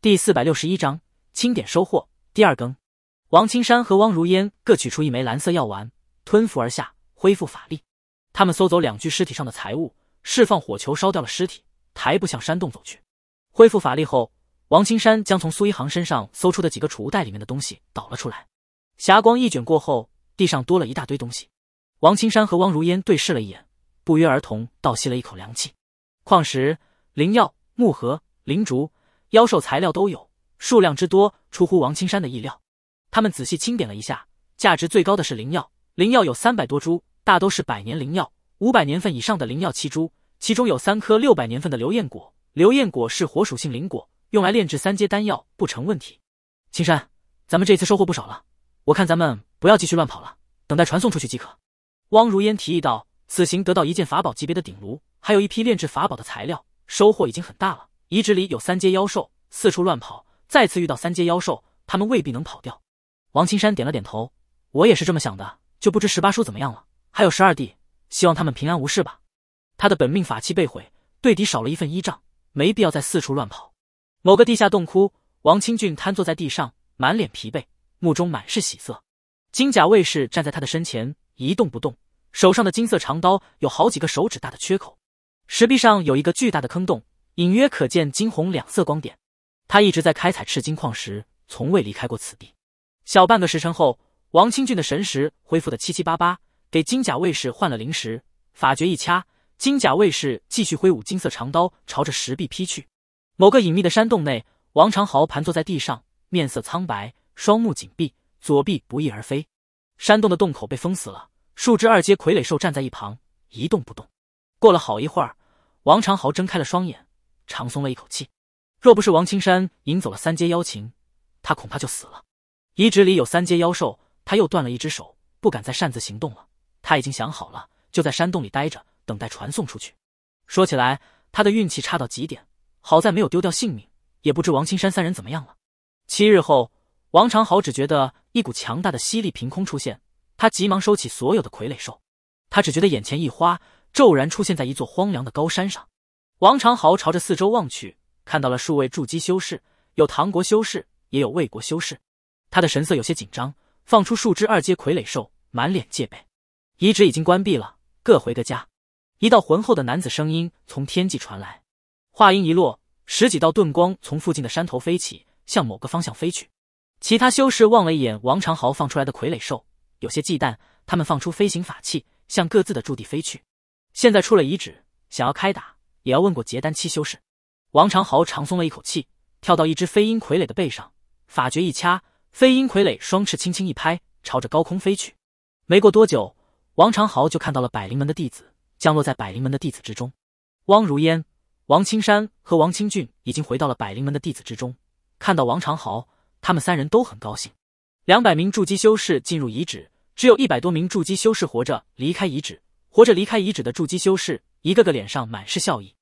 第四百六十一章清点收获第二更。王青山和汪如烟各取出一枚蓝色药丸，吞服而下，恢复法力。他们搜走两具尸体上的财物，释放火球烧掉了尸体，抬步向山洞走去。恢复法力后，王青山将从苏一航身上搜出的几个储物袋里面的东西倒了出来。霞光一卷过后，地上多了一大堆东西。王青山和汪如烟对视了一眼，不约而同倒吸了一口凉气。矿石、灵药、木盒、灵竹。妖兽材料都有，数量之多出乎王青山的意料。他们仔细清点了一下，价值最高的是灵药，灵药有三百多株，大都是百年灵药，五百年份以上的灵药七株，其中有三颗六百年份的流焰果。流焰果是火属性灵果，用来炼制三阶丹药不成问题。青山，咱们这次收获不少了，我看咱们不要继续乱跑了，等待传送出去即可。汪如烟提议道：“此行得到一件法宝级别的鼎炉，还有一批炼制法宝的材料，收获已经很大了。”遗址里有三阶妖兽四处乱跑，再次遇到三阶妖兽，他们未必能跑掉。王青山点了点头，我也是这么想的。就不知十八叔怎么样了，还有十二弟，希望他们平安无事吧。他的本命法器被毁，对敌少了一份依仗，没必要再四处乱跑。某个地下洞窟，王清俊瘫坐在地上，满脸疲惫，目中满是喜色。金甲卫士站在他的身前，一动不动，手上的金色长刀有好几个手指大的缺口。石壁上有一个巨大的坑洞。隐约可见金红两色光点，他一直在开采赤金矿石，从未离开过此地。小半个时辰后，王清俊的神识恢复的七七八八，给金甲卫士换了灵石，法诀一掐，金甲卫士继续挥舞金色长刀，朝着石壁劈去。某个隐秘的山洞内，王长豪盘坐在地上，面色苍白，双目紧闭，左臂不翼而飞。山洞的洞口被封死了，数只二阶傀儡兽站在一旁，一动不动。过了好一会儿，王长豪睁开了双眼。长松了一口气，若不是王青山引走了三阶妖禽，他恐怕就死了。遗址里有三阶妖兽，他又断了一只手，不敢再擅自行动了。他已经想好了，就在山洞里待着，等待传送出去。说起来，他的运气差到极点，好在没有丢掉性命。也不知王青山三人怎么样了。七日后，王长豪只觉得一股强大的吸力凭空出现，他急忙收起所有的傀儡兽，他只觉得眼前一花，骤然出现在一座荒凉的高山上。王长豪朝着四周望去，看到了数位筑基修士，有唐国修士，也有魏国修士。他的神色有些紧张，放出数只二阶傀儡兽，满脸戒备。遗址已经关闭了，各回各家。一道浑厚的男子声音从天际传来，话音一落，十几道遁光从附近的山头飞起，向某个方向飞去。其他修士望了一眼王长豪放出来的傀儡兽，有些忌惮，他们放出飞行法器，向各自的驻地飞去。现在出了遗址，想要开打。也要问过结丹期修士，王长豪长松了一口气，跳到一只飞鹰傀儡的背上，法诀一掐，飞鹰傀儡双翅轻轻一拍，朝着高空飞去。没过多久，王长豪就看到了百灵门的弟子降落在百灵门的弟子之中。汪如烟、王青山和王清俊已经回到了百灵门的弟子之中，看到王长豪，他们三人都很高兴。两百名筑基修士进入遗址，只有一百多名筑基修士活着离开遗址。活着离开遗址的筑基修士一个个脸上满是笑意。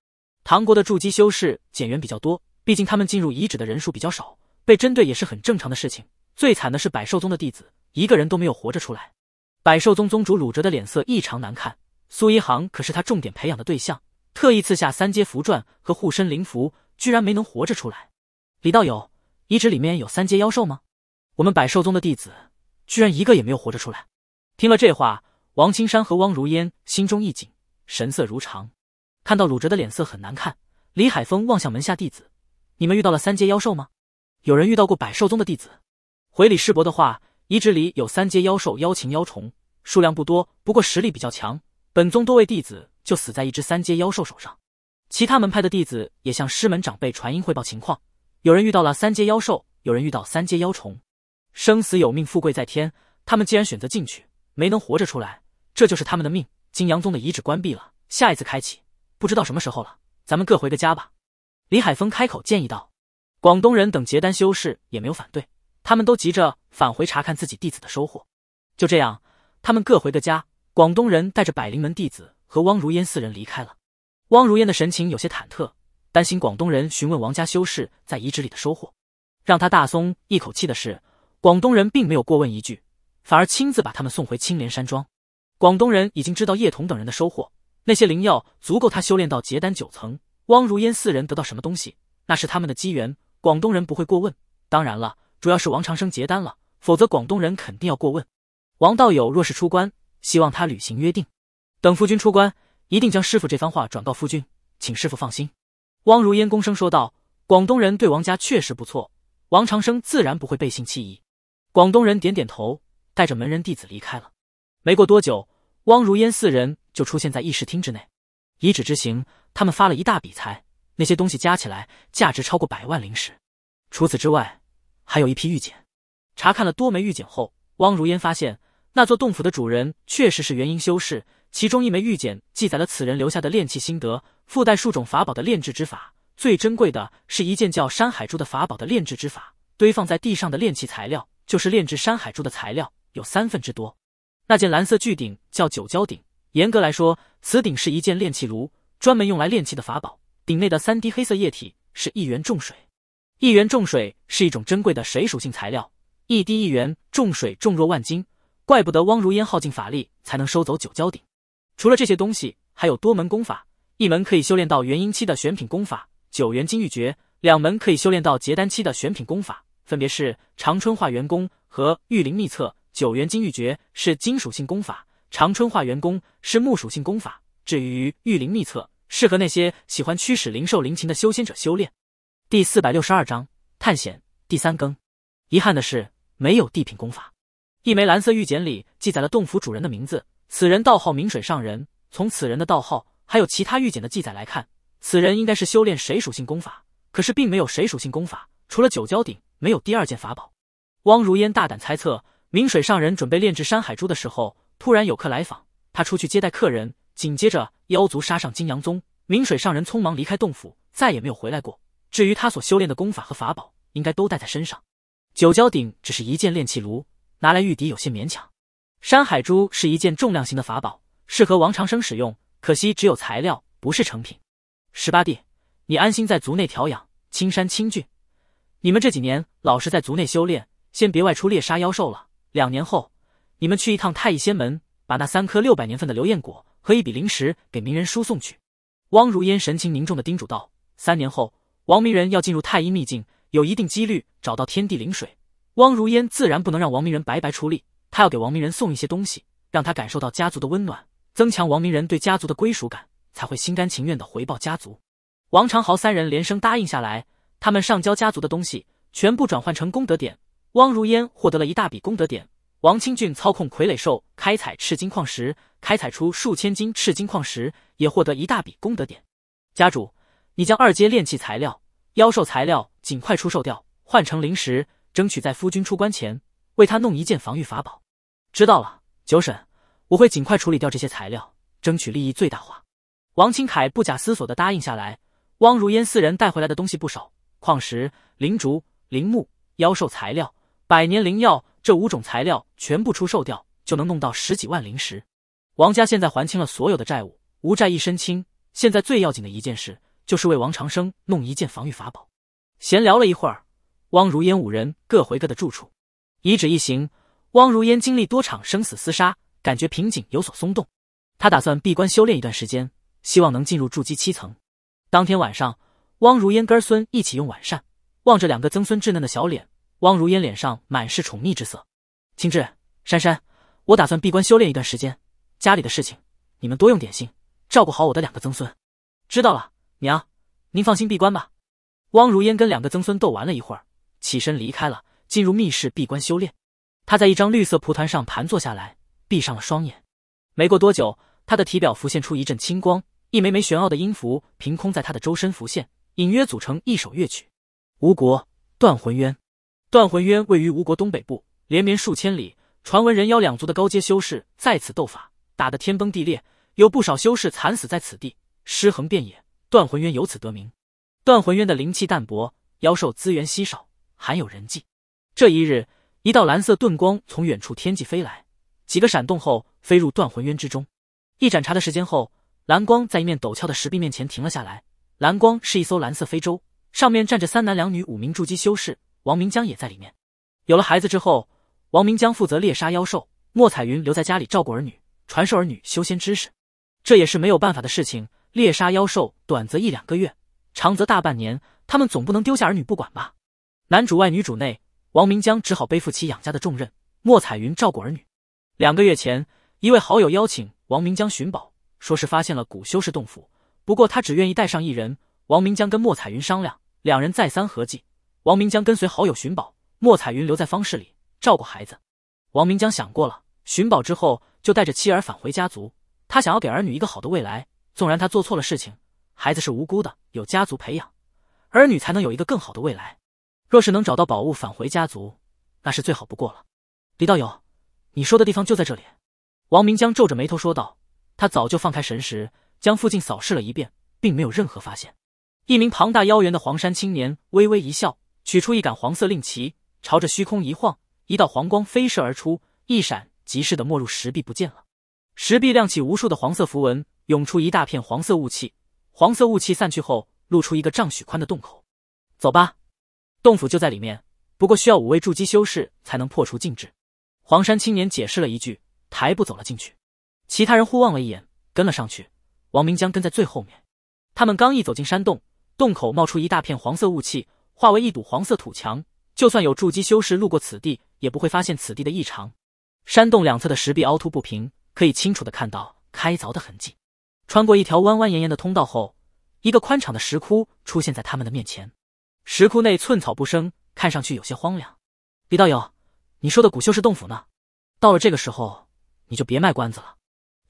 唐国的筑基修士减员比较多，毕竟他们进入遗址的人数比较少，被针对也是很正常的事情。最惨的是百兽宗的弟子，一个人都没有活着出来。百兽宗宗主鲁哲的脸色异常难看。苏一航可是他重点培养的对象，特意赐下三阶符篆和护身灵符，居然没能活着出来。李道友，遗址里面有三阶妖兽吗？我们百兽宗的弟子居然一个也没有活着出来。听了这话，王青山和汪如烟心中一紧，神色如常。看到鲁哲的脸色很难看，李海峰望向门下弟子：“你们遇到了三阶妖兽吗？有人遇到过百兽宗的弟子？回李世伯的话，遗址里有三阶妖兽、妖禽、妖虫，数量不多，不过实力比较强。本宗多位弟子就死在一只三阶妖兽手上，其他门派的弟子也向师门长辈传音汇报情况。有人遇到了三阶妖兽，有人遇到三阶妖虫。生死有命，富贵在天。他们既然选择进去，没能活着出来，这就是他们的命。金阳宗的遗址关闭了，下一次开启。”不知道什么时候了，咱们各回个家吧。”李海峰开口建议道。广东人等结丹修士也没有反对，他们都急着返回查看自己弟子的收获。就这样，他们各回个家。广东人带着百灵门弟子和汪如烟四人离开了。汪如烟的神情有些忐忑，担心广东人询问王家修士在遗址里的收获。让他大松一口气的是，广东人并没有过问一句，反而亲自把他们送回青莲山庄。广东人已经知道叶童等人的收获。那些灵药足够他修炼到结丹九层。汪如烟四人得到什么东西，那是他们的机缘，广东人不会过问。当然了，主要是王长生结丹了，否则广东人肯定要过问。王道友若是出关，希望他履行约定。等夫君出关，一定将师傅这番话转告夫君，请师傅放心。”汪如烟躬声说道。广东人对王家确实不错，王长生自然不会背信弃义。广东人点点头，带着门人弟子离开了。没过多久，汪如烟四人。就出现在议事厅之内。遗址之行，他们发了一大笔财，那些东西加起来价值超过百万灵石。除此之外，还有一批玉简。查看了多枚玉简后，汪如烟发现那座洞府的主人确实是元婴修士。其中一枚玉简记载了此人留下的炼器心得，附带数种法宝的炼制之法。最珍贵的是一件叫山海珠的法宝的炼制之法。堆放在地上的炼器材料，就是炼制山海珠的材料，有三分之多。那件蓝色巨鼎叫九霄鼎。严格来说，此鼎是一件炼器炉，专门用来炼器的法宝。鼎内的三滴黑色液体是一元重水，一元重水是一种珍贵的水属性材料，一滴一元重水重若万金，怪不得汪如烟耗尽法力才能收走九焦鼎。除了这些东西，还有多门功法，一门可以修炼到元婴期的玄品功法九元金玉诀，两门可以修炼到结丹期的玄品功法，分别是长春化元功和玉灵秘策。九元金玉诀是金属性功法。长春化元功是木属性功法。至于御灵秘策，适合那些喜欢驱使灵兽灵禽的修仙者修炼。第四百六十二章探险第三更。遗憾的是，没有地品功法。一枚蓝色玉简里记载了洞府主人的名字，此人道号明水上人。从此人的道号，还有其他玉简的记载来看，此人应该是修炼水属性功法。可是并没有水属性功法，除了九霄顶，没有第二件法宝。汪如烟大胆猜测，明水上人准备炼制山海珠的时候。突然有客来访，他出去接待客人。紧接着，妖族杀上金阳宗，明水上人匆忙离开洞府，再也没有回来过。至于他所修炼的功法和法宝，应该都带在身上。九霄鼎只是一件炼器炉，拿来御敌有些勉强。山海珠是一件重量型的法宝，适合王长生使用。可惜只有材料，不是成品。十八弟，你安心在族内调养。青山清俊，你们这几年老是在族内修炼，先别外出猎杀妖兽了。两年后。你们去一趟太乙仙门，把那三颗六百年份的流焰果和一笔灵石给鸣人输送去。”汪如烟神情凝重的叮嘱道：“三年后，王明人要进入太一秘境，有一定几率找到天地灵水。汪如烟自然不能让王明人白白出力，他要给王明人送一些东西，让他感受到家族的温暖，增强王明人对家族的归属感，才会心甘情愿的回报家族。”王长豪三人连声答应下来，他们上交家族的东西全部转换成功德点，汪如烟获得了一大笔功德点。王清俊操控傀儡兽开采赤金矿石，开采出数千斤赤金矿石，也获得一大笔功德点。家主，你将二阶炼器材料、妖兽材料尽快出售掉，换成灵石，争取在夫君出关前为他弄一件防御法宝。知道了，九婶，我会尽快处理掉这些材料，争取利益最大化。王清凯不假思索地答应下来。汪如烟四人带回来的东西不少，矿石、灵竹、灵木、妖兽材料。百年灵药，这五种材料全部出售掉，就能弄到十几万灵石。王家现在还清了所有的债务，无债一身轻。现在最要紧的一件事，就是为王长生弄一件防御法宝。闲聊了一会儿，汪如烟五人各回各的住处。遗址一行，汪如烟经历多场生死厮杀，感觉瓶颈有所松动。他打算闭关修炼一段时间，希望能进入筑基七层。当天晚上，汪如烟跟儿孙一起用晚膳，望着两个曾孙稚嫩的小脸。汪如烟脸上满是宠溺之色，青智、珊珊，我打算闭关修炼一段时间，家里的事情你们多用点心，照顾好我的两个曾孙。知道了，娘，您放心闭关吧。汪如烟跟两个曾孙斗玩了一会儿，起身离开了，进入密室闭关修炼。她在一张绿色蒲团上盘坐下来，闭上了双眼。没过多久，她的体表浮现出一阵青光，一枚枚玄奥的音符凭空在她的周身浮现，隐约组成一首乐曲。吴国断魂渊。断魂渊位于吴国东北部，连绵数千里。传闻人妖两族的高阶修士在此斗法，打得天崩地裂，有不少修士惨死在此地，尸横遍野。断魂渊由此得名。断魂渊的灵气淡薄，妖兽资源稀少，罕有人迹。这一日，一道蓝色遁光从远处天际飞来，几个闪动后飞入断魂渊之中。一盏茶的时间后，蓝光在一面陡峭的石壁面前停了下来。蓝光是一艘蓝色飞舟，上面站着三男两女五名筑基修士。王明江也在里面。有了孩子之后，王明江负责猎杀妖兽，莫彩云留在家里照顾儿女，传授儿女修仙知识。这也是没有办法的事情。猎杀妖兽，短则一两个月，长则大半年，他们总不能丢下儿女不管吧？男主外，女主内，王明江只好背负起养家的重任，莫彩云照顾儿女。两个月前，一位好友邀请王明江寻宝，说是发现了古修士洞府，不过他只愿意带上一人。王明江跟莫彩云商量，两人再三合计。王明江跟随好友寻宝，莫彩云留在方氏里照顾孩子。王明江想过了，寻宝之后就带着妻儿返回家族。他想要给儿女一个好的未来，纵然他做错了事情，孩子是无辜的，有家族培养，儿女才能有一个更好的未来。若是能找到宝物返回家族，那是最好不过了。李道友，你说的地方就在这里。”王明江皱着眉头说道。他早就放开神识，将附近扫视了一遍，并没有任何发现。一名庞大腰圆的黄山青年微微一笑。取出一杆黄色令旗，朝着虚空一晃，一道黄光飞射而出，一闪即逝的没入石壁不见了。石壁亮起无数的黄色符文，涌出一大片黄色雾气。黄色雾气散去后，露出一个丈许宽的洞口。走吧，洞府就在里面，不过需要五位筑基修士才能破除禁制。黄山青年解释了一句，抬步走了进去。其他人互望了一眼，跟了上去。王明江跟在最后面。他们刚一走进山洞，洞口冒出一大片黄色雾气。化为一堵黄色土墙，就算有筑基修士路过此地，也不会发现此地的异常。山洞两侧的石壁凹凸不平，可以清楚的看到开凿的痕迹。穿过一条弯弯延延的通道后，一个宽敞的石窟出现在他们的面前。石窟内寸草不生，看上去有些荒凉。李道友，你说的古修士洞府呢？到了这个时候，你就别卖关子了。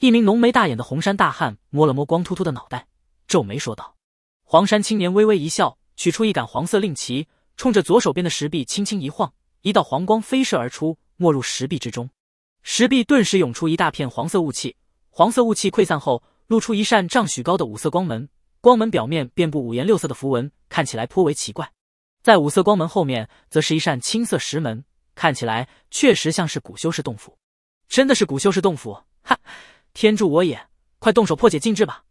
一名浓眉大眼的红衫大汉摸了摸光秃秃的脑袋，皱眉说道。黄山青年微微一笑。取出一杆黄色令旗，冲着左手边的石壁轻轻一晃，一道黄光飞射而出，没入石壁之中。石壁顿时涌出一大片黄色雾气，黄色雾气溃散后，露出一扇丈许高的五色光门。光门表面遍布五颜六色的符文，看起来颇为奇怪。在五色光门后面，则是一扇青色石门，看起来确实像是古修士洞府。真的是古修士洞府！哈，天助我也！快动手破解禁制吧！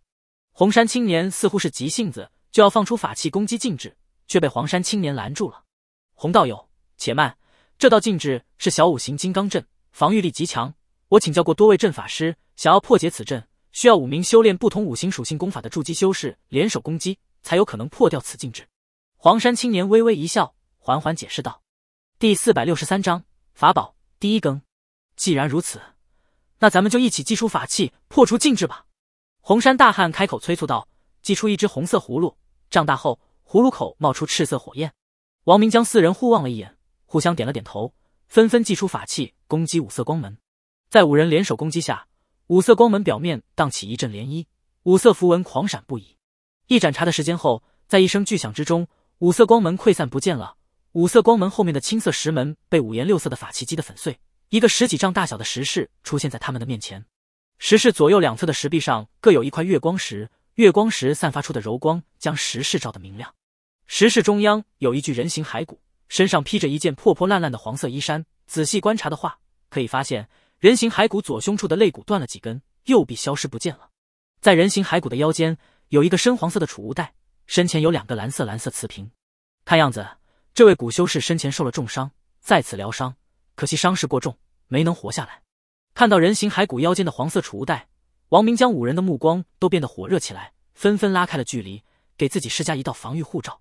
红衫青年似乎是急性子。就要放出法器攻击禁制，却被黄山青年拦住了。红道友，且慢！这道禁制是小五行金刚阵，防御力极强。我请教过多位阵法师，想要破解此阵，需要五名修炼不同五行属性功法的筑基修士联手攻击，才有可能破掉此禁制。黄山青年微微一笑，缓缓解释道：“第四百六十三章法宝第一更。既然如此，那咱们就一起祭出法器破除禁制吧。”红山大汉开口催促道：“祭出一只红色葫芦。”长大后，葫芦口冒出赤色火焰。王明将四人互望了一眼，互相点了点头，纷纷祭出法器攻击五色光门。在五人联手攻击下，五色光门表面荡起一阵涟漪，五色符文狂闪不已。一盏茶的时间后，在一声巨响之中，五色光门溃散不见了。五色光门后面的青色石门被五颜六色的法器击得粉碎，一个十几丈大小的石室出现在他们的面前。石室左右两侧的石壁上各有一块月光石。月光石散发出的柔光将石室照得明亮。石室中央有一具人形骸骨，身上披着一件破破烂烂的黄色衣衫。仔细观察的话，可以发现人形骸骨左胸处的肋骨断了几根，右臂消失不见了。在人形骸骨的腰间有一个深黄色的储物袋，身前有两个蓝色蓝色瓷瓶。看样子，这位古修士身前受了重伤，在此疗伤，可惜伤势过重，没能活下来。看到人形骸骨腰间的黄色储物袋。王明将五人的目光都变得火热起来，纷纷拉开了距离，给自己施加一道防御护罩。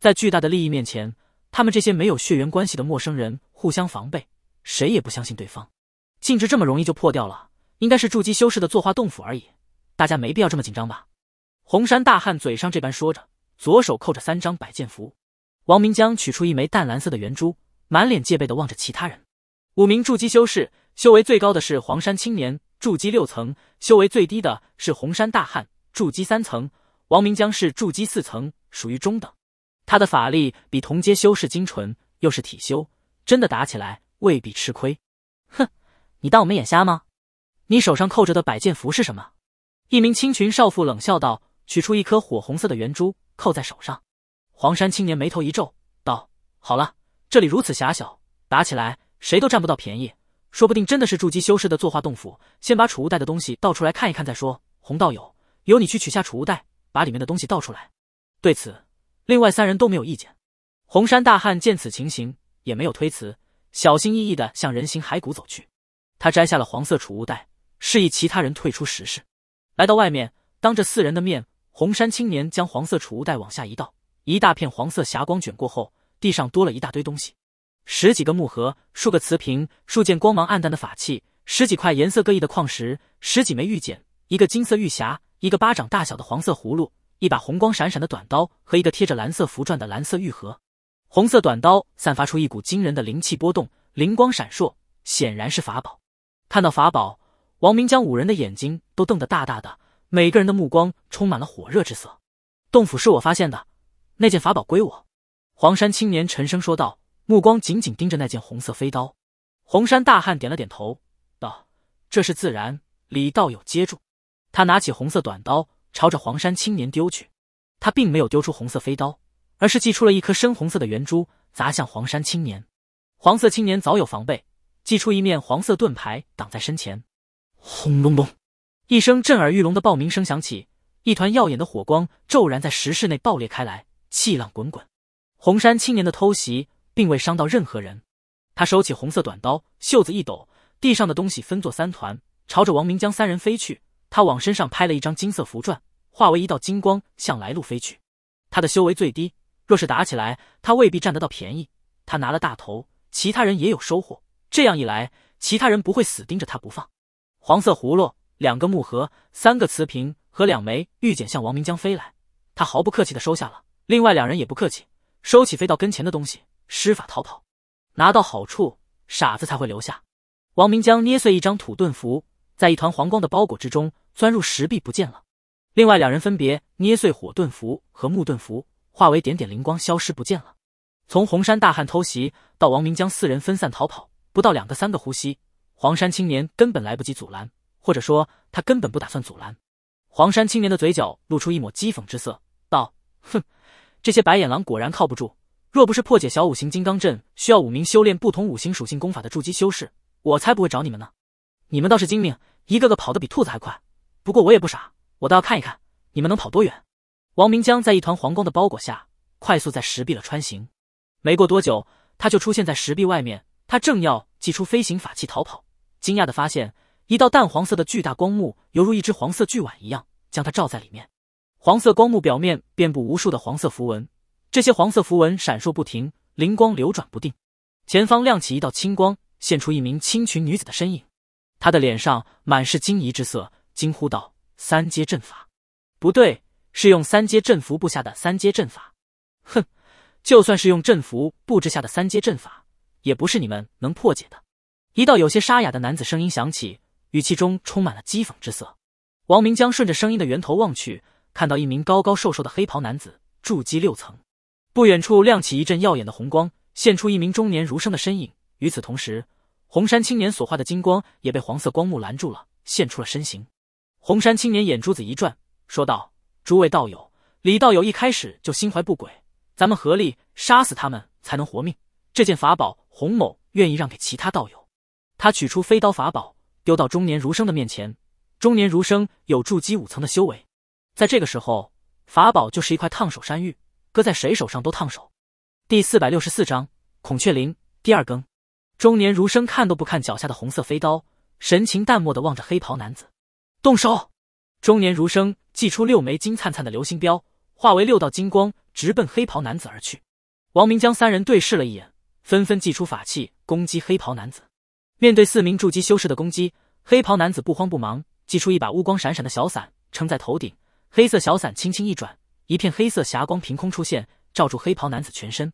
在巨大的利益面前，他们这些没有血缘关系的陌生人互相防备，谁也不相信对方。禁制这么容易就破掉了，应该是筑基修士的作化洞府而已，大家没必要这么紧张吧？红山大汉嘴上这般说着，左手扣着三张摆件符。王明江取出一枚淡蓝色的圆珠，满脸戒备地望着其他人。五名筑基修士，修为最高的是黄山青年。筑基六层，修为最低的是红山大汉，筑基三层。王明江是筑基四层，属于中等。他的法力比同阶修士精纯，又是体修，真的打起来未必吃亏。哼，你当我们眼瞎吗？你手上扣着的百剑符是什么？一名青裙少妇冷笑道，取出一颗火红色的圆珠，扣在手上。黄山青年眉头一皱，道：“好了，这里如此狭小，打起来谁都占不到便宜。”说不定真的是筑基修士的作画洞府，先把储物袋的东西倒出来看一看再说。红道友，由你去取下储物袋，把里面的东西倒出来。对此，另外三人都没有意见。红山大汉见此情形，也没有推辞，小心翼翼的向人形骸骨走去。他摘下了黄色储物袋，示意其他人退出石室，来到外面，当着四人的面，红山青年将黄色储物袋往下一倒，一大片黄色霞光卷过后，地上多了一大堆东西。十几个木盒，数个瓷瓶，数件光芒暗淡的法器，十几块颜色各异的矿石，十几枚玉简，一个金色玉匣，一个巴掌大小的黄色葫芦，一把红光闪闪的短刀和一个贴着蓝色符篆的蓝色玉盒。红色短刀散发出一股惊人的灵气波动，灵光闪烁，显然是法宝。看到法宝，王明将五人的眼睛都瞪得大大的，每个人的目光充满了火热之色。洞府是我发现的，那件法宝归我。”黄山青年沉声说道。目光紧紧盯着那件红色飞刀，红山大汉点了点头，道：“这是自然，李道友接住。”他拿起红色短刀，朝着黄山青年丢去。他并没有丢出红色飞刀，而是祭出了一颗深红色的圆珠，砸向黄山青年。黄色青年早有防备，祭出一面黄色盾牌挡在身前。轰隆隆，一声震耳欲聋的爆鸣声响起，一团耀眼的火光骤然在石室内爆裂开来，气浪滚滚。红山青年的偷袭。并未伤到任何人，他收起红色短刀，袖子一抖，地上的东西分作三团，朝着王明江三人飞去。他往身上拍了一张金色符篆，化为一道金光向来路飞去。他的修为最低，若是打起来，他未必占得到便宜。他拿了大头，其他人也有收获，这样一来，其他人不会死盯着他不放。黄色葫芦、两个木盒、三个瓷瓶和两枚玉简向王明江飞来，他毫不客气的收下了。另外两人也不客气，收起飞到跟前的东西。施法逃跑，拿到好处，傻子才会留下。王明江捏碎一张土遁符，在一团黄光的包裹之中，钻入石壁不见了。另外两人分别捏碎火遁符和木遁符，化为点点灵光，消失不见了。从红山大汉偷袭到王明江四人分散逃跑，不到两个三个呼吸，黄山青年根本来不及阻拦，或者说他根本不打算阻拦。黄山青年的嘴角露出一抹讥讽之色，道：“哼，这些白眼狼果然靠不住。”若不是破解小五行金刚阵需要五名修炼不同五行属性功法的筑基修士，我才不会找你们呢。你们倒是精明，一个个跑得比兔子还快。不过我也不傻，我倒要看一看你们能跑多远。王明江在一团黄光的包裹下，快速在石壁了穿行。没过多久，他就出现在石壁外面。他正要祭出飞行法器逃跑，惊讶的发现一道淡黄色的巨大光幕，犹如一只黄色巨碗一样，将他罩在里面。黄色光幕表面遍布无数的黄色符文。这些黄色符文闪烁不停，灵光流转不定。前方亮起一道青光，现出一名青裙女子的身影。她的脸上满是惊疑之色，惊呼道：“三阶阵法，不对，是用三阶阵符布下的三阶阵法。”哼，就算是用阵符布置下的三阶阵法，也不是你们能破解的。一道有些沙哑的男子声音响起，语气中充满了讥讽之色。王明江顺着声音的源头望去，看到一名高高瘦瘦的黑袍男子，筑基六层。不远处亮起一阵耀眼的红光，现出一名中年儒生的身影。与此同时，红山青年所化的金光也被黄色光幕拦住了，现出了身形。红山青年眼珠子一转，说道：“诸位道友，李道友一开始就心怀不轨，咱们合力杀死他们才能活命。这件法宝，洪某愿意让给其他道友。”他取出飞刀法宝，丢到中年儒生的面前。中年儒生有筑基五层的修为，在这个时候，法宝就是一块烫手山芋。搁在谁手上都烫手。第四百六十四章孔雀翎第二更。中年儒生看都不看脚下的红色飞刀，神情淡漠的望着黑袍男子，动手。中年儒生祭出六枚金灿灿的流星镖，化为六道金光直奔黑袍男子而去。王明将三人对视了一眼，纷纷祭出法器攻击黑袍男子。面对四名筑基修士的攻击，黑袍男子不慌不忙，祭出一把乌光闪闪的小伞，撑在头顶，黑色小伞轻轻一转。一片黑色霞光凭空出现，罩住黑袍男子全身。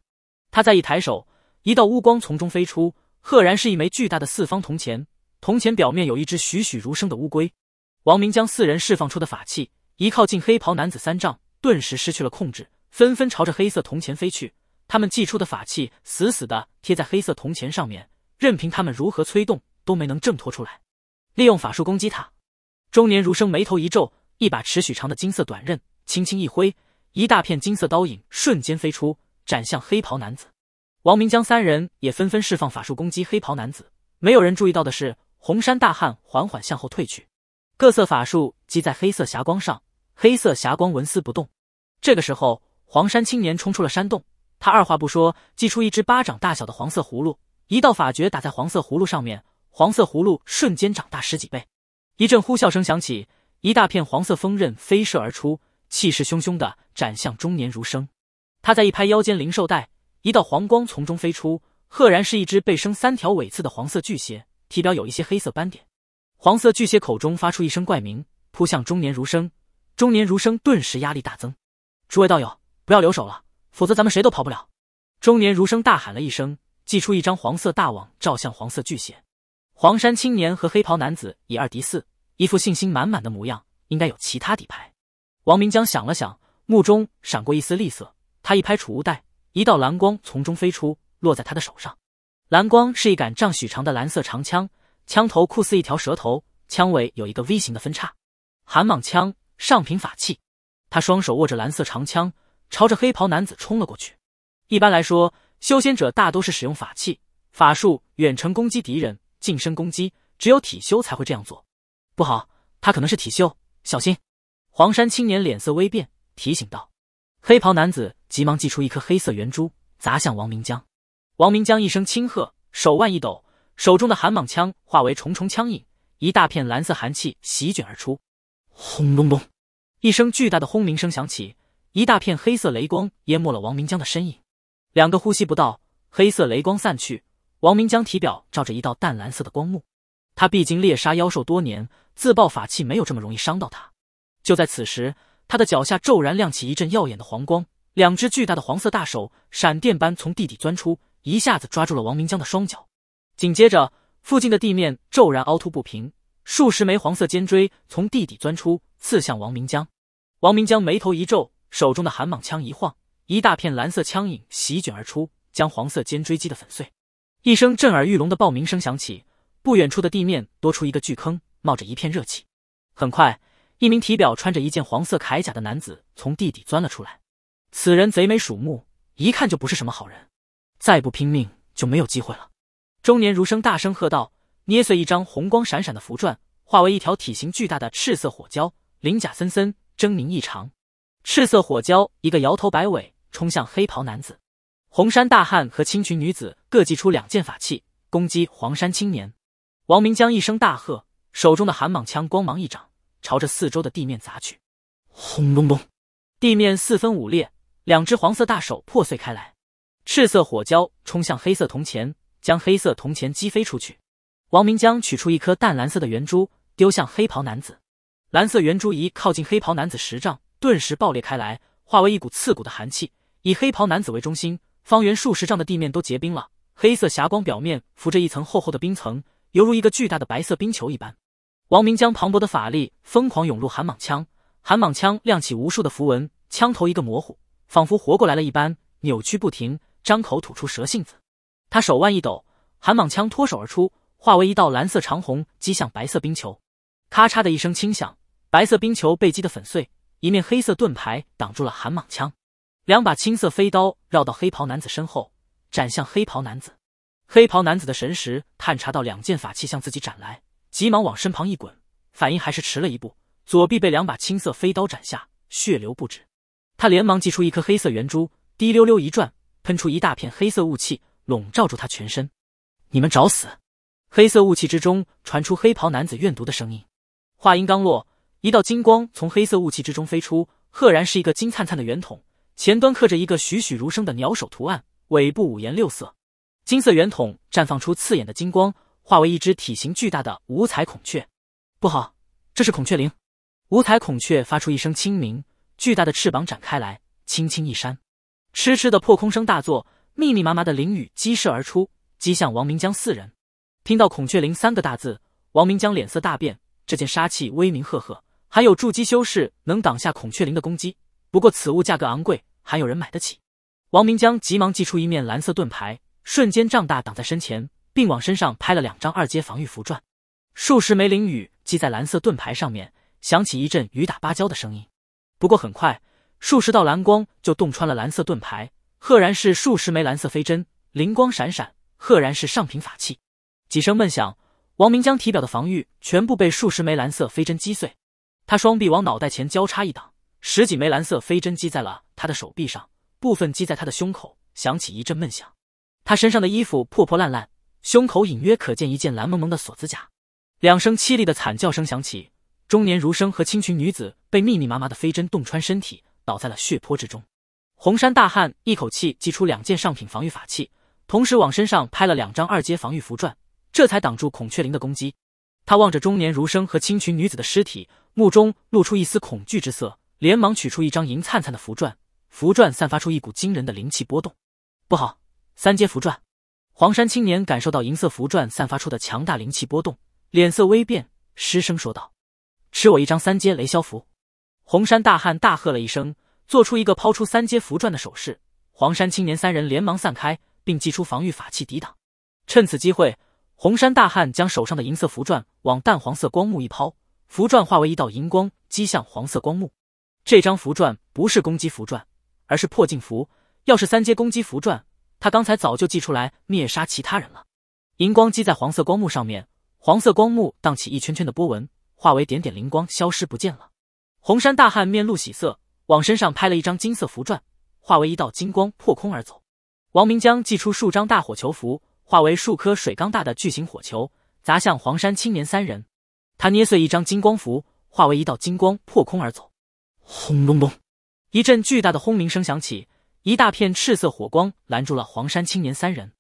他再一抬手，一道乌光从中飞出，赫然是一枚巨大的四方铜钱。铜钱表面有一只栩栩如生的乌龟。王明将四人释放出的法器一靠近黑袍男子三丈，顿时失去了控制，纷纷朝着黑色铜钱飞去。他们祭出的法器死死的贴在黑色铜钱上面，任凭他们如何催动，都没能挣脱出来。利用法术攻击他，中年儒生眉头一皱，一把尺许长的金色短刃。轻轻一挥，一大片金色刀影瞬间飞出，斩向黑袍男子。王明江三人也纷纷释放法术攻击黑袍男子。没有人注意到的是，红山大汉缓缓向后退去。各色法术击在黑色霞光上，黑色霞光纹丝不动。这个时候，黄山青年冲出了山洞，他二话不说，祭出一只巴掌大小的黄色葫芦，一道法诀打在黄色葫芦上面，黄色葫芦瞬间长大十几倍。一阵呼啸声响起，一大片黄色风刃飞射而出。气势汹汹的斩向中年儒生，他在一拍腰间灵兽袋，一道黄光从中飞出，赫然是一只背生三条尾刺的黄色巨蟹，体表有一些黑色斑点。黄色巨蟹口中发出一声怪鸣，扑向中年儒生。中年儒生顿时压力大增，诸位道友不要留手了，否则咱们谁都跑不了。中年儒生大喊了一声，祭出一张黄色大网照向黄色巨蟹。黄山青年和黑袍男子以二敌四，一副信心满满的模样，应该有其他底牌。王明江想了想，目中闪过一丝厉色。他一拍储物袋，一道蓝光从中飞出，落在他的手上。蓝光是一杆丈许长的蓝色长枪，枪头酷似一条蛇头，枪尾有一个 V 型的分叉。寒蟒枪，上品法器。他双手握着蓝色长枪，朝着黑袍男子冲了过去。一般来说，修仙者大都是使用法器、法术远程攻击敌人，近身攻击只有体修才会这样做。不好，他可能是体修，小心！黄山青年脸色微变，提醒道：“黑袍男子急忙祭出一颗黑色圆珠，砸向王明江。”王明江一声轻喝，手腕一抖，手中的寒蟒枪化为重重枪影，一大片蓝色寒气席卷而出。轰隆隆！一声巨大的轰鸣声响起，一大片黑色雷光淹没了王明江的身影。两个呼吸不到，黑色雷光散去，王明江体表罩着一道淡蓝色的光幕。他毕竟猎杀妖兽多年，自爆法器没有这么容易伤到他。就在此时，他的脚下骤然亮起一阵耀眼的黄光，两只巨大的黄色大手闪电般从地底钻出，一下子抓住了王明江的双脚。紧接着，附近的地面骤然凹凸不平，数十枚黄色尖锥从地底钻出，刺向王明江。王明江眉头一皱，手中的寒蟒枪一晃，一大片蓝色枪影席卷而出，将黄色尖锥击得粉碎。一声震耳欲聋的爆鸣声响起，不远处的地面多出一个巨坑，冒着一片热气。很快。一名体表穿着一件黄色铠甲的男子从地底钻了出来，此人贼眉鼠目，一看就不是什么好人。再不拼命就没有机会了。中年儒生大声喝道：“捏碎一张红光闪闪的符篆，化为一条体型巨大的赤色火蛟，鳞甲森森，狰狞异常。”赤色火蛟一个摇头摆尾，冲向黑袍男子。红衫大汉和青裙女子各祭出两件法器，攻击黄山青年。王明江一声大喝，手中的寒蟒枪光芒一掌。朝着四周的地面砸去，轰隆隆，地面四分五裂，两只黄色大手破碎开来，赤色火蛟冲向黑色铜钱，将黑色铜钱击飞出去。王明江取出一颗淡蓝色的圆珠，丢向黑袍男子。蓝色圆珠一靠近黑袍男子十丈，顿时爆裂开来，化为一股刺骨的寒气，以黑袍男子为中心，方圆数十丈的地面都结冰了。黑色霞光表面浮着一层厚厚的冰层，犹如一个巨大的白色冰球一般。王明将磅礴的法力疯狂涌入寒蟒枪，寒蟒枪亮起无数的符文，枪头一个模糊，仿佛活过来了一般，扭曲不停，张口吐出蛇信子。他手腕一抖，寒蟒枪脱手而出，化为一道蓝色长虹击向白色冰球。咔嚓的一声轻响，白色冰球被击得粉碎。一面黑色盾牌挡住了寒蟒枪，两把青色飞刀绕到黑袍男子身后，斩向黑袍男子。黑袍男子的神识探查到两件法器向自己斩来。急忙往身旁一滚，反应还是迟了一步，左臂被两把青色飞刀斩下，血流不止。他连忙祭出一颗黑色圆珠，滴溜溜一转，喷出一大片黑色雾气，笼罩住他全身。你们找死！黑色雾气之中传出黑袍男子怨毒的声音。话音刚落，一道金光从黑色雾气之中飞出，赫然是一个金灿灿的圆筒，前端刻着一个栩栩如生的鸟首图案，尾部五颜六色。金色圆筒绽放出刺眼的金光。化为一只体型巨大的五彩孔雀，不好，这是孔雀翎。五彩孔雀发出一声轻鸣，巨大的翅膀展开来，轻轻一扇，哧哧的破空声大作，密密麻麻的翎羽激射而出，击向王明江四人。听到“孔雀翎”三个大字，王明江脸色大变。这件杀器威名赫赫，还有筑基修士能挡下孔雀翎的攻击。不过此物价格昂贵，还有人买得起。王明江急忙祭出一面蓝色盾牌，瞬间胀大，挡在身前。并往身上拍了两张二阶防御符篆，数十枚灵雨击在蓝色盾牌上面，响起一阵雨打芭蕉的声音。不过很快，数十道蓝光就洞穿了蓝色盾牌，赫然是数十枚蓝色飞针，灵光闪闪，赫然是上品法器。几声闷响，王明将体表的防御全部被数十枚蓝色飞针击碎。他双臂往脑袋前交叉一挡，十几枚蓝色飞针击在了他的手臂上，部分击在他的胸口，响起一阵闷响。他身上的衣服破破烂烂。胸口隐约可见一件蓝蒙蒙的锁子甲，两声凄厉的惨叫声响起，中年儒生和青裙女子被密密麻麻的飞针洞穿身体，倒在了血泊之中。红山大汉一口气祭出两件上品防御法器，同时往身上拍了两张二阶防御符篆，这才挡住孔雀翎的攻击。他望着中年儒生和青裙女子的尸体，目中露出一丝恐惧之色，连忙取出一张银灿灿的符篆，符篆散发出一股惊人的灵气波动。不好，三阶符篆。黄山青年感受到银色符篆散发出的强大灵气波动，脸色微变，失声说道：“吃我一张三阶雷霄符！”红山大汉大喝了一声，做出一个抛出三阶符篆的手势。黄山青年三人连忙散开，并祭出防御法器抵挡。趁此机会，红山大汉将手上的银色符篆往淡黄色光幕一抛，符篆化为一道银光击向黄色光幕。这张符篆不是攻击符篆，而是破镜符。要是三阶攻击符篆。他刚才早就祭出来灭杀其他人了。荧光击在黄色光幕上面，黄色光幕荡起一圈圈的波纹，化为点点灵光消失不见了。红山大汉面露喜色，往身上拍了一张金色符篆，化为一道金光破空而走。王明江祭出数张大火球符，化为数颗水缸大的巨型火球，砸向黄山青年三人。他捏碎一张金光符，化为一道金光破空而走。轰隆隆，一阵巨大的轰鸣声响起。一大片赤色火光拦住了黄山青年三人，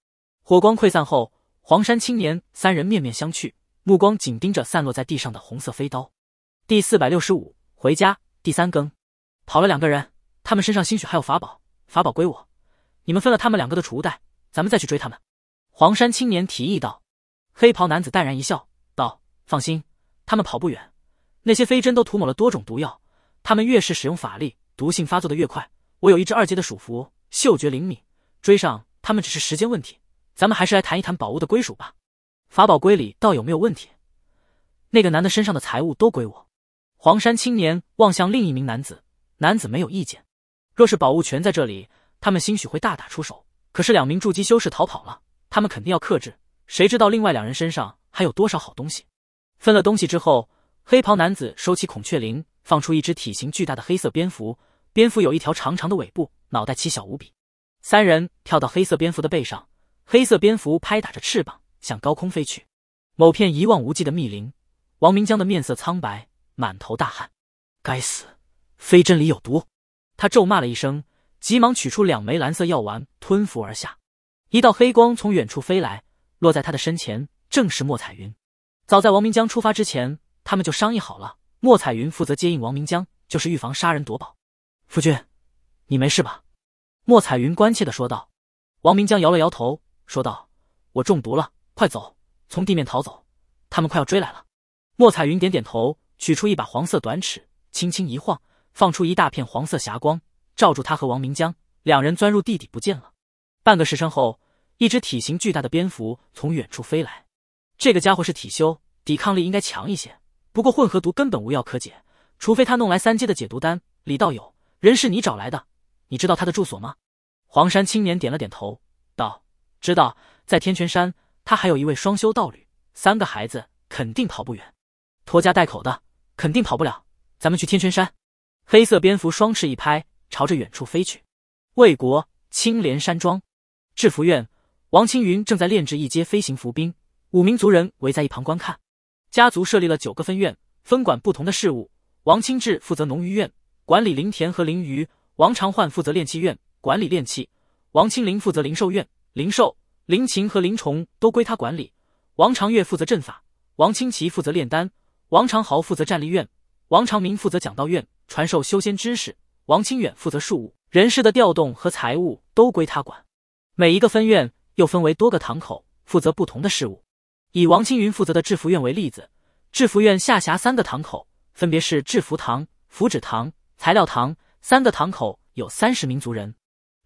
火光溃散后，黄山青年三人面面相觑，目光紧盯着散落在地上的红色飞刀。第四百六十五回家第三更，跑了两个人，他们身上兴许还有法宝，法宝归我，你们分了他们两个的储物袋，咱们再去追他们。黄山青年提议道。黑袍男子淡然一笑，道：“放心，他们跑不远。那些飞针都涂抹了多种毒药，他们越是使用法力，毒性发作的越快。”我有一只二阶的鼠符，嗅觉灵敏，追上他们只是时间问题。咱们还是来谈一谈宝物的归属吧。法宝归里，倒有没有问题？那个男的身上的财物都归我。黄山青年望向另一名男子，男子没有意见。若是宝物全在这里，他们兴许会大打出手。可是两名筑基修士逃跑了，他们肯定要克制。谁知道另外两人身上还有多少好东西？分了东西之后，黑袍男子收起孔雀翎，放出一只体型巨大的黑色蝙蝠。蝙蝠有一条长长的尾部，脑袋奇小无比。三人跳到黑色蝙蝠的背上，黑色蝙蝠拍打着翅膀向高空飞去。某片一望无际的密林，王明江的面色苍白，满头大汗。该死，飞针里有毒！他咒骂了一声，急忙取出两枚蓝色药丸吞服而下。一道黑光从远处飞来，落在他的身前，正是莫彩云。早在王明江出发之前，他们就商议好了，莫彩云负责接应王明江，就是预防杀人夺宝。夫君，你没事吧？莫彩云关切的说道。王明江摇了摇头，说道：“我中毒了，快走，从地面逃走，他们快要追来了。”莫彩云点点头，取出一把黄色短尺，轻轻一晃，放出一大片黄色霞光，罩住他和王明江两人，钻入地底不见了。半个时辰后，一只体型巨大的蝙蝠从远处飞来。这个家伙是体修，抵抗力应该强一些，不过混合毒根本无药可解，除非他弄来三阶的解毒丹。李道友。人是你找来的，你知道他的住所吗？黄山青年点了点头，道：“知道，在天泉山，他还有一位双修道侣，三个孩子肯定跑不远，拖家带口的肯定跑不了。咱们去天泉山。”黑色蝙蝠双翅一拍，朝着远处飞去。魏国青莲山庄，制服院，王青云正在炼制一阶飞行伏兵，五名族人围在一旁观看。家族设立了九个分院，分管不同的事务。王清志负责农渔院。管理灵田和灵鱼，王长焕负责炼器院管理炼器；王清林负责灵兽院灵兽，灵禽和灵虫都归他管理。王长月负责阵法，王清奇负责炼丹，王长豪负责战力院，王长明负责讲道院传授修仙知识。王清远负责庶务，人事的调动和财务都归他管。每一个分院又分为多个堂口，负责不同的事务。以王青云负责的制服院为例子，制服院下辖三个堂口，分别是制服堂、符纸堂。材料堂三个堂口有三十名族人，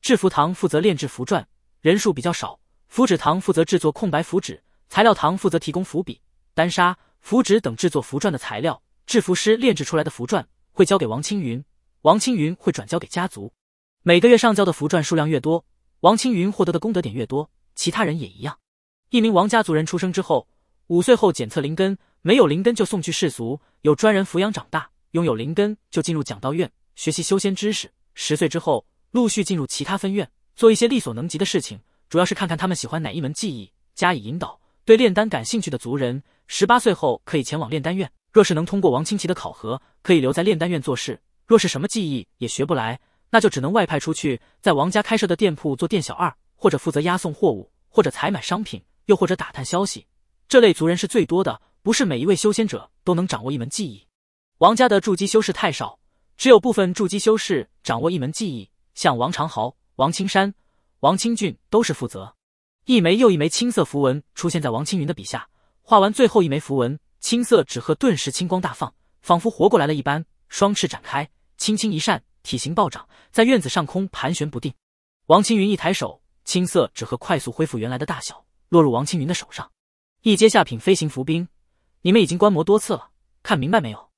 制符堂负责炼制符篆，人数比较少；符纸堂负责制作空白符纸，材料堂负责提供符笔、丹砂、符纸等制作符篆的材料。制符师炼制出来的符篆会交给王青云，王青云会转交给家族。每个月上交的符篆数量越多，王青云获得的功德点越多，其他人也一样。一名王家族人出生之后，五岁后检测灵根，没有灵根就送去世俗，有专人抚养长大。拥有灵根就进入讲道院学习修仙知识，十岁之后陆续进入其他分院做一些力所能及的事情，主要是看看他们喜欢哪一门技艺加以引导。对炼丹感兴趣的族人，十八岁后可以前往炼丹院，若是能通过王清奇的考核，可以留在炼丹院做事；若是什么技艺也学不来，那就只能外派出去，在王家开设的店铺做店小二，或者负责押送货物，或者采买商品，又或者打探消息。这类族人是最多的，不是每一位修仙者都能掌握一门技艺。王家的筑基修士太少，只有部分筑基修士掌握一门技艺，像王长豪、王青山、王清俊都是负责。一枚又一枚青色符文出现在王青云的笔下，画完最后一枚符文，青色纸鹤顿时青光大放，仿佛活过来了一般，双翅展开，轻轻一扇，体型暴涨，在院子上空盘旋不定。王青云一抬手，青色纸鹤快速恢复原来的大小，落入王青云的手上。一阶下品飞行符兵，你们已经观摩多次了，看明白没有？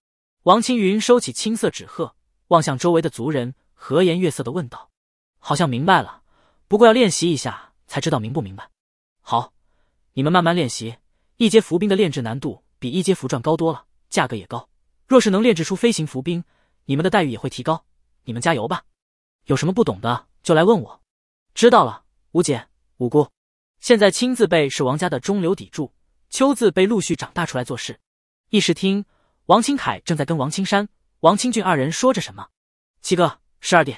王青云收起青色纸鹤，望向周围的族人，和颜悦色的问道：“好像明白了，不过要练习一下才知道明不明白。好，你们慢慢练习。一阶浮冰的炼制难度比一阶符篆高多了，价格也高。若是能炼制出飞行浮冰，你们的待遇也会提高。你们加油吧，有什么不懂的就来问我。知道了，五姐，五姑。现在青字辈是王家的中流砥柱，秋字辈陆续长大出来做事。议事厅。”王清凯正在跟王青山、王清俊二人说着什么。七哥，十二弟，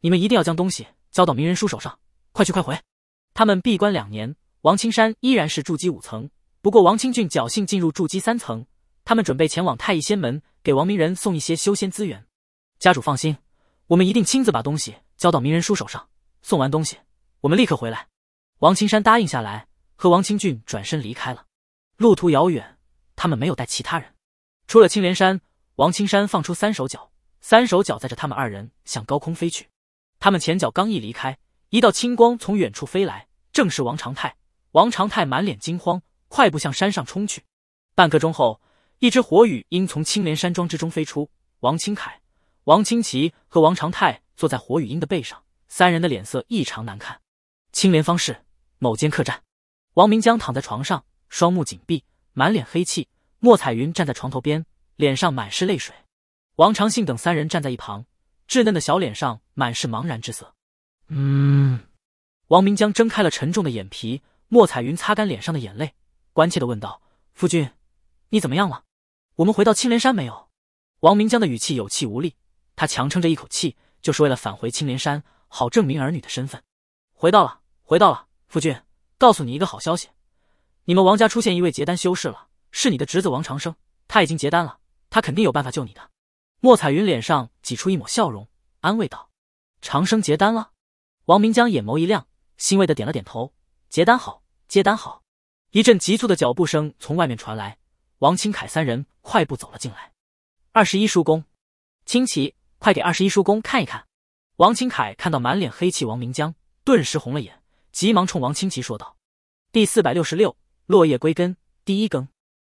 你们一定要将东西交到明人叔手上，快去快回。他们闭关两年，王青山依然是筑基五层，不过王清俊侥幸进入筑基三层。他们准备前往太乙仙门，给王明人送一些修仙资源。家主放心，我们一定亲自把东西交到明人叔手上。送完东西，我们立刻回来。王青山答应下来，和王清俊转身离开了。路途遥远，他们没有带其他人。出了青莲山，王青山放出三手脚，三手脚载着他们二人向高空飞去。他们前脚刚一离开，一道青光从远处飞来，正是王长泰。王长泰满脸惊慌，快步向山上冲去。半刻钟后，一只火羽鹰从青莲山庄之中飞出。王清凯、王清奇和王长泰坐在火羽鹰的背上，三人的脸色异常难看。青莲方氏某间客栈，王明江躺在床上，双目紧闭，满脸黑气。莫彩云站在床头边，脸上满是泪水。王长信等三人站在一旁，稚嫩的小脸上满是茫然之色。嗯，王明江睁开了沉重的眼皮。莫彩云擦干脸上的眼泪，关切的问道：“夫君，你怎么样了？我们回到青莲山没有？”王明江的语气有气无力，他强撑着一口气，就是为了返回青莲山，好证明儿女的身份。回到了，回到了，夫君，告诉你一个好消息，你们王家出现一位结丹修士了。是你的侄子王长生，他已经结丹了，他肯定有办法救你的。莫彩云脸上挤出一抹笑容，安慰道：“长生结丹了。”王明江眼眸一亮，欣慰的点了点头：“结丹好，结丹好。”一阵急促的脚步声从外面传来，王清凯三人快步走了进来。二十一叔公，清奇，快给二十一叔公看一看。王清凯看到满脸黑气王明江，顿时红了眼，急忙冲王清奇说道：“第四百六十六，落叶归根，第一更。”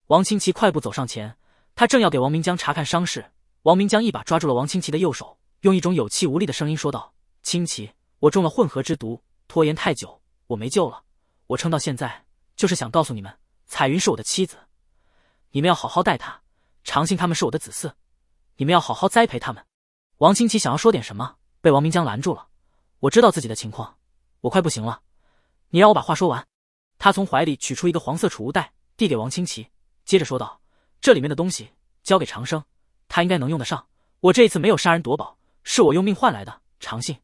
王清奇快步走上前，他正要给王明江查看伤势，王明江一把抓住了王清奇的右手，用一种有气无力的声音说道：“清奇，我中了混合之毒，拖延太久，我没救了。我撑到现在，就是想告诉你们，彩云是我的妻子，你们要好好待她。长信他们是我的子嗣，你们要好好栽培他们。”王清奇想要说点什么，被王明江拦住了。我知道自己的情况，我快不行了，你让我把话说完。他从怀里取出一个黄色储物袋，递给王清奇。接着说道：“这里面的东西交给长生，他应该能用得上。我这一次没有杀人夺宝，是我用命换来的。长信，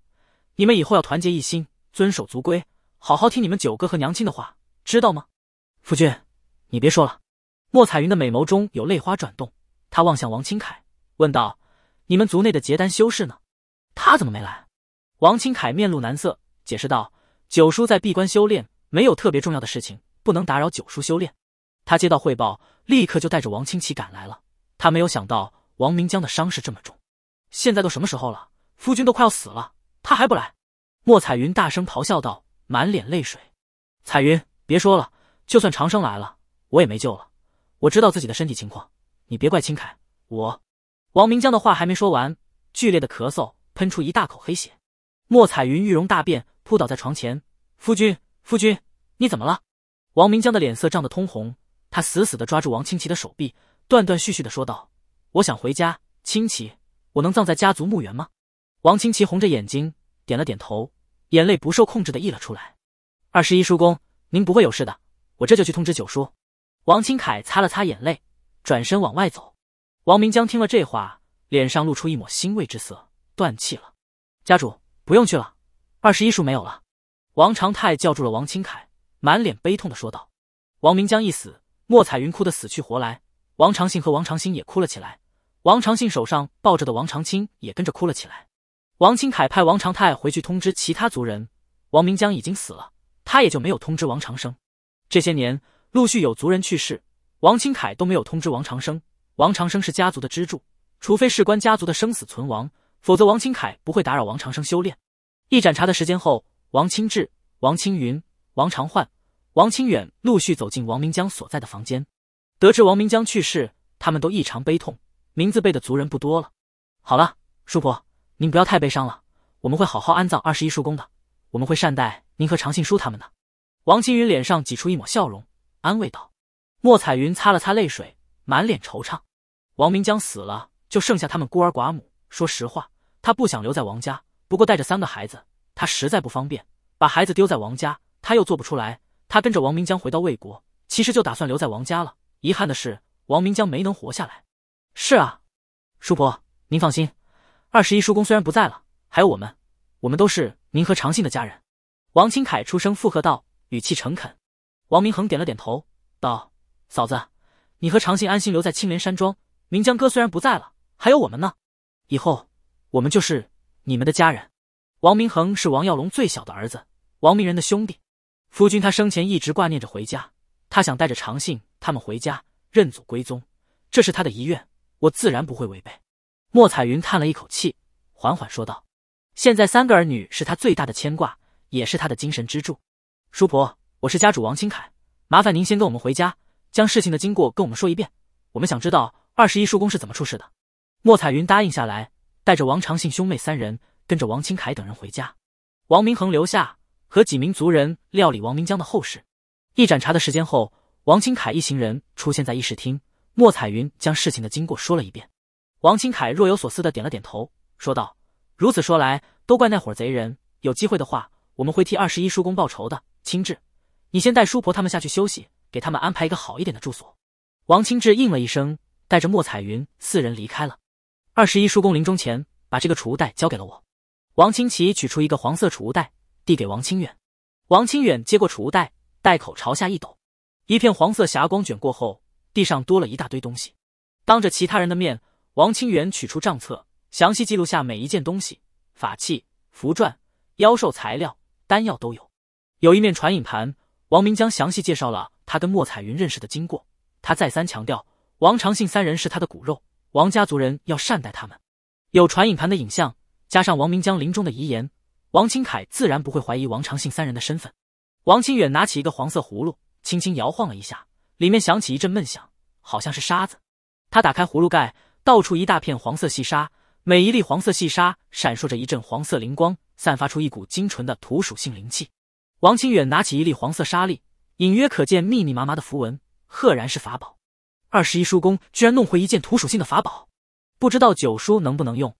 你们以后要团结一心，遵守族规，好好听你们九哥和娘亲的话，知道吗？”夫君，你别说了。莫彩云的美眸中有泪花转动，她望向王清凯，问道：“你们族内的结丹修士呢？他怎么没来？”王清凯面露难色，解释道：“九叔在闭关修炼，没有特别重要的事情，不能打扰九叔修炼。”他接到汇报，立刻就带着王清奇赶来了。他没有想到王明江的伤势这么重，现在都什么时候了，夫君都快要死了，他还不来？莫彩云大声咆哮道，满脸泪水。彩云，别说了，就算长生来了，我也没救了。我知道自己的身体情况，你别怪清凯。我……王明江的话还没说完，剧烈的咳嗽，喷出一大口黑血。莫彩云玉容大变，扑倒在床前，夫君，夫君，你怎么了？王明江的脸色涨得通红。他死死的抓住王清奇的手臂，断断续续的说道：“我想回家，清奇，我能葬在家族墓园吗？”王清奇红着眼睛点了点头，眼泪不受控制的溢了出来。“二十一叔公，您不会有事的，我这就去通知九叔。”王清凯擦了擦眼泪，转身往外走。王明江听了这话，脸上露出一抹欣慰之色：“断气了，家主不用去了，二十一叔没有了。”王长泰叫住了王清凯，满脸悲痛的说道：“王明江一死。”莫彩云哭得死去活来，王长信和王长青也哭了起来，王长信手上抱着的王长青也跟着哭了起来。王清凯派王长泰回去通知其他族人，王明江已经死了，他也就没有通知王长生。这些年陆续有族人去世，王清凯都没有通知王长生。王长生是家族的支柱，除非事关家族的生死存亡，否则王清凯不会打扰王长生修炼。一盏茶的时间后，王清志、王清云、王长焕。王清远陆续走进王明江所在的房间，得知王明江去世，他们都异常悲痛。名字辈的族人不多了。好了，叔婆，您不要太悲伤了，我们会好好安葬二十一叔公的，我们会善待您和长信叔他们的。王青云脸上挤出一抹笑容，安慰道。莫彩云擦了擦泪水，满脸惆怅。王明江死了，就剩下他们孤儿寡母。说实话，他不想留在王家，不过带着三个孩子，他实在不方便，把孩子丢在王家，他又做不出来。他跟着王明江回到魏国，其实就打算留在王家了。遗憾的是，王明江没能活下来。是啊，叔婆，您放心，二十一叔公虽然不在了，还有我们，我们都是您和长信的家人。王清凯出声附和道，语气诚恳。王明恒点了点头，道：“嫂子，你和长信安心留在青莲山庄。明江哥虽然不在了，还有我们呢。以后我们就是你们的家人。”王明恒是王耀龙最小的儿子，王明仁的兄弟。夫君他生前一直挂念着回家，他想带着长信他们回家认祖归宗，这是他的遗愿，我自然不会违背。莫彩云叹了一口气，缓缓说道：“现在三个儿女是他最大的牵挂，也是他的精神支柱。”叔婆，我是家主王清凯，麻烦您先跟我们回家，将事情的经过跟我们说一遍。我们想知道二十一叔公是怎么出事的。莫彩云答应下来，带着王长信兄妹三人跟着王清凯等人回家，王明恒留下。和几名族人料理王明江的后事，一盏茶的时间后，王清凯一行人出现在议事厅。莫彩云将事情的经过说了一遍，王清凯若有所思的点了点头，说道：“如此说来，都怪那伙贼人。有机会的话，我们会替二十一叔公报仇的。”青志，你先带叔婆他们下去休息，给他们安排一个好一点的住所。王清志应了一声，带着莫彩云四人离开了。二十一叔公临终前把这个储物袋交给了我。王清奇取出一个黄色储物袋。递给王清远，王清远接过储物袋，袋口朝下一抖，一片黄色霞光卷过后，地上多了一大堆东西。当着其他人的面，王清远取出账册，详细记录下每一件东西：法器、符篆、妖兽材料、丹药都有。有一面传影盘，王明江详细介绍了他跟莫彩云认识的经过。他再三强调，王长信三人是他的骨肉，王家族人要善待他们。有传影盘的影像，加上王明江临终的遗言。王清凯自然不会怀疑王长信三人的身份。王清远拿起一个黄色葫芦，轻轻摇晃了一下，里面响起一阵闷响，好像是沙子。他打开葫芦盖，倒出一大片黄色细沙，每一粒黄色细沙闪烁着一阵黄色灵光，散发出一股精纯的土属性灵气。王清远拿起一粒黄色沙粒，隐约可见密密麻麻的符文，赫然是法宝。二十一叔公居然弄回一件土属性的法宝，不知道九叔能不能用？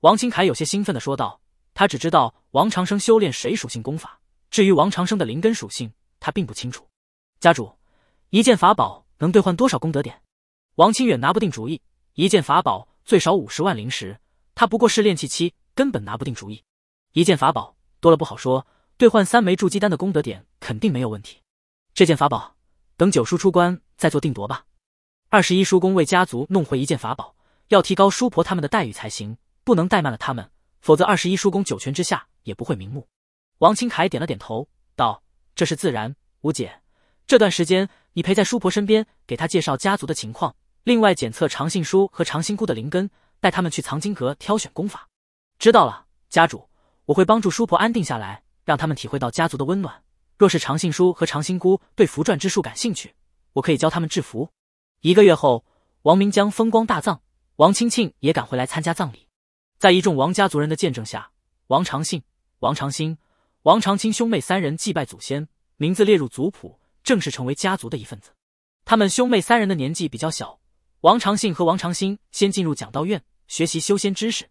王清凯有些兴奋地说道。他只知道王长生修炼水属性功法，至于王长生的灵根属性，他并不清楚。家主，一件法宝能兑换多少功德点？王清远拿不定主意。一件法宝最少五十万灵石，他不过是炼气期，根本拿不定主意。一件法宝多了不好说，兑换三枚筑基丹的功德点肯定没有问题。这件法宝等九叔出关再做定夺吧。二十一叔公为家族弄回一件法宝，要提高叔婆他们的待遇才行，不能怠慢了他们。否则，二十一叔公九泉之下也不会瞑目。王清凯点了点头，道：“这是自然。吴姐，这段时间你陪在叔婆身边，给她介绍家族的情况，另外检测长信叔和长信姑的灵根，带他们去藏经阁挑选功法。知道了，家主，我会帮助叔婆安定下来，让他们体会到家族的温暖。若是长信叔和长信姑对符篆之术感兴趣，我可以教他们制符。”一个月后，王明江风光大葬，王清庆也赶回来参加葬礼。在一众王家族人的见证下，王长信、王长兴、王长青兄妹三人祭拜祖先，名字列入族谱，正式成为家族的一份子。他们兄妹三人的年纪比较小，王长信和王长兴先进入讲道院学习修仙知识。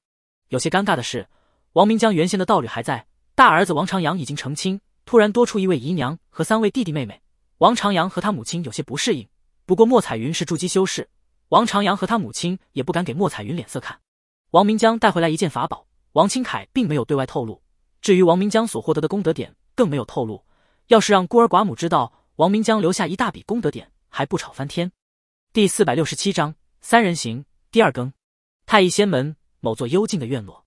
有些尴尬的是，王明江原先的道侣还在，大儿子王长阳已经成亲，突然多出一位姨娘和三位弟弟妹妹。王长阳和他母亲有些不适应，不过莫彩云是筑基修士，王长阳和他母亲也不敢给莫彩云脸色看。王明江带回来一件法宝，王清凯并没有对外透露。至于王明江所获得的功德点，更没有透露。要是让孤儿寡母知道王明江留下一大笔功德点，还不吵翻天？第四百六十七章三人行第二更。太乙仙门某座幽静的院落，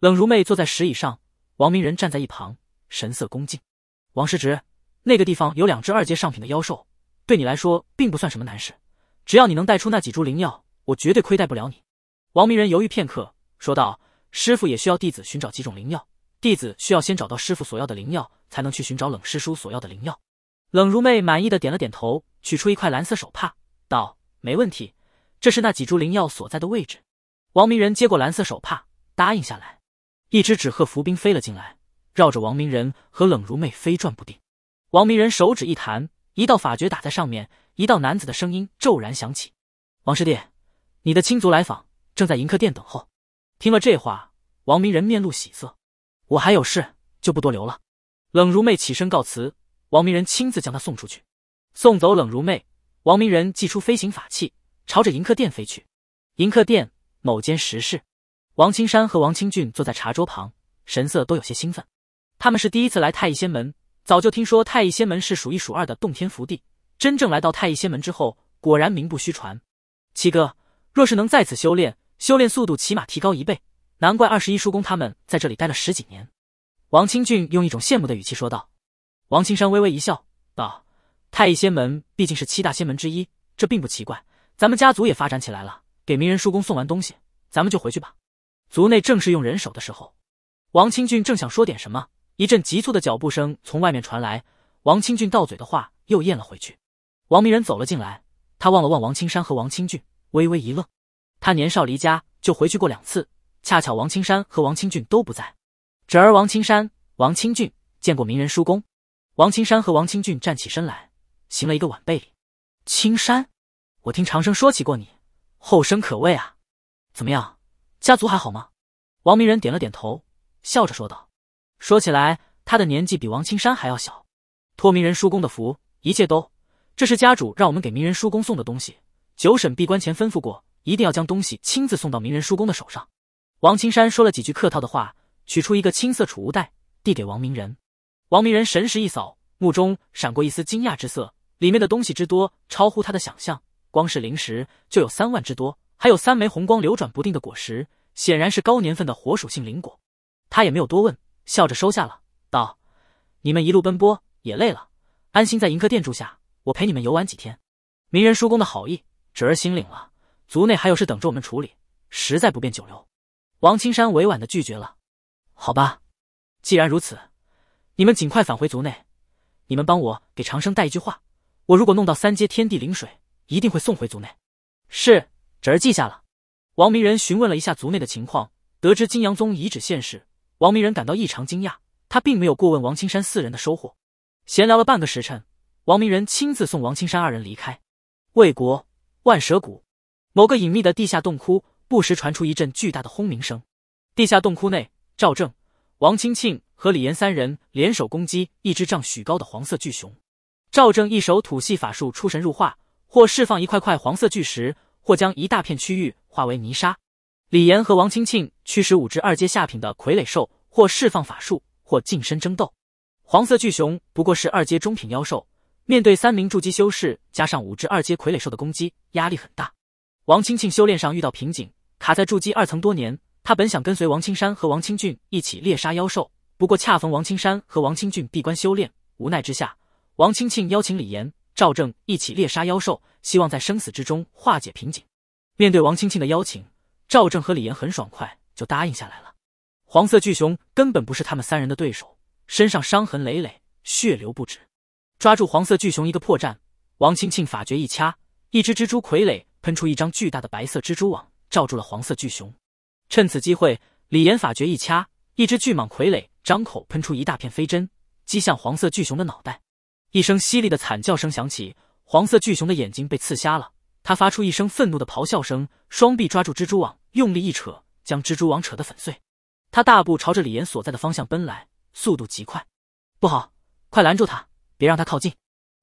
冷如妹坐在石椅上，王明仁站在一旁，神色恭敬。王师侄，那个地方有两只二阶上品的妖兽，对你来说并不算什么难事。只要你能带出那几株灵药，我绝对亏待不了你。王明仁犹豫片刻，说道：“师傅也需要弟子寻找几种灵药，弟子需要先找到师傅所要的灵药，才能去寻找冷师叔所要的灵药。”冷如妹满意的点了点头，取出一块蓝色手帕，道：“没问题，这是那几株灵药所在的位置。”王明仁接过蓝色手帕，答应下来。一只纸鹤伏兵飞了进来，绕着王明仁和冷如妹飞转不定。王明仁手指一弹，一道法诀打在上面，一道男子的声音骤然响起：“王师弟，你的亲族来访。”正在迎客殿等候。听了这话，王明仁面露喜色。我还有事，就不多留了。冷如妹起身告辞，王明仁亲自将她送出去。送走冷如妹，王明仁祭出飞行法器，朝着迎客殿飞去。迎客殿某间石室，王青山和王清俊坐在茶桌旁，神色都有些兴奋。他们是第一次来太乙仙门，早就听说太乙仙门是数一数二的洞天福地。真正来到太乙仙门之后，果然名不虚传。七哥，若是能在此修炼，修炼速度起码提高一倍，难怪二十一叔公他们在这里待了十几年。王清俊用一种羡慕的语气说道。王青山微微一笑，道：“太乙仙门毕竟是七大仙门之一，这并不奇怪。咱们家族也发展起来了。给名人叔公送完东西，咱们就回去吧。族内正是用人手的时候。”王清俊正想说点什么，一阵急促的脚步声从外面传来，王清俊到嘴的话又咽了回去。王明仁走了进来，他望了望王青山和王清俊，微微一愣。他年少离家，就回去过两次。恰巧王青山和王清俊都不在。侄儿王青山、王清俊见过名人叔公。王青山和王清俊站起身来，行了一个晚辈礼。青山，我听长生说起过你，后生可畏啊！怎么样，家族还好吗？王明仁点了点头，笑着说道：“说起来，他的年纪比王青山还要小。托名人叔公的福，一切都……这是家主让我们给名人叔公送的东西。九婶闭关前吩咐过。”一定要将东西亲自送到鸣人叔公的手上。王青山说了几句客套的话，取出一个青色储物袋，递给王鸣人。王鸣人神识一扫，目中闪过一丝惊讶之色。里面的东西之多，超乎他的想象。光是灵石就有三万之多，还有三枚红光流转不定的果实，显然是高年份的火属性灵果。他也没有多问，笑着收下了，道：“你们一路奔波也累了，安心在迎客店住下，我陪你们游玩几天。”鸣人叔公的好意，侄儿心领了。族内还有事等着我们处理，实在不便久留。王青山委婉的拒绝了。好吧，既然如此，你们尽快返回族内。你们帮我给长生带一句话，我如果弄到三阶天地灵水，一定会送回族内。是，侄儿记下了。王明仁询问了一下族内的情况，得知金阳宗遗址现世，王明仁感到异常惊讶。他并没有过问王青山四人的收获。闲聊了半个时辰，王明仁亲自送王青山二人离开。魏国万蛇谷。某个隐秘的地下洞窟，不时传出一阵巨大的轰鸣声。地下洞窟内，赵正、王清庆和李岩三人联手攻击一只丈许高的黄色巨熊。赵正一手土系法术出神入化，或释放一块块黄色巨石，或将一大片区域化为泥沙。李岩和王清庆驱使五只二阶下品的傀儡兽，或释放法术，或近身争斗。黄色巨熊不过是二阶中品妖兽，面对三名筑基修士加上五只二阶傀儡兽的攻击，压力很大。王青青修炼上遇到瓶颈，卡在筑基二层多年。他本想跟随王青山和王青俊一起猎杀妖兽，不过恰逢王青山和王青俊闭关修炼，无奈之下，王青青邀请李岩、赵正一起猎杀妖兽，希望在生死之中化解瓶颈。面对王青青的邀请，赵正和李岩很爽快就答应下来了。黄色巨熊根本不是他们三人的对手，身上伤痕累累，血流不止。抓住黄色巨熊一个破绽，王青青法诀一掐，一只蜘蛛傀儡。喷出一张巨大的白色蜘蛛网，罩住了黄色巨熊。趁此机会，李岩法诀一掐，一只巨蟒傀儡张口喷出一大片飞针，击向黄色巨熊的脑袋。一声犀利的惨叫声响起，黄色巨熊的眼睛被刺瞎了。他发出一声愤怒的咆哮声，双臂抓住蜘蛛网，用力一扯，将蜘蛛网扯得粉碎。他大步朝着李岩所在的方向奔来，速度极快。不好，快拦住他，别让他靠近！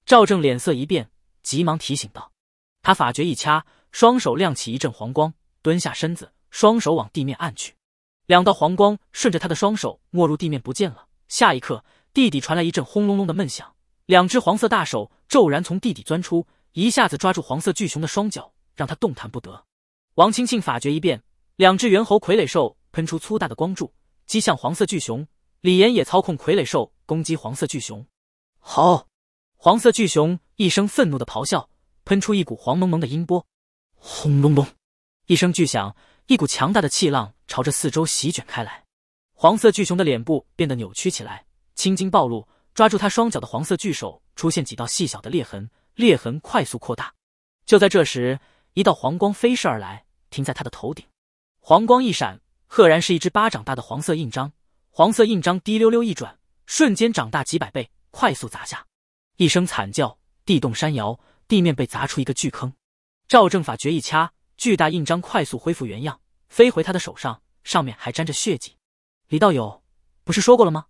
赵正脸色一变，急忙提醒道。他法诀一掐，双手亮起一阵黄光，蹲下身子，双手往地面按去，两道黄光顺着他的双手没入地面不见了。下一刻，地底传来一阵轰隆隆的闷响，两只黄色大手骤然从地底钻出，一下子抓住黄色巨熊的双脚，让他动弹不得。王青青法诀一变，两只猿猴傀儡兽喷出粗大的光柱，击向黄色巨熊。李岩也操控傀儡兽攻击黄色巨熊。好！黄色巨熊一声愤怒的咆哮。喷出一股黄蒙蒙的音波，轰隆隆，一声巨响，一股强大的气浪朝着四周席卷开来。黄色巨熊的脸部变得扭曲起来，青筋暴露，抓住他双脚的黄色巨手出现几道细小的裂痕，裂痕快速扩大。就在这时，一道黄光飞射而来，停在他的头顶。黄光一闪，赫然是一只巴掌大的黄色印章。黄色印章滴溜溜一转，瞬间长大几百倍，快速砸下。一声惨叫，地动山摇。地面被砸出一个巨坑，赵正法决一掐，巨大印章快速恢复原样，飞回他的手上，上面还沾着血迹。李道友不是说过了吗？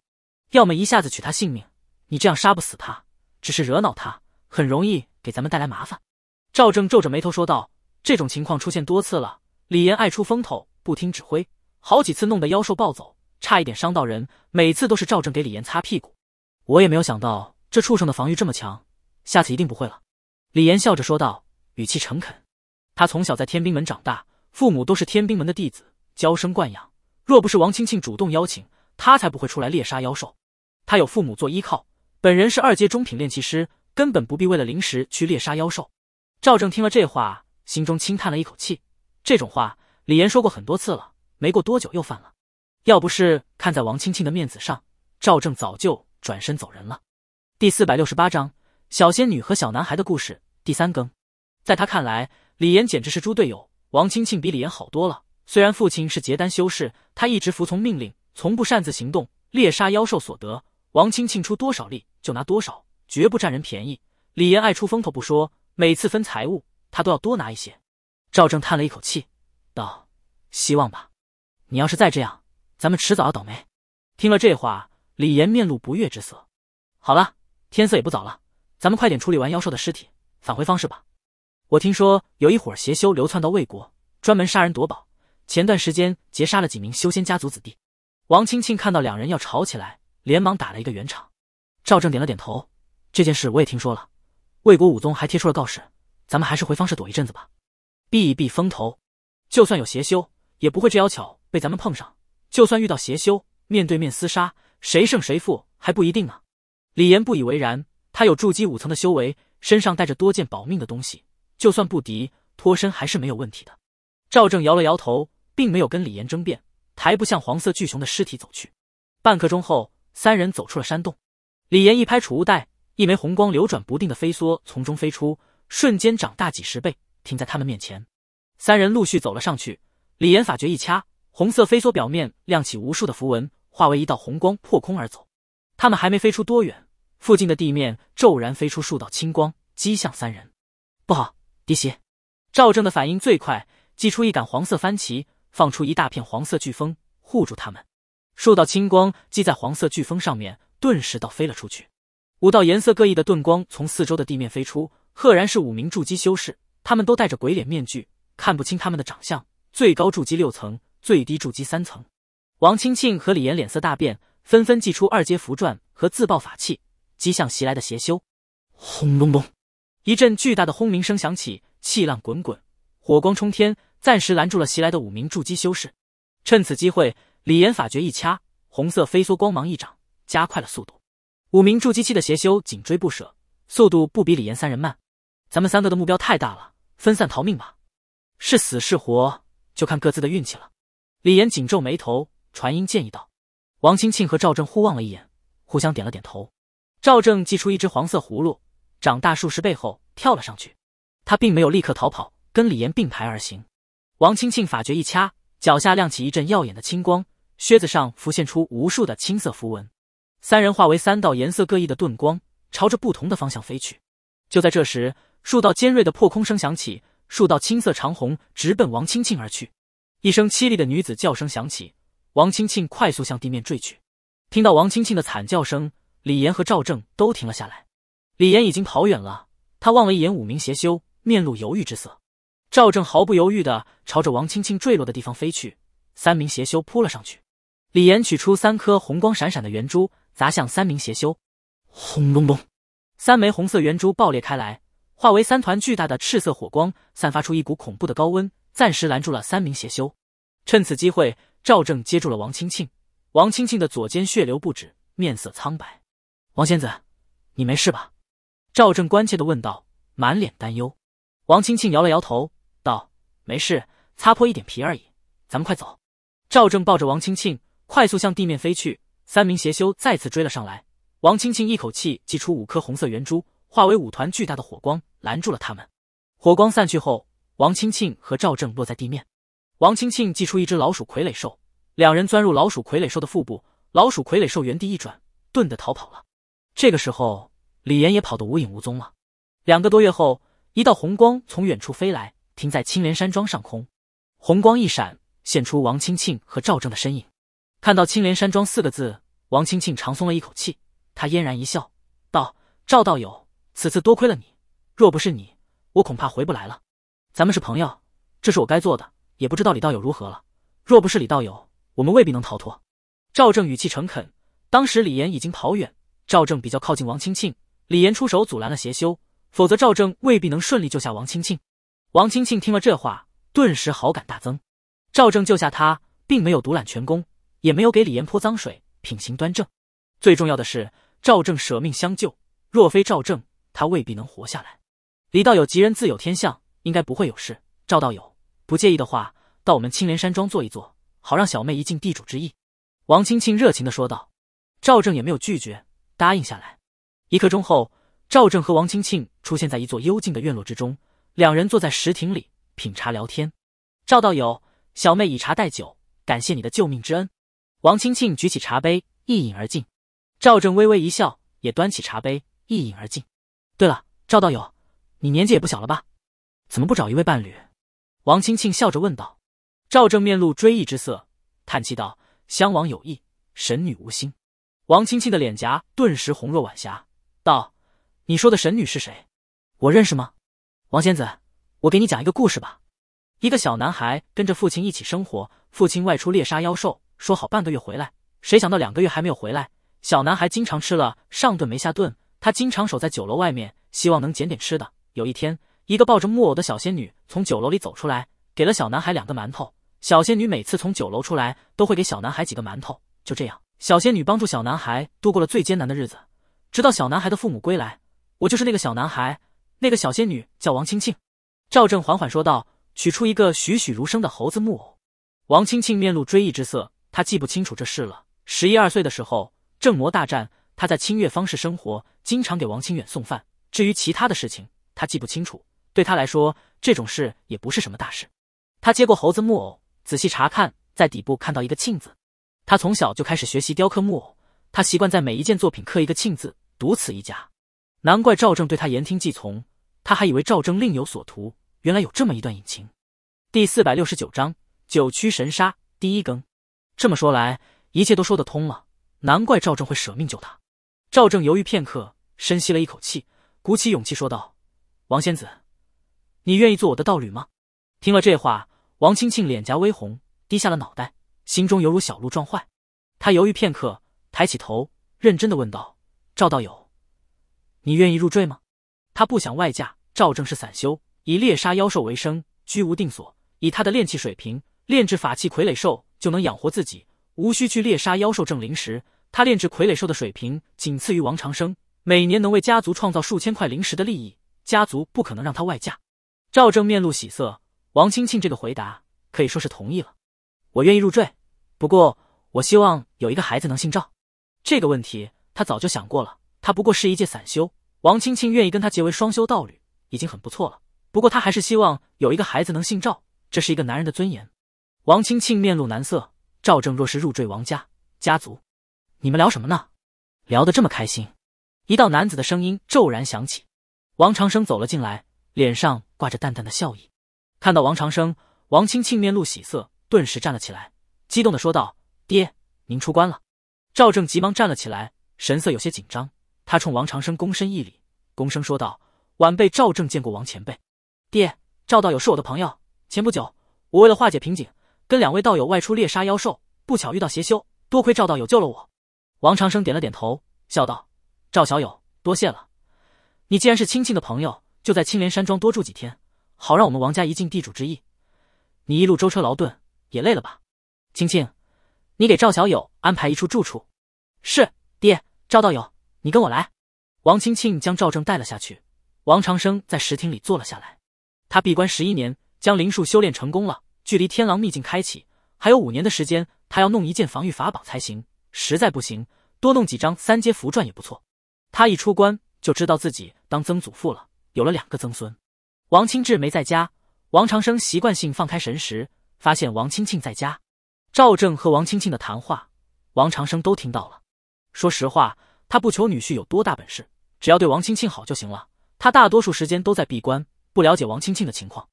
要么一下子取他性命，你这样杀不死他，只是惹恼他，很容易给咱们带来麻烦。赵正皱着眉头说道：“这种情况出现多次了，李岩爱出风头，不听指挥，好几次弄得妖兽暴走，差一点伤到人，每次都是赵正给李岩擦屁股。我也没有想到这畜生的防御这么强，下次一定不会了。”李岩笑着说道，语气诚恳。他从小在天兵门长大，父母都是天兵门的弟子，娇生惯养。若不是王青青主动邀请，他才不会出来猎杀妖兽。他有父母做依靠，本人是二阶中品炼气师，根本不必为了灵石去猎杀妖兽。赵正听了这话，心中轻叹了一口气。这种话李岩说过很多次了，没过多久又犯了。要不是看在王青青的面子上，赵正早就转身走人了。第四百六十八章：小仙女和小男孩的故事。第三更，在他看来，李岩简直是猪队友。王青青比李岩好多了。虽然父亲是结丹修士，他一直服从命令，从不擅自行动。猎杀妖兽所得，王青青出多少力就拿多少，绝不占人便宜。李岩爱出风头不说，每次分财物，他都要多拿一些。赵正叹了一口气，道：“希望吧，你要是再这样，咱们迟早要倒霉。”听了这话，李岩面露不悦之色。好了，天色也不早了，咱们快点处理完妖兽的尸体。返回方式吧，我听说有一伙邪修流窜到魏国，专门杀人夺宝。前段时间劫杀了几名修仙家族子弟。王青青看到两人要吵起来，连忙打了一个圆场。赵正点了点头，这件事我也听说了。魏国武宗还贴出了告示，咱们还是回方氏躲一阵子吧，避一避风头。就算有邪修，也不会这妖巧被咱们碰上。就算遇到邪修，面对面厮杀，谁胜谁负还不一定呢。李岩不以为然，他有筑基五层的修为。身上带着多件保命的东西，就算不敌，脱身还是没有问题的。赵正摇了摇头，并没有跟李岩争辩，抬步向黄色巨熊的尸体走去。半刻钟后，三人走出了山洞。李岩一拍储物袋，一枚红光流转不定的飞梭从中飞出，瞬间长大几十倍，停在他们面前。三人陆续走了上去。李岩法诀一掐，红色飞梭表面亮起无数的符文，化为一道红光破空而走。他们还没飞出多远。附近的地面骤然飞出数道青光，击向三人。不好，敌袭！赵正的反应最快，祭出一杆黄色番旗，放出一大片黄色飓风，护住他们。数道青光击在黄色飓风上面，顿时倒飞了出去。五道颜色各异的遁光从四周的地面飞出，赫然是五名筑基修士，他们都戴着鬼脸面具，看不清他们的长相。最高筑基六层，最低筑基三层。王青青和李岩脸色大变，纷纷祭出二阶符篆和自爆法器。击向袭来的邪修，轰隆隆，一阵巨大的轰鸣声响起，气浪滚滚，火光冲天，暂时拦住了袭来的五名筑基修士。趁此机会，李岩法诀一掐，红色飞梭光芒一掌，加快了速度。五名筑基期的邪修紧追不舍，速度不比李岩三人慢。咱们三个的目标太大了，分散逃命吧，是死是活就看各自的运气了。李岩紧皱眉头，传音建议道：“王青青和赵正互望了一眼，互相点了点头。”赵正祭出一只黄色葫芦，长大数十倍后跳了上去。他并没有立刻逃跑，跟李岩并排而行。王清清法决一掐，脚下亮起一阵耀眼的青光，靴子上浮现出无数的青色符文。三人化为三道颜色各异的遁光，朝着不同的方向飞去。就在这时，数道尖锐的破空声响起，数道青色长虹直奔王清庆而去。一声凄厉的女子叫声响起，王清庆快速向地面坠去。听到王清庆的惨叫声。李岩和赵正都停了下来，李岩已经跑远了。他望了一眼五名邪修，面露犹豫之色。赵正毫不犹豫的朝着王青青坠落的地方飞去。三名邪修扑了上去，李岩取出三颗红光闪闪的圆珠，砸向三名邪修。轰隆隆，三枚红色圆珠爆裂开来，化为三团巨大的赤色火光，散发出一股恐怖的高温，暂时拦住了三名邪修。趁此机会，赵正接住了王青青。王青青的左肩血流不止，面色苍白。王仙子，你没事吧？赵正关切的问道，满脸担忧。王青青摇了摇头，道：“没事，擦破一点皮而已。”咱们快走。赵正抱着王青青，快速向地面飞去。三名邪修再次追了上来。王青青一口气祭出五颗红色圆珠，化为五团巨大的火光，拦住了他们。火光散去后，王青青和赵正落在地面。王青青祭出一只老鼠傀儡兽，两人钻入老鼠傀儡兽的腹部。老鼠傀儡兽原地一转，遁的逃跑了。这个时候，李岩也跑得无影无踪了。两个多月后，一道红光从远处飞来，停在青莲山庄上空。红光一闪，现出王青青和赵正的身影。看到“青莲山庄”四个字，王青青长松了一口气，她嫣然一笑，道：“赵道友，此次多亏了你，若不是你，我恐怕回不来了。咱们是朋友，这是我该做的。也不知道李道友如何了，若不是李道友，我们未必能逃脱。”赵正语气诚恳。当时李岩已经跑远。赵正比较靠近王清庆，李岩出手阻拦了邪修，否则赵正未必能顺利救下王清庆。王清庆听了这话，顿时好感大增。赵正救下他，并没有独揽全功，也没有给李岩泼脏水，品行端正。最重要的是，赵正舍命相救，若非赵正，他未必能活下来。李道友吉人自有天相，应该不会有事。赵道友不介意的话，到我们青莲山庄坐一坐，好让小妹一尽地主之谊。”王青青热情地说道。赵正也没有拒绝。答应下来。一刻钟后，赵正和王青青出现在一座幽静的院落之中，两人坐在石亭里品茶聊天。赵道友，小妹以茶代酒，感谢你的救命之恩。王青青举起茶杯，一饮而尽。赵正微微一笑，也端起茶杯，一饮而尽。对了，赵道友，你年纪也不小了吧？怎么不找一位伴侣？王青青笑着问道。赵正面露追忆之色，叹气道：“襄王有意，神女无心。”王青青的脸颊顿时红若晚霞，道：“你说的神女是谁？我认识吗？”王仙子，我给你讲一个故事吧。一个小男孩跟着父亲一起生活，父亲外出猎杀妖兽，说好半个月回来，谁想到两个月还没有回来。小男孩经常吃了上顿没下顿，他经常守在酒楼外面，希望能捡点吃的。有一天，一个抱着木偶的小仙女从酒楼里走出来，给了小男孩两个馒头。小仙女每次从酒楼出来，都会给小男孩几个馒头。就这样。小仙女帮助小男孩度过了最艰难的日子，直到小男孩的父母归来。我就是那个小男孩，那个小仙女叫王青青。赵正缓缓说道，取出一个栩栩如生的猴子木偶。王青青面露追忆之色，她记不清楚这事了。十一二岁的时候，正魔大战，她在清月坊市生活，经常给王清远送饭。至于其他的事情，她记不清楚。对她来说，这种事也不是什么大事。她接过猴子木偶，仔细查看，在底部看到一个“庆”字。他从小就开始学习雕刻木偶，他习惯在每一件作品刻一个庆字，独此一家，难怪赵正对他言听计从。他还以为赵正另有所图，原来有这么一段隐情。第四百六十九章九曲神杀第一更。这么说来，一切都说得通了，难怪赵正会舍命救他。赵正犹豫片刻，深吸了一口气，鼓起勇气说道：“王仙子，你愿意做我的道侣吗？”听了这话，王青青脸颊微红，低下了脑袋。心中犹如小鹿撞坏，他犹豫片刻，抬起头，认真的问道：“赵道友，你愿意入赘吗？”他不想外嫁。赵正是散修，以猎杀妖兽为生，居无定所。以他的炼器水平，炼制法器傀儡兽就能养活自己，无需去猎杀妖兽挣零食。他炼制傀儡兽的水平仅次于王长生，每年能为家族创造数千块零食的利益，家族不可能让他外嫁。赵正面露喜色，王青青这个回答可以说是同意了。我愿意入赘，不过我希望有一个孩子能姓赵。这个问题他早就想过了。他不过是一介散修，王青青愿意跟他结为双修道侣，已经很不错了。不过他还是希望有一个孩子能姓赵，这是一个男人的尊严。王青青面露难色。赵正若是入赘王家家族，你们聊什么呢？聊得这么开心？一道男子的声音骤然响起。王长生走了进来，脸上挂着淡淡的笑意。看到王长生，王青青面露喜色。顿时站了起来，激动的说道：“爹，您出关了！”赵正急忙站了起来，神色有些紧张。他冲王长生躬身一礼，躬声说道：“晚辈赵正见过王前辈。爹，赵道友是我的朋友。前不久，我为了化解瓶颈，跟两位道友外出猎杀妖兽，不巧遇到邪修，多亏赵道友救了我。”王长生点了点头，笑道：“赵小友，多谢了。你既然是亲戚的朋友，就在青莲山庄多住几天，好让我们王家一尽地主之谊。你一路舟车劳顿。”也累了吧，青青，你给赵小友安排一处住处。是，爹，赵道友，你跟我来。王青青将赵正带了下去。王长生在石亭里坐了下来。他闭关十一年，将灵术修炼成功了。距离天狼秘境开启还有五年的时间，他要弄一件防御法宝才行。实在不行，多弄几张三阶符篆也不错。他一出关就知道自己当曾祖父了，有了两个曾孙。王清志没在家，王长生习惯性放开神识。发现王清庆在家，赵正和王清庆的谈话，王长生都听到了。说实话，他不求女婿有多大本事，只要对王清庆好就行了。他大多数时间都在闭关，不了解王清庆的情况。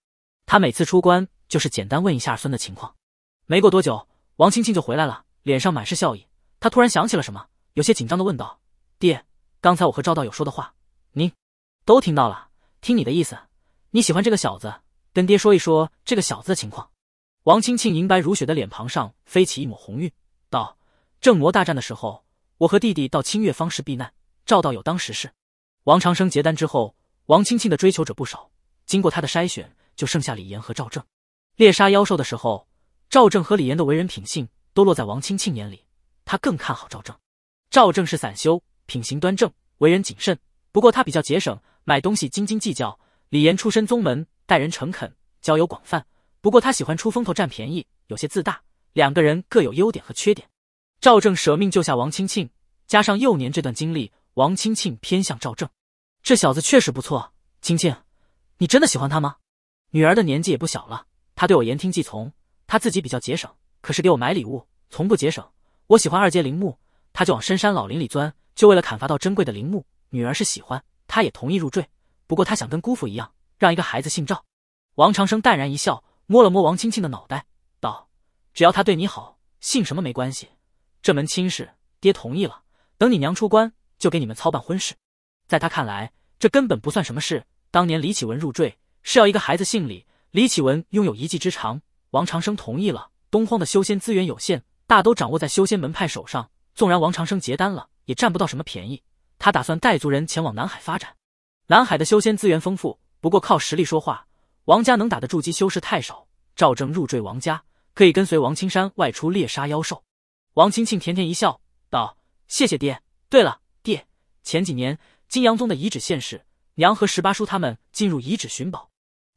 他每次出关就是简单问一下孙的情况。没过多久，王清庆就回来了，脸上满是笑意。他突然想起了什么，有些紧张的问道：“爹，刚才我和赵道友说的话，您都听到了。听你的意思，你喜欢这个小子，跟爹说一说这个小子的情况。”王清青银白如雪的脸庞上飞起一抹红晕，道：“正魔大战的时候，我和弟弟到清月方氏避难。赵道友当时是王长生结丹之后，王清青的追求者不少，经过他的筛选，就剩下李岩和赵正。猎杀妖兽的时候，赵正和李岩的为人品性都落在王清青眼里，他更看好赵正。赵正是散修，品行端正，为人谨慎。不过他比较节省，买东西斤斤计较。李岩出身宗门，待人诚恳，交友广泛。”不过他喜欢出风头占便宜，有些自大。两个人各有优点和缺点。赵正舍命救下王青青，加上幼年这段经历，王青青偏向赵正。这小子确实不错。青青，你真的喜欢他吗？女儿的年纪也不小了，她对我言听计从。她自己比较节省，可是给我买礼物从不节省。我喜欢二阶陵木，她就往深山老林里钻，就为了砍伐到珍贵的陵墓。女儿是喜欢，她也同意入赘。不过她想跟姑父一样，让一个孩子姓赵。王长生淡然一笑。摸了摸王青青的脑袋，道：“只要他对你好，姓什么没关系。这门亲事，爹同意了。等你娘出关，就给你们操办婚事。”在他看来，这根本不算什么事。当年李启文入赘，是要一个孩子姓李。李启文拥有一技之长，王长生同意了。东荒的修仙资源有限，大都掌握在修仙门派手上。纵然王长生结丹了，也占不到什么便宜。他打算带族人前往南海发展。南海的修仙资源丰富，不过靠实力说话。王家能打的筑基修士太少，赵正入赘王家，可以跟随王青山外出猎杀妖兽。王青青甜甜一笑，道：“谢谢爹。对了，爹，前几年金阳宗的遗址现世，娘和十八叔他们进入遗址寻宝。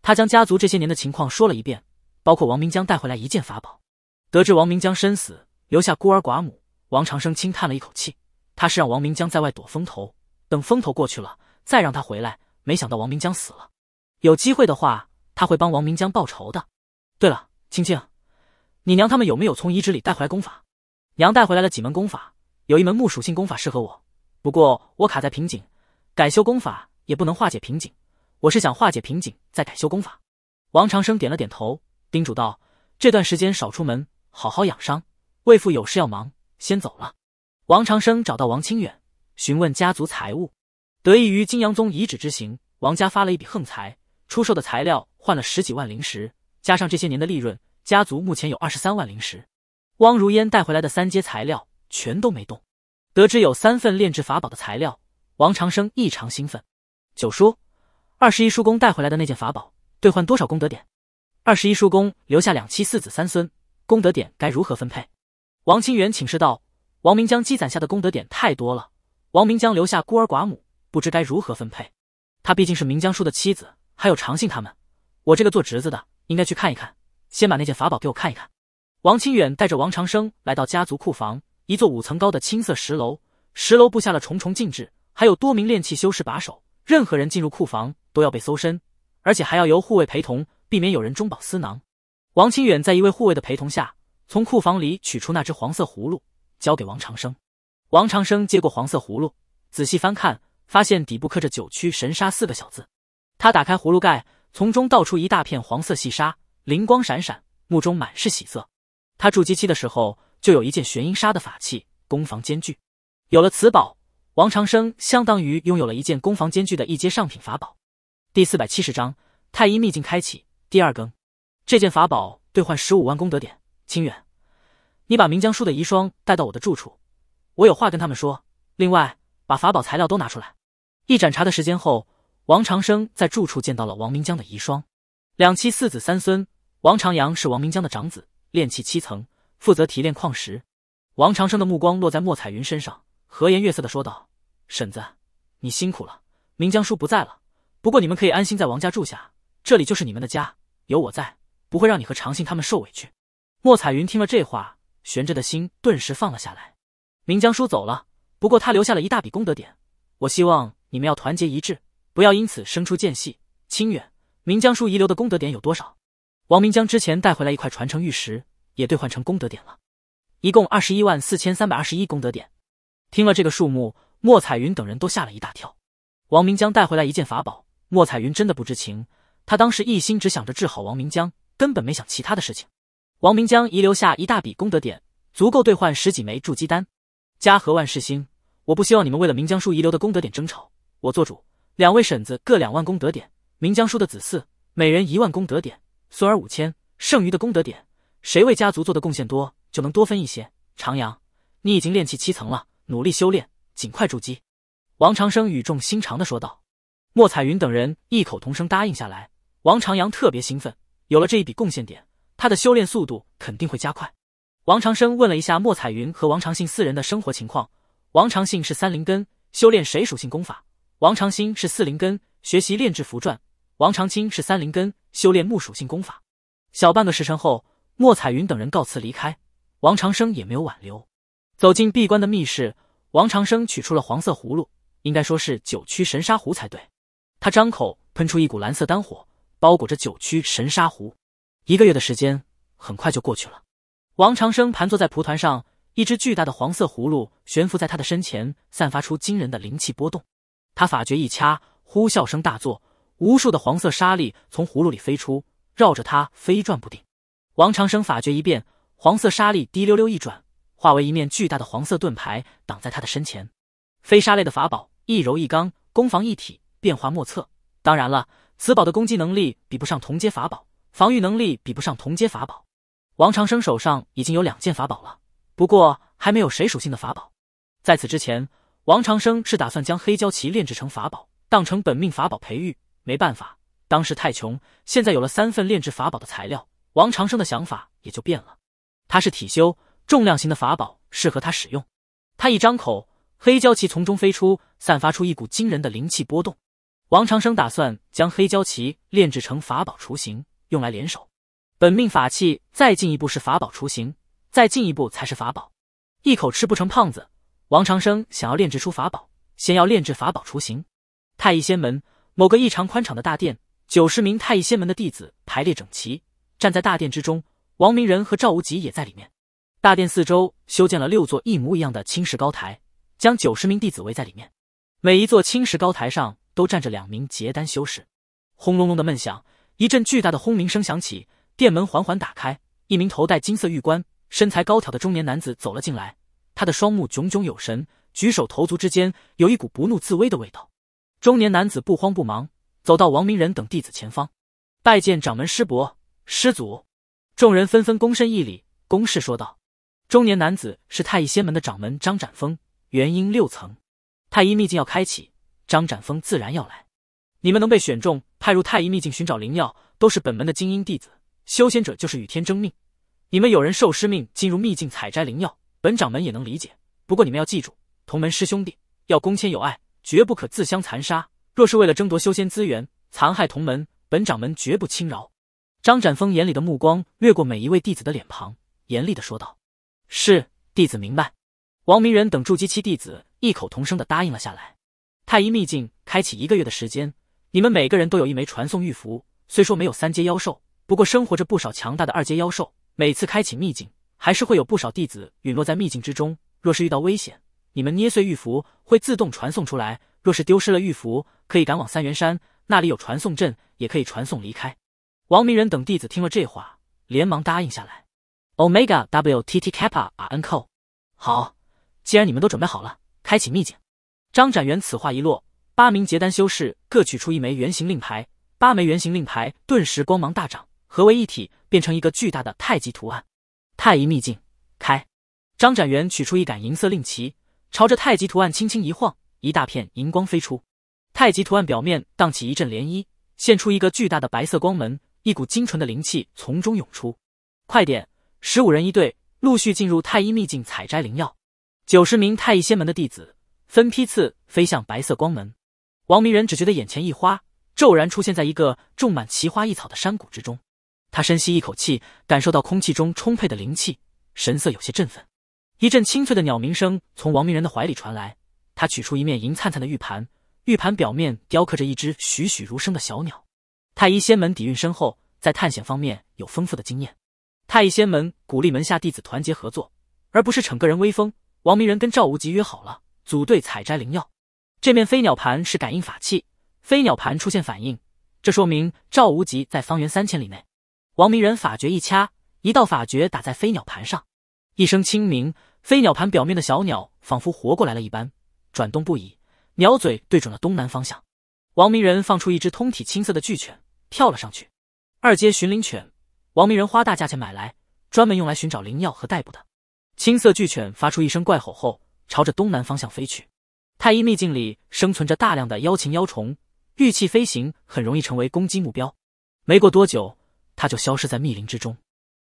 他将家族这些年的情况说了一遍，包括王明江带回来一件法宝。得知王明江身死，留下孤儿寡母，王长生轻叹了一口气。他是让王明江在外躲风头，等风头过去了再让他回来。没想到王明江死了。有机会的话。”他会帮王明江报仇的。对了，青青，你娘他们有没有从遗址里带回来功法？娘带回来了几门功法，有一门木属性功法适合我，不过我卡在瓶颈，改修功法也不能化解瓶颈。我是想化解瓶颈再改修功法。王长生点了点头，叮嘱道：“这段时间少出门，好好养伤。为父有事要忙，先走了。”王长生找到王清远，询问家族财务。得益于金阳宗遗址之行，王家发了一笔横财。出售的材料换了十几万灵石，加上这些年的利润，家族目前有二十三万灵石。汪如烟带回来的三阶材料全都没动。得知有三份炼制法宝的材料，王长生异常兴奋。九叔，二十一叔公带回来的那件法宝，兑换多少功德点？二十一叔公留下两妻四子三孙，功德点该如何分配？王清源请示道：“王明江积攒下的功德点太多了，王明江留下孤儿寡母，不知该如何分配。他毕竟是明江叔的妻子。”还有长信他们，我这个做侄子的应该去看一看。先把那件法宝给我看一看。王清远带着王长生来到家族库房，一座五层高的青色石楼，石楼布下了重重禁制，还有多名炼器修士把守，任何人进入库房都要被搜身，而且还要由护卫陪同，避免有人中饱私囊。王清远在一位护卫的陪同下，从库房里取出那只黄色葫芦，交给王长生。王长生接过黄色葫芦，仔细翻看，发现底部刻着“九曲神砂”四个小字。他打开葫芦盖，从中倒出一大片黄色细沙，灵光闪闪，目中满是喜色。他筑基期的时候就有一件玄阴沙的法器，攻防兼具。有了此宝，王长生相当于拥有了一件攻防兼具的一阶上品法宝。第四百七十章：太一秘境开启第二更。这件法宝兑换十五万功德点。清远，你把明江叔的遗孀带到我的住处，我有话跟他们说。另外，把法宝材料都拿出来。一盏茶的时间后。王长生在住处见到了王明江的遗孀，两妻四子三孙。王长阳是王明江的长子，炼气七层，负责提炼矿石。王长生的目光落在莫彩云身上，和颜悦色的说道：“婶子，你辛苦了。明江叔不在了，不过你们可以安心在王家住下，这里就是你们的家，有我在，不会让你和长信他们受委屈。”莫彩云听了这话，悬着的心顿时放了下来。明江叔走了，不过他留下了一大笔功德点，我希望你们要团结一致。不要因此生出间隙。清远，明江叔遗留的功德点有多少？王明江之前带回来一块传承玉石，也兑换成功德点了，一共二十一万四千三百二十一功德点。听了这个数目，莫彩云等人都吓了一大跳。王明江带回来一件法宝，莫彩云真的不知情，他当时一心只想着治好王明江，根本没想其他的事情。王明江遗留下一大笔功德点，足够兑换十几枚筑基丹。家和万事兴，我不希望你们为了明江叔遗留的功德点争吵，我做主。两位婶子各两万功德点，明江叔的子嗣每人一万功德点，孙儿五千，剩余的功德点谁为家族做的贡献多，就能多分一些。长阳，你已经练气七层了，努力修炼，尽快筑基。王长生语重心长的说道。莫彩云等人异口同声答应下来。王长阳特别兴奋，有了这一笔贡献点，他的修炼速度肯定会加快。王长生问了一下莫彩云和王长信四人的生活情况。王长信是三灵根，修炼谁属性功法？王长兴是四灵根，学习炼制符篆；王长青是三灵根，修炼木属性功法。小半个时辰后，莫彩云等人告辞离开，王长生也没有挽留。走进闭关的密室，王长生取出了黄色葫芦，应该说是九曲神沙壶才对。他张口喷出一股蓝色丹火，包裹着九曲神沙壶。一个月的时间很快就过去了。王长生盘坐在蒲团上，一只巨大的黄色葫芦悬浮在他的身前，散发出惊人的灵气波动。他法诀一掐，呼啸声大作，无数的黄色沙粒从葫芦里飞出，绕着他飞转不定。王长生法诀一变，黄色沙粒滴溜溜一转，化为一面巨大的黄色盾牌，挡在他的身前。飞沙类的法宝，一柔一刚，攻防一体，变化莫测。当然了，此宝的攻击能力比不上同阶法宝，防御能力比不上同阶法宝。王长生手上已经有两件法宝了，不过还没有谁属性的法宝。在此之前。王长生是打算将黑胶旗炼制成法宝，当成本命法宝培育。没办法，当时太穷，现在有了三份炼制法宝的材料，王长生的想法也就变了。他是体修，重量型的法宝适合他使用。他一张口，黑胶旗从中飞出，散发出一股惊人的灵气波动。王长生打算将黑胶旗炼制成法宝雏形，用来联手本命法器。再进一步是法宝雏形，再进一步才是法宝。一口吃不成胖子。王长生想要炼制出法宝，先要炼制法宝雏形。太乙仙门某个异常宽敞的大殿，九十名太乙仙门的弟子排列整齐，站在大殿之中。王明仁和赵无极也在里面。大殿四周修建了六座一模一样的青石高台，将九十名弟子围在里面。每一座青石高台上都站着两名结丹修士。轰隆隆的闷响，一阵巨大的轰鸣声响起，殿门缓缓打开，一名头戴金色玉冠、身材高挑的中年男子走了进来。他的双目炯炯有神，举手投足之间有一股不怒自威的味道。中年男子不慌不忙走到王明仁等弟子前方，拜见掌门师伯、师祖。众人纷纷躬身一礼，公示说道：“中年男子是太乙仙门的掌门张展峰，元婴六层。太医秘境要开启，张展峰自然要来。你们能被选中派入太医秘境寻找灵药，都是本门的精英弟子。修仙者就是与天争命，你们有人受师命进入秘境采摘灵药。”本掌门也能理解，不过你们要记住，同门师兄弟要公谦友爱，绝不可自相残杀。若是为了争夺修仙资源，残害同门，本掌门绝不轻饶。张展峰眼里的目光掠过每一位弟子的脸庞，严厉的说道：“是弟子明白。”王明仁等筑基期弟子异口同声的答应了下来。太医秘境开启一个月的时间，你们每个人都有一枚传送玉符。虽说没有三阶妖兽，不过生活着不少强大的二阶妖兽。每次开启秘境。还是会有不少弟子陨落在秘境之中。若是遇到危险，你们捏碎玉符会自动传送出来。若是丢失了玉符，可以赶往三元山，那里有传送阵，也可以传送离开。王明仁等弟子听了这话，连忙答应下来。Omega W T T Kappa R N Co，好，既然你们都准备好了，开启秘境。张展元此话一落，八名结丹修士各取出一枚圆形令牌，八枚圆形令牌顿时光芒大涨，合为一体，变成一个巨大的太极图案。太医秘境开，张展元取出一杆银色令旗，朝着太极图案轻轻一晃，一大片银光飞出。太极图案表面荡起一阵涟漪，现出一个巨大的白色光门，一股精纯的灵气从中涌出。快点，十五人一队，陆续进入太医秘境采摘灵药。九十名太医仙门的弟子分批次飞向白色光门。王明仁只觉得眼前一花，骤然出现在一个种满奇花异草的山谷之中。他深吸一口气，感受到空气中充沛的灵气，神色有些振奋。一阵清脆的鸟鸣声从王明仁的怀里传来，他取出一面银灿灿的玉盘，玉盘表面雕刻着一只栩栩如生的小鸟。太医仙门底蕴深厚，在探险方面有丰富的经验。太乙仙门鼓励门下弟子团结合作，而不是逞个人威风。王明仁跟赵无极约好了组队采摘灵药。这面飞鸟盘是感应法器，飞鸟盘出现反应，这说明赵无极在方圆三千里内。王明仁法诀一掐，一道法诀打在飞鸟盘上，一声轻鸣，飞鸟盘表面的小鸟仿佛活过来了一般，转动不已，鸟嘴对准了东南方向。王明仁放出一只通体青色的巨犬，跳了上去。二阶寻灵犬，王明仁花大价钱买来，专门用来寻找灵药和逮捕的。青色巨犬发出一声怪吼后，朝着东南方向飞去。太一秘境里生存着大量的妖禽妖虫，玉器飞行很容易成为攻击目标。没过多久。他就消失在密林之中。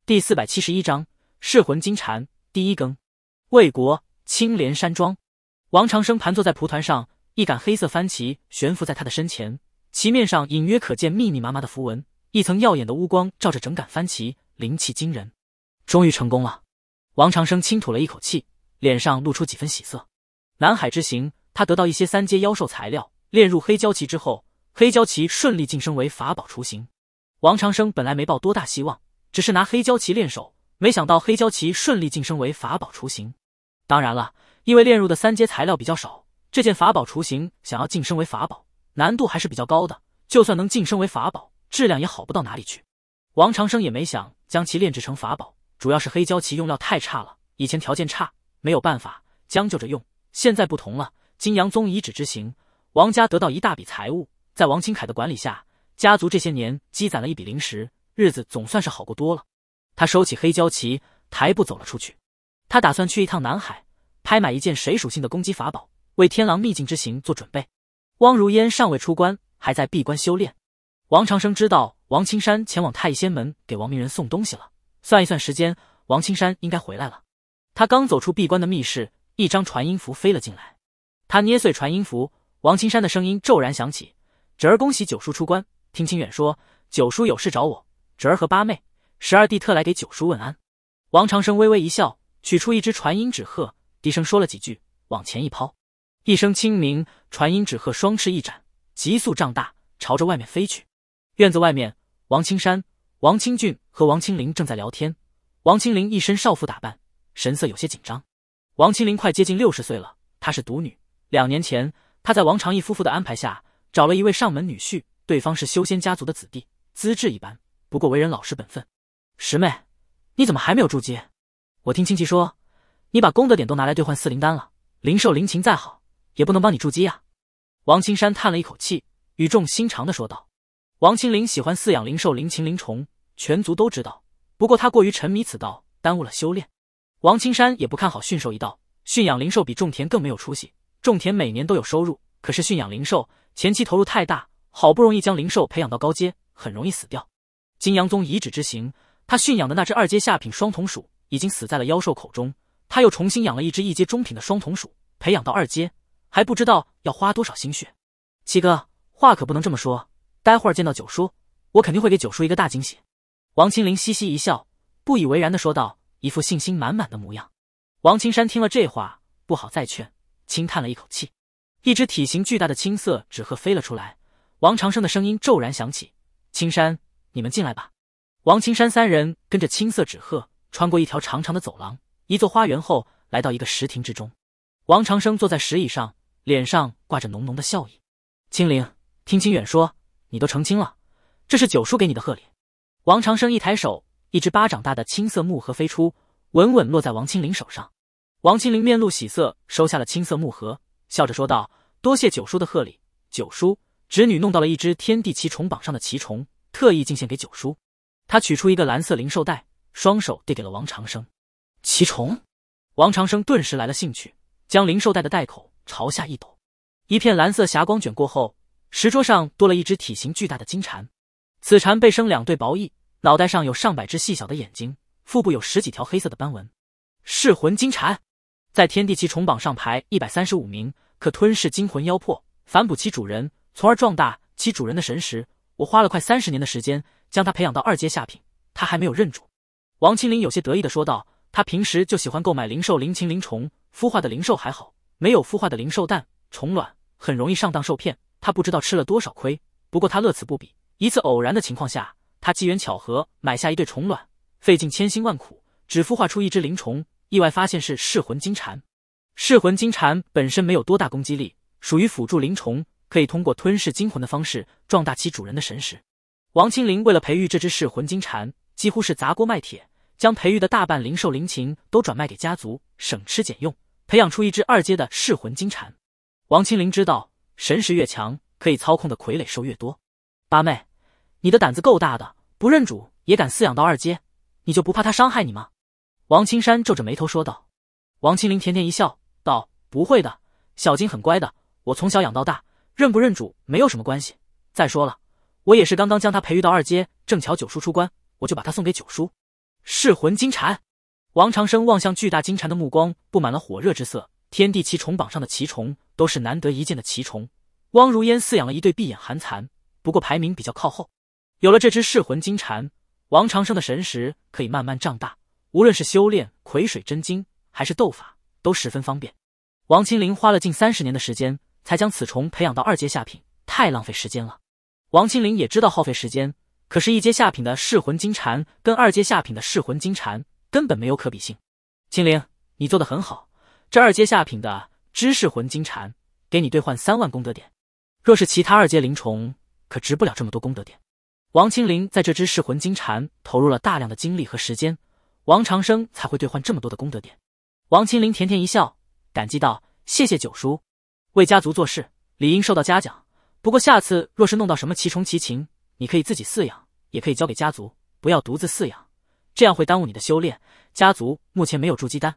第四百七十一章《噬魂金蝉》第一更。魏国青莲山庄，王长生盘坐在蒲团上，一杆黑色番旗悬浮在他的身前，旗面上隐约可见密密麻麻的符文，一层耀眼的乌光照着整杆番旗，灵气惊人。终于成功了，王长生轻吐了一口气，脸上露出几分喜色。南海之行，他得到一些三阶妖兽材料，炼入黑胶旗之后，黑胶旗顺利晋升为法宝雏形。王长生本来没抱多大希望，只是拿黑胶旗练手，没想到黑胶旗顺利晋升为法宝雏形。当然了，因为炼入的三阶材料比较少，这件法宝雏形想要晋升为法宝，难度还是比较高的。就算能晋升为法宝，质量也好不到哪里去。王长生也没想将其炼制成法宝，主要是黑胶旗用料太差了。以前条件差，没有办法将就着用。现在不同了，金阳宗遗址之行，王家得到一大笔财物，在王清凯的管理下。家族这些年积攒了一笔灵石，日子总算是好过多了。他收起黑胶旗，抬步走了出去。他打算去一趟南海，拍买一件水属性的攻击法宝，为天狼秘境之行做准备。汪如烟尚未出关，还在闭关修炼。王长生知道王青山前往太乙仙门给王明仁送东西了，算一算时间，王青山应该回来了。他刚走出闭关的密室，一张传音符飞了进来。他捏碎传音符，王青山的声音骤然响起：“侄儿，恭喜九叔出关。”听清远说，九叔有事找我侄儿和八妹、十二弟，特来给九叔问安。王长生微微一笑，取出一只传音纸鹤，低声说了几句，往前一抛，一声轻鸣，传音纸鹤双翅一展，急速胀大，朝着外面飞去。院子外面，王青山、王清俊和王清林正在聊天。王清林一身少妇打扮，神色有些紧张。王清林快接近六十岁了，她是独女，两年前她在王长义夫妇的安排下找了一位上门女婿。对方是修仙家族的子弟，资质一般，不过为人老实本分。师妹，你怎么还没有筑基？我听亲戚说，你把功德点都拿来兑换四灵丹了。灵兽灵禽再好，也不能帮你筑基啊。王青山叹了一口气，语重心长的说道：“王清灵喜欢饲养灵兽、灵禽、灵虫，全族都知道。不过他过于沉迷此道，耽误了修炼。王青山也不看好驯兽一道，驯养灵兽比种田更没有出息。种田每年都有收入，可是驯养灵兽前期投入太大。”好不容易将灵兽培养到高阶，很容易死掉。金阳宗遗址之行，他驯养的那只二阶下品双瞳鼠已经死在了妖兽口中。他又重新养了一只一阶中品的双瞳鼠，培养到二阶还不知道要花多少心血。七哥，话可不能这么说。待会儿见到九叔，我肯定会给九叔一个大惊喜。王清灵嘻嘻一笑，不以为然的说道，一副信心满满的模样。王青山听了这话，不好再劝，轻叹了一口气。一只体型巨大的青色纸鹤飞了出来。王长生的声音骤然响起：“青山，你们进来吧。”王青山三人跟着青色纸鹤，穿过一条长长的走廊，一座花园后，来到一个石亭之中。王长生坐在石椅上，脸上挂着浓浓的笑意。青灵，听清远说，你都成亲了，这是九叔给你的贺礼。王长生一抬手，一只巴掌大的青色木盒飞出，稳稳落在王青灵手上。王青灵面露喜色，收下了青色木盒，笑着说道：“多谢九叔的贺礼，九叔。”侄女弄到了一只天地奇虫榜上的奇虫，特意进献给九叔。他取出一个蓝色灵兽袋，双手递给了王长生。奇虫，王长生顿时来了兴趣，将灵兽袋的袋口朝下一抖，一片蓝色霞光卷过后，石桌上多了一只体型巨大的金蝉。此蝉背生两对薄翼，脑袋上有上百只细小的眼睛，腹部有十几条黑色的斑纹。噬魂金蝉，在天地奇虫榜上排一百三十五名，可吞噬精魂妖魄，反哺其主人。从而壮大其主人的神识。我花了快三十年的时间，将它培养到二阶下品，它还没有认主。王清林有些得意的说道：“他平时就喜欢购买灵兽、灵禽、灵虫，孵化的灵兽还好，没有孵化的灵兽蛋、虫卵很容易上当受骗。他不知道吃了多少亏，不过他乐此不彼。一次偶然的情况下，他机缘巧合买下一对虫卵，费尽千辛万苦，只孵化出一只灵虫，意外发现是噬魂金蝉。噬魂金蝉本身没有多大攻击力，属于辅助灵虫。”可以通过吞噬精魂的方式壮大其主人的神识。王清灵为了培育这只噬魂金蝉，几乎是砸锅卖铁，将培育的大半灵兽灵禽都转卖给家族，省吃俭用，培养出一只二阶的噬魂金蝉。王清灵知道，神识越强，可以操控的傀儡兽越多。八妹，你的胆子够大的，不认主也敢饲养到二阶，你就不怕他伤害你吗？王青山皱着眉头说道。王清灵甜甜一笑，道：“不会的，小金很乖的，我从小养到大。”认不认主没有什么关系。再说了，我也是刚刚将他培育到二阶，正巧九叔出关，我就把他送给九叔。噬魂金蝉。王长生望向巨大金蝉的目光布满了火热之色。天地奇虫榜上的奇虫都是难得一见的奇虫。汪如烟饲养了一对闭眼寒蚕，不过排名比较靠后。有了这只噬魂金蝉，王长生的神识可以慢慢胀大，无论是修炼葵水真经还是斗法，都十分方便。王清灵花了近三十年的时间。才将此虫培养到二阶下品，太浪费时间了。王清灵也知道耗费时间，可是，一阶下品的噬魂金蝉跟二阶下品的噬魂金蝉根本没有可比性。青灵，你做的很好，这二阶下品的知噬魂金蝉，给你兑换三万功德点。若是其他二阶灵虫，可值不了这么多功德点。王清灵在这只噬魂金蝉投入了大量的精力和时间，王长生才会兑换这么多的功德点。王清灵甜甜一笑，感激道：“谢谢九叔。”为家族做事，理应受到嘉奖。不过下次若是弄到什么奇虫奇禽，你可以自己饲养，也可以交给家族，不要独自饲养，这样会耽误你的修炼。家族目前没有筑基丹，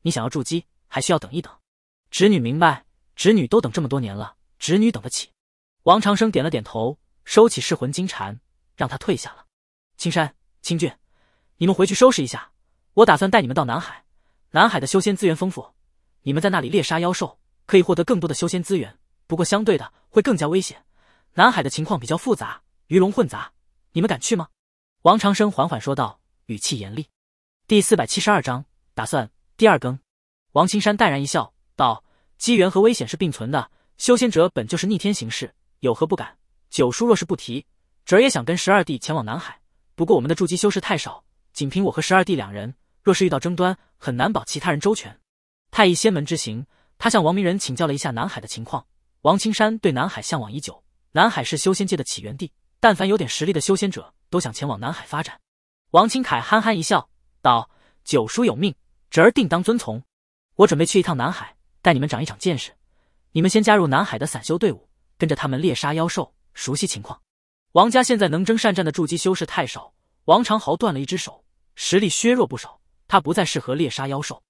你想要筑基，还需要等一等。侄女明白，侄女都等这么多年了，侄女等得起。王长生点了点头，收起噬魂金蝉，让他退下了。青山、青俊，你们回去收拾一下，我打算带你们到南海。南海的修仙资源丰富，你们在那里猎杀妖兽。可以获得更多的修仙资源，不过相对的会更加危险。南海的情况比较复杂，鱼龙混杂，你们敢去吗？”王长生缓缓说道，语气严厉。第四百七十二章打算第二更。王青山淡然一笑，道：“机缘和危险是并存的，修仙者本就是逆天行事，有何不敢？九叔若是不提，侄儿也想跟十二弟前往南海。不过我们的筑基修士太少，仅凭我和十二弟两人，若是遇到争端，很难保其他人周全。太乙仙门之行。”他向王明仁请教了一下南海的情况。王青山对南海向往已久，南海是修仙界的起源地，但凡有点实力的修仙者都想前往南海发展。王清凯憨憨一笑，道：“九叔有命，侄儿定当遵从。我准备去一趟南海，带你们长一长见识。你们先加入南海的散修队伍，跟着他们猎杀妖兽，熟悉情况。王家现在能征善战的筑基修士太少，王长豪断了一只手，实力削弱不少，他不再适合猎杀妖兽。”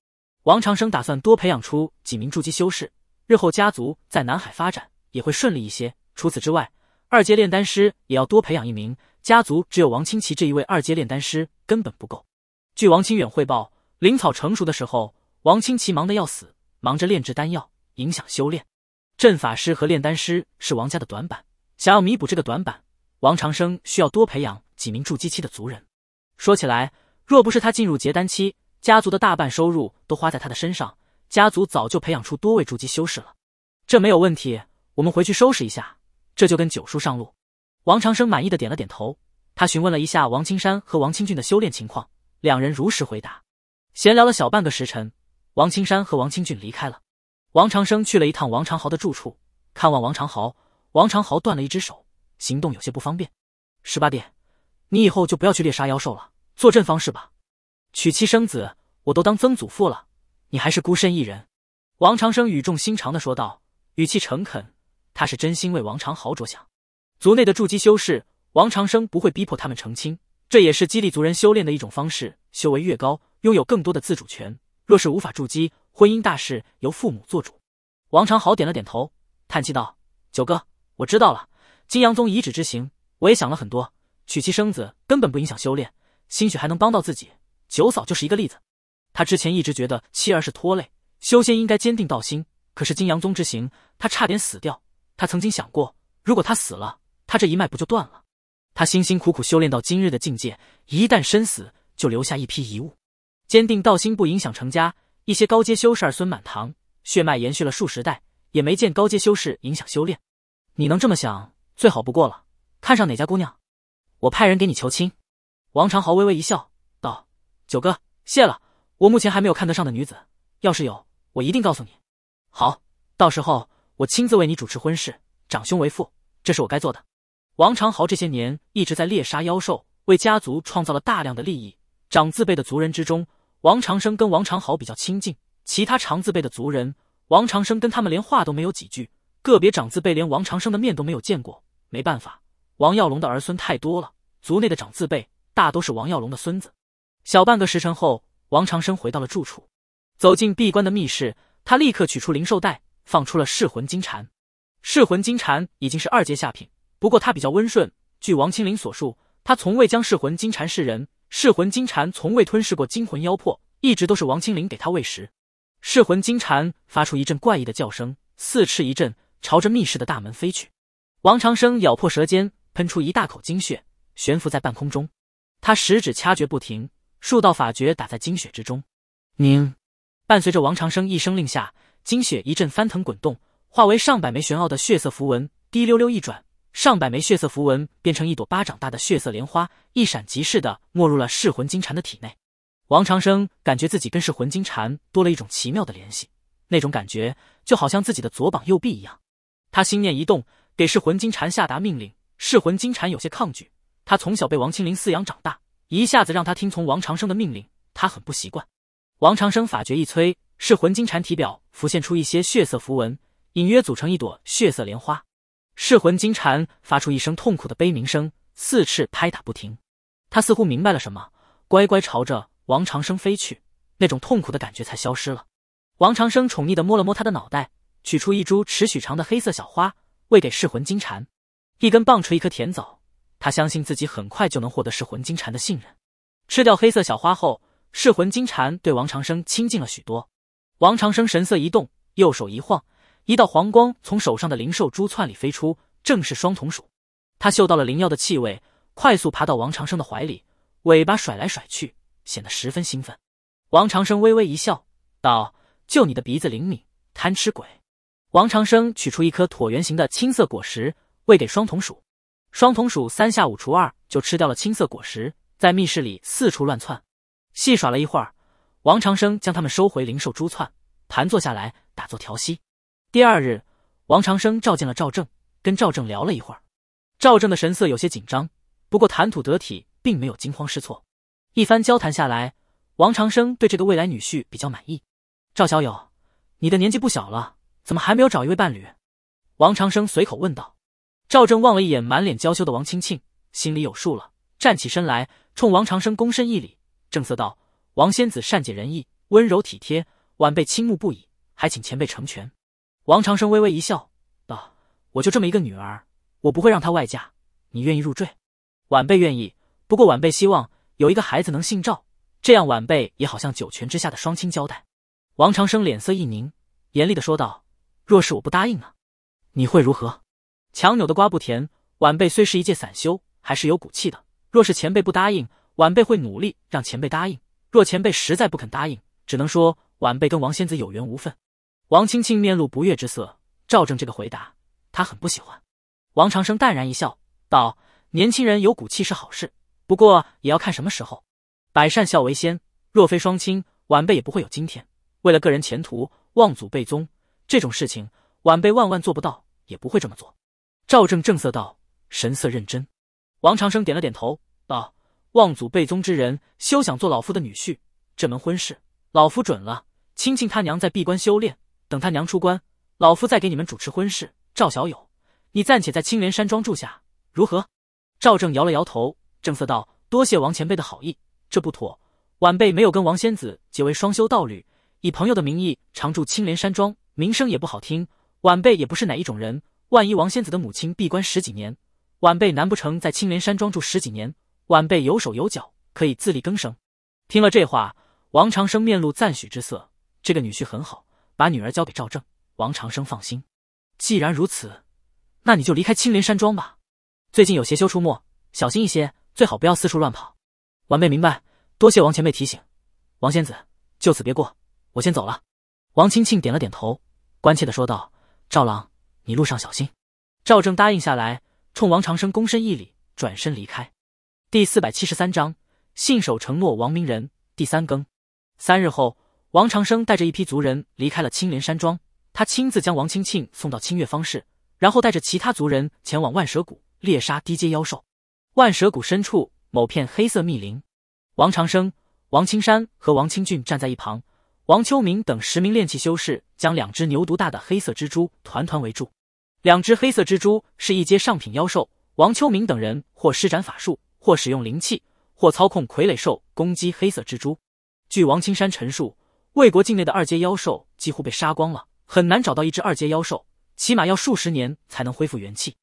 王长生打算多培养出几名筑基修士，日后家族在南海发展也会顺利一些。除此之外，二阶炼丹师也要多培养一名，家族只有王清奇这一位二阶炼丹师根本不够。据王清远汇报，灵草成熟的时候，王清奇忙得要死，忙着炼制丹药，影响修炼。阵法师和炼丹师是王家的短板，想要弥补这个短板，王长生需要多培养几名筑基期的族人。说起来，若不是他进入结丹期，家族的大半收入都花在他的身上，家族早就培养出多位筑基修士了，这没有问题。我们回去收拾一下，这就跟九叔上路。王长生满意的点了点头，他询问了一下王青山和王清俊的修炼情况，两人如实回答。闲聊了小半个时辰，王青山和王清俊离开了。王长生去了一趟王长豪的住处，看望王长豪。王长豪断了一只手，行动有些不方便。十八弟，你以后就不要去猎杀妖兽了，坐镇方式吧。娶妻生子，我都当曾祖父了，你还是孤身一人。”王长生语重心长的说道，语气诚恳，他是真心为王长豪着想。族内的筑基修士，王长生不会逼迫他们成亲，这也是激励族人修炼的一种方式。修为越高，拥有更多的自主权。若是无法筑基，婚姻大事由父母做主。王长豪点了点头，叹气道：“九哥，我知道了。金阳宗遗址之行，我也想了很多。娶妻生子根本不影响修炼，兴许还能帮到自己。”九嫂就是一个例子，她之前一直觉得妻儿是拖累，修仙应该坚定道心。可是金阳宗之行，她差点死掉。他曾经想过，如果他死了，他这一脉不就断了？他辛辛苦苦修炼到今日的境界，一旦身死，就留下一批遗物。坚定道心不影响成家，一些高阶修士儿孙满堂，血脉延续了数十代，也没见高阶修士影响修炼。你能这么想，最好不过了。看上哪家姑娘，我派人给你求亲。王长豪微微一笑。九哥，谢了。我目前还没有看得上的女子，要是有，我一定告诉你。好，到时候我亲自为你主持婚事。长兄为父，这是我该做的。王长豪这些年一直在猎杀妖兽，为家族创造了大量的利益。长字辈的族人之中，王长生跟王长豪比较亲近，其他长字辈的族人，王长生跟他们连话都没有几句，个别长字辈连王长生的面都没有见过。没办法，王耀龙的儿孙太多了，族内的长字辈大都是王耀龙的孙子。小半个时辰后，王长生回到了住处，走进闭关的密室，他立刻取出灵兽袋，放出了噬魂金蝉。噬魂金蝉已经是二阶下品，不过它比较温顺。据王清灵所述，他从未将噬魂金蝉噬人，噬魂金蝉从未吞噬过惊魂妖魄，一直都是王清灵给他喂食。噬魂金蝉发出一阵怪异的叫声，四翅一震，朝着密室的大门飞去。王长生咬破舌尖，喷出一大口精血，悬浮在半空中，他十指掐诀不停。数道法诀打在金血之中，凝。伴随着王长生一声令下，金血一阵翻腾滚动，化为上百枚玄奥的血色符文，滴溜溜一转，上百枚血色符文变成一朵巴掌大的血色莲花，一闪即逝的没入了噬魂金蝉的体内。王长生感觉自己跟噬魂金蝉多了一种奇妙的联系，那种感觉就好像自己的左膀右臂一样。他心念一动，给噬魂金蝉下达命令。噬魂金蝉有些抗拒，他从小被王清灵饲养长大。一下子让他听从王长生的命令，他很不习惯。王长生法诀一催，噬魂金蝉体表浮现出一些血色符文，隐约组成一朵血色莲花。噬魂金蝉发出一声痛苦的悲鸣声，四翅拍打不停。他似乎明白了什么，乖乖朝着王长生飞去，那种痛苦的感觉才消失了。王长生宠溺的摸了摸他的脑袋，取出一株尺许长的黑色小花，喂给噬魂金蝉，一根棒槌，一颗甜枣。他相信自己很快就能获得噬魂金蝉的信任。吃掉黑色小花后，噬魂金蝉对王长生亲近了许多。王长生神色一动，右手一晃，一道黄光从手上的灵兽珠串里飞出，正是双瞳鼠。他嗅到了灵药的气味，快速爬到王长生的怀里，尾巴甩来甩去，显得十分兴奋。王长生微微一笑，道：“就你的鼻子灵敏，贪吃鬼。”王长生取出一颗椭圆形的青色果实，喂给双瞳鼠。双瞳鼠三下五除二就吃掉了青色果实，在密室里四处乱窜，戏耍了一会儿。王长生将他们收回灵兽珠串，盘坐下来打坐调息。第二日，王长生召见了赵正，跟赵正聊了一会儿。赵正的神色有些紧张，不过谈吐得体，并没有惊慌失措。一番交谈下来，王长生对这个未来女婿比较满意。赵小友，你的年纪不小了，怎么还没有找一位伴侣？王长生随口问道。赵正望了一眼满脸娇羞的王青青，心里有数了，站起身来，冲王长生躬身一礼，正色道：“王仙子善解人意，温柔体贴，晚辈倾慕不已，还请前辈成全。”王长生微微一笑，道：“我就这么一个女儿，我不会让她外嫁。你愿意入赘？晚辈愿意。不过晚辈希望有一个孩子能姓赵，这样晚辈也好像九泉之下的双亲交代。”王长生脸色一凝，严厉的说道：“若是我不答应呢？你会如何？”强扭的瓜不甜。晚辈虽是一介散修，还是有骨气的。若是前辈不答应，晚辈会努力让前辈答应。若前辈实在不肯答应，只能说晚辈跟王仙子有缘无分。王青青面露不悦之色，赵正这个回答他很不喜欢。王长生淡然一笑，道：“年轻人有骨气是好事，不过也要看什么时候。百善孝为先，若非双亲，晚辈也不会有今天。为了个人前途，忘祖背宗这种事情，晚辈万万做不到，也不会这么做。”赵正正色道，神色认真。王长生点了点头，道：“望祖背宗之人，休想做老夫的女婿。这门婚事，老夫准了。青青他娘在闭关修炼，等他娘出关，老夫再给你们主持婚事。赵小友，你暂且在青莲山庄住下，如何？”赵正摇了摇头，正色道：“多谢王前辈的好意，这不妥。晚辈没有跟王仙子结为双修道侣，以朋友的名义常住青莲山庄，名声也不好听。晚辈也不是哪一种人。”万一王仙子的母亲闭关十几年，晚辈难不成在青莲山庄住十几年？晚辈有手有脚，可以自力更生。听了这话，王长生面露赞许之色。这个女婿很好，把女儿交给赵正，王长生放心。既然如此，那你就离开青莲山庄吧。最近有邪修出没，小心一些，最好不要四处乱跑。晚辈明白，多谢王前辈提醒。王仙子，就此别过，我先走了。王清青点了点头，关切地说道：“赵郎。”你路上小心，赵正答应下来，冲王长生躬身一礼，转身离开。第四百七十三章信守承诺。王明仁第三更。三日后，王长生带着一批族人离开了青莲山庄，他亲自将王青青送到清月方氏，然后带着其他族人前往万蛇谷猎杀低阶妖兽。万蛇谷深处某片黑色密林，王长生、王青山和王清俊站在一旁，王秋明等十名炼气修士将两只牛犊大的黑色蜘蛛团团围住。两只黑色蜘蛛是一阶上品妖兽，王秋明等人或施展法术，或使用灵气，或操控傀儡兽攻击黑色蜘蛛。据王青山陈述，魏国境内的二阶妖兽几乎被杀光了，很难找到一只二阶妖兽，起码要数十年才能恢复元气。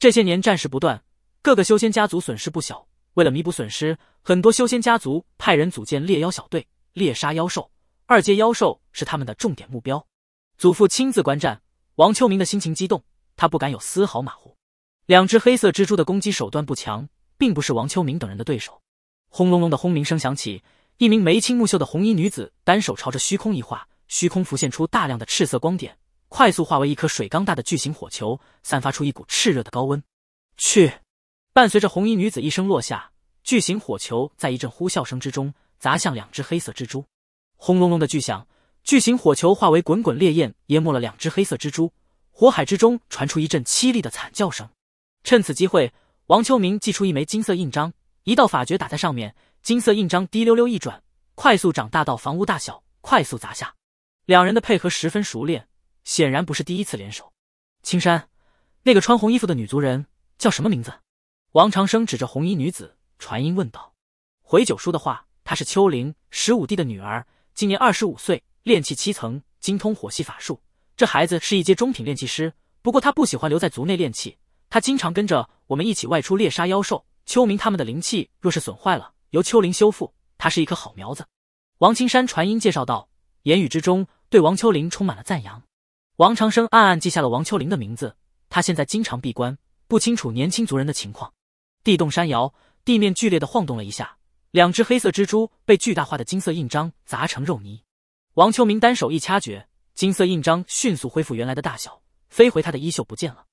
这些年战事不断，各个修仙家族损失不小。为了弥补损失，很多修仙家族派人组建猎妖小队，猎杀妖兽。二阶妖兽是他们的重点目标。祖父亲自观战，王秋明的心情激动。他不敢有丝毫马虎，两只黑色蜘蛛的攻击手段不强，并不是王秋明等人的对手。轰隆隆的轰鸣声响起，一名眉清目秀的红衣女子单手朝着虚空一画，虚空浮现出大量的赤色光点，快速化为一颗水缸大的巨型火球，散发出一股炽热的高温。去！伴随着红衣女子一声落下，巨型火球在一阵呼啸声之中砸向两只黑色蜘蛛。轰隆隆的巨响，巨型火球化为滚滚烈焰，淹没了两只黑色蜘蛛。火海之中传出一阵凄厉的惨叫声，趁此机会，王秋明祭出一枚金色印章，一道法诀打在上面，金色印章滴溜溜一转，快速长大到房屋大小，快速砸下。两人的配合十分熟练，显然不是第一次联手。青山，那个穿红衣服的女族人叫什么名字？王长生指着红衣女子传音问道：“回九叔的话，她是秋灵十五弟的女儿，今年二十五岁，炼气七层，精通火系法术。”这孩子是一阶中品炼气师，不过他不喜欢留在族内炼气，他经常跟着我们一起外出猎杀妖兽。秋明他们的灵气若是损坏了，由秋林修复。他是一棵好苗子。”王青山传音介绍道，言语之中对王秋林充满了赞扬。王长生暗暗记下了王秋林的名字。他现在经常闭关，不清楚年轻族人的情况。地动山摇，地面剧烈的晃动了一下，两只黑色蜘蛛被巨大化的金色印章砸成肉泥。王秋明单手一掐诀。金色印章迅速恢复原来的大小，飞回他的衣袖不见了。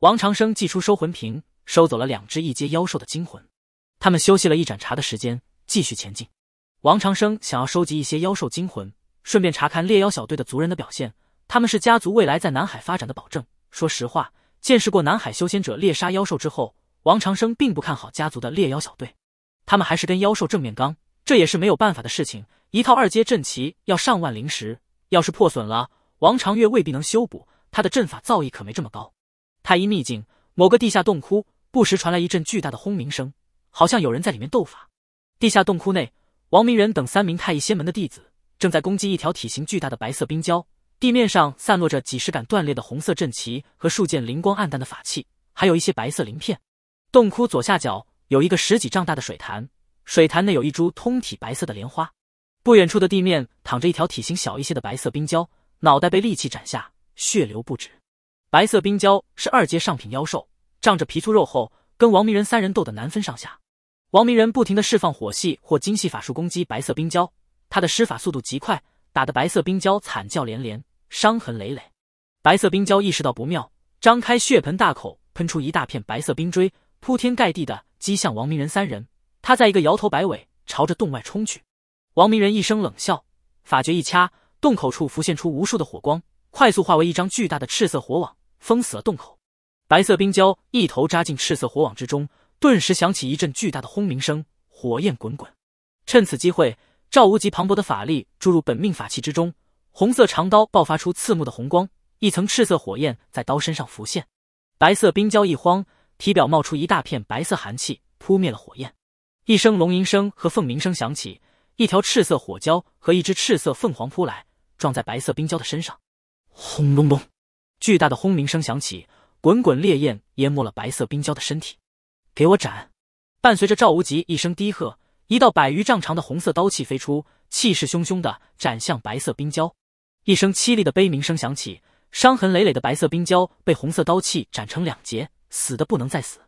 王长生祭出收魂瓶，收走了两只一阶妖兽的精魂。他们休息了一盏茶的时间，继续前进。王长生想要收集一些妖兽精魂，顺便查看猎妖小队的族人的表现。他们是家族未来在南海发展的保证。说实话，见识过南海修仙者猎杀妖兽之后，王长生并不看好家族的猎妖小队。他们还是跟妖兽正面刚，这也是没有办法的事情。一套二阶阵旗要上万灵石。要是破损了，王长月未必能修补。他的阵法造诣可没这么高。太一秘境某个地下洞窟，不时传来一阵巨大的轰鸣声，好像有人在里面斗法。地下洞窟内，王明仁等三名太一仙门的弟子正在攻击一条体型巨大的白色冰蛟。地面上散落着几十杆断裂的红色阵旗和数件灵光暗淡的法器，还有一些白色鳞片。洞窟左下角有一个十几丈大的水潭，水潭内有一株通体白色的莲花。不远处的地面躺着一条体型小一些的白色冰蛟，脑袋被利器斩下，血流不止。白色冰蛟是二阶上品妖兽，仗着皮粗肉厚，跟王明仁三人斗得难分上下。王明仁不停地释放火系或金系法术攻击白色冰蛟，他的施法速度极快，打得白色冰蛟惨叫连连，伤痕累累。白色冰蛟意识到不妙，张开血盆大口，喷出一大片白色冰锥，铺天盖地的击向王明仁三人。他在一个摇头摆尾，朝着洞外冲去。王明仁一声冷笑，法诀一掐，洞口处浮现出无数的火光，快速化为一张巨大的赤色火网，封死了洞口。白色冰蛟一头扎进赤色火网之中，顿时响起一阵巨大的轰鸣声，火焰滚滚。趁此机会，赵无极磅礴的法力注入本命法器之中，红色长刀爆发出刺目的红光，一层赤色火焰在刀身上浮现。白色冰蛟一慌，体表冒出一大片白色寒气，扑灭了火焰。一声龙吟声和凤鸣声响起。一条赤色火蛟和一只赤色凤凰扑来，撞在白色冰蛟的身上，轰隆隆，巨大的轰鸣声响起，滚滚烈焰淹没了白色冰蛟的身体。给我斩！伴随着赵无极一声低喝，一道百余丈长的红色刀气飞出，气势汹汹的斩向白色冰蛟。一声凄厉的悲鸣声响起，伤痕累累的白色冰蛟被红色刀气斩成两截，死的不能再死。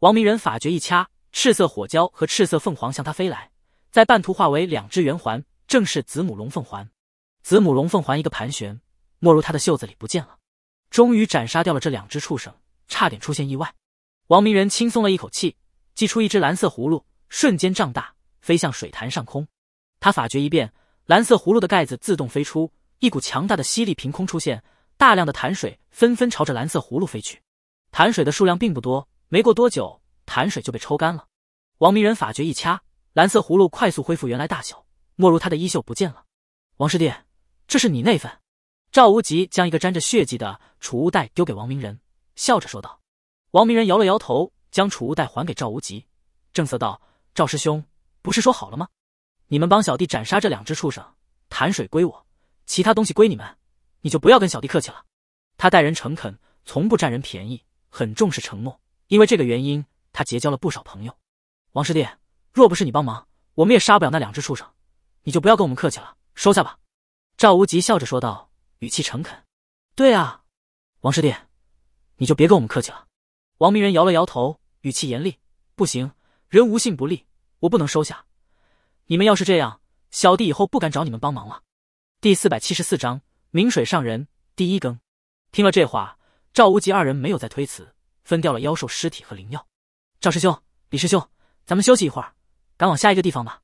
王明仁法诀一掐，赤色火蛟和赤色凤凰向他飞来。在半途化为两只圆环，正是子母龙凤环。子母龙凤环一个盘旋，没入他的袖子里不见了。终于斩杀掉了这两只畜生，差点出现意外。王明仁轻松了一口气，祭出一只蓝色葫芦，瞬间胀大，飞向水潭上空。他法诀一变，蓝色葫芦的盖子自动飞出，一股强大的吸力凭空出现，大量的潭水纷纷朝着蓝色葫芦飞去。潭水的数量并不多，没过多久，潭水就被抽干了。王明仁法诀一掐。蓝色葫芦快速恢复原来大小，没入他的衣袖不见了。王师弟，这是你那份。赵无极将一个沾着血迹的储物袋丢给王明仁，笑着说道。王明仁摇了摇头，将储物袋还给赵无极，正色道：“赵师兄，不是说好了吗？你们帮小弟斩杀这两只畜生，潭水归我，其他东西归你们。你就不要跟小弟客气了。”他待人诚恳，从不占人便宜，很重视承诺。因为这个原因，他结交了不少朋友。王师弟。若不是你帮忙，我们也杀不了那两只畜生，你就不要跟我们客气了，收下吧。”赵无极笑着说道，语气诚恳。“对啊，王师弟，你就别跟我们客气了。”王明仁摇了摇头，语气严厉：“不行，人无信不立，我不能收下。你们要是这样，小弟以后不敢找你们帮忙了。”第四百七十四章明水上人第一更。听了这话，赵无极二人没有再推辞，分掉了妖兽尸体和灵药。赵师兄，李师兄，咱们休息一会儿。赶往下一个地方吧，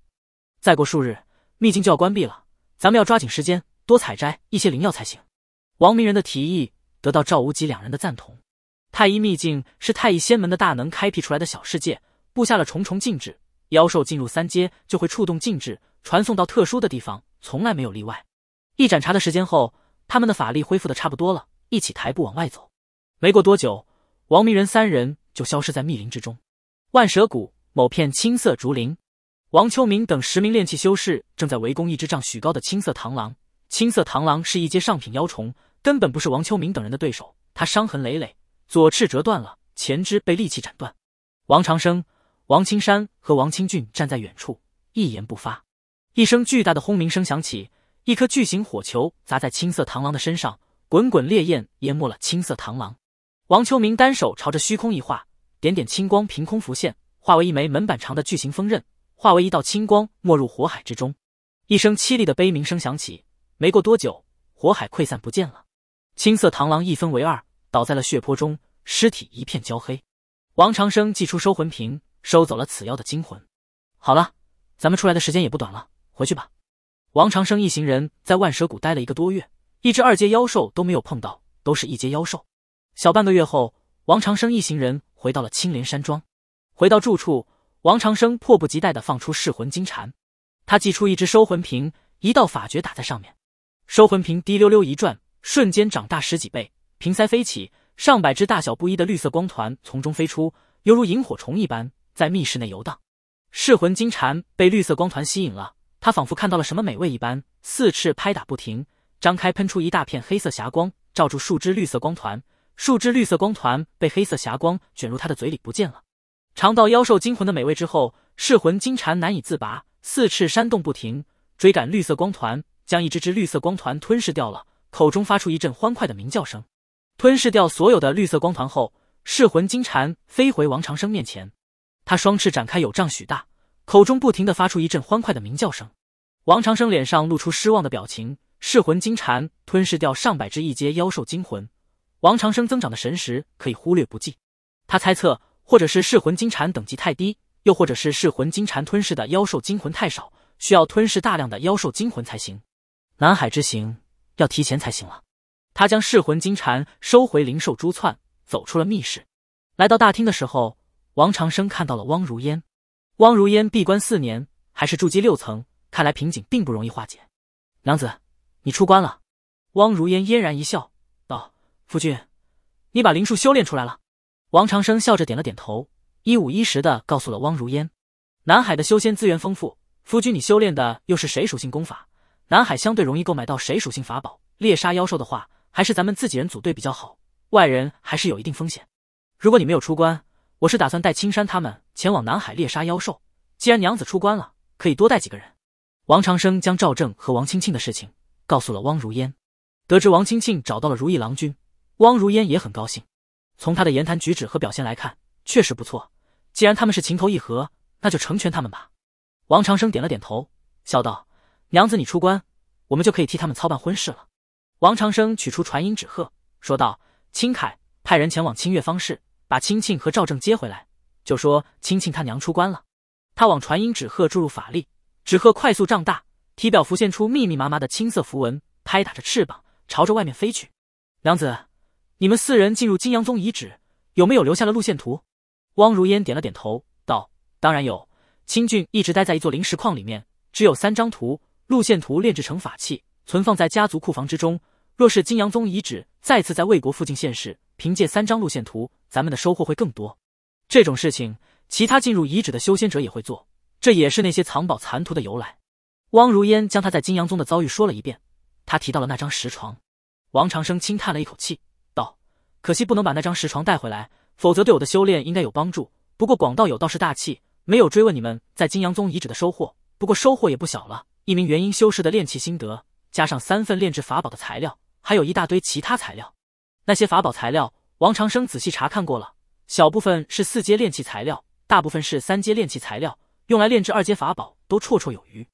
再过数日，秘境就要关闭了，咱们要抓紧时间，多采摘一些灵药才行。王明仁的提议得到赵无极两人的赞同。太医秘境是太乙仙门的大能开辟出来的小世界，布下了重重禁制，妖兽进入三阶就会触动禁制，传送到特殊的地方，从来没有例外。一盏茶的时间后，他们的法力恢复的差不多了，一起抬步往外走。没过多久，王明仁三人就消失在密林之中。万蛇谷。某片青色竹林，王秋明等十名炼气修士正在围攻一只丈许高的青色螳螂。青色螳螂是一阶上品妖虫，根本不是王秋明等人的对手。他伤痕累累，左翅折断了，前肢被利器斩断。王长生、王青山和王清俊站在远处，一言不发。一声巨大的轰鸣声响起，一颗巨型火球砸在青色螳螂的身上，滚滚烈焰淹没了青色螳螂。王秋明单手朝着虚空一划，点点青光凭空浮现。化为一枚门板长的巨型锋刃，化为一道青光没入火海之中。一声凄厉的悲鸣声响起，没过多久，火海溃散不见了。青色螳螂一分为二，倒在了血泊中，尸体一片焦黑。王长生祭出收魂瓶，收走了此妖的精魂。好了，咱们出来的时间也不短了，回去吧。王长生一行人在万蛇谷待了一个多月，一只二阶妖兽都没有碰到，都是一阶妖兽。小半个月后，王长生一行人回到了青莲山庄。回到住处，王长生迫不及待地放出噬魂金蝉。他祭出一只收魂瓶，一道法诀打在上面，收魂瓶滴溜溜一转，瞬间长大十几倍，瓶塞飞起，上百只大小不一的绿色光团从中飞出，犹如萤火虫一般在密室内游荡。噬魂金蝉被绿色光团吸引了，它仿佛看到了什么美味一般，四翅拍打不停，张开喷出一大片黑色霞光，罩住数只绿色光团，数只绿色光团被黑色霞光卷入他的嘴里不见了。尝到妖兽精魂的美味之后，噬魂金蝉难以自拔，四翅扇动不停，追赶绿色光团，将一只只绿色光团吞噬掉了，口中发出一阵欢快的鸣叫声。吞噬掉所有的绿色光团后，噬魂金蝉飞回王长生面前，它双翅展开有丈许大，口中不停的发出一阵欢快的鸣叫声。王长生脸上露出失望的表情。噬魂金蝉吞噬掉上百只一阶妖兽精魂，王长生增长的神识可以忽略不计。他猜测。或者是噬魂金蝉等级太低，又或者是噬魂金蝉吞噬的妖兽精魂太少，需要吞噬大量的妖兽精魂才行。南海之行要提前才行了。他将噬魂金蝉收回灵兽珠窜，走出了密室。来到大厅的时候，王长生看到了汪如烟。汪如烟闭关四年，还是筑基六层，看来瓶颈并不容易化解。娘子，你出关了。汪如烟嫣然一笑，道：“夫君，你把灵术修炼出来了。”王长生笑着点了点头，一五一十的告诉了汪如烟。南海的修仙资源丰富，夫君你修炼的又是谁属性功法？南海相对容易购买到谁属性法宝，猎杀妖兽的话，还是咱们自己人组队比较好，外人还是有一定风险。如果你没有出关，我是打算带青山他们前往南海猎杀妖兽。既然娘子出关了，可以多带几个人。王长生将赵正和王青青的事情告诉了汪如烟，得知王青青找到了如意郎君，汪如烟也很高兴。从他的言谈举止和表现来看，确实不错。既然他们是情投意合，那就成全他们吧。王长生点了点头，笑道：“娘子，你出关，我们就可以替他们操办婚事了。”王长生取出传音纸鹤，说道：“青凯，派人前往清月方氏，把青青和赵正接回来，就说青青他娘出关了。”他往传音纸鹤注入法力，纸鹤快速胀大，体表浮现出密密麻麻的青色符文，拍打着翅膀，朝着外面飞去。娘子。你们四人进入金阳宗遗址，有没有留下了路线图？汪如烟点了点头，道：“当然有。清俊一直待在一座灵石矿里面，只有三张图，路线图炼制成法器，存放在家族库房之中。若是金阳宗遗址再次在魏国附近现世，凭借三张路线图，咱们的收获会更多。这种事情，其他进入遗址的修仙者也会做，这也是那些藏宝残图的由来。”汪如烟将他在金阳宗的遭遇说了一遍，他提到了那张石床。王长生轻叹了一口气。可惜不能把那张石床带回来，否则对我的修炼应该有帮助。不过广道友倒是大气，没有追问你们在金阳宗遗址的收获。不过收获也不小了，一名元婴修士的炼器心得，加上三份炼制法宝的材料，还有一大堆其他材料。那些法宝材料，王长生仔细查看过了，小部分是四阶炼器材料，大部分是三阶炼器材料，用来炼制二阶法宝都绰绰有余。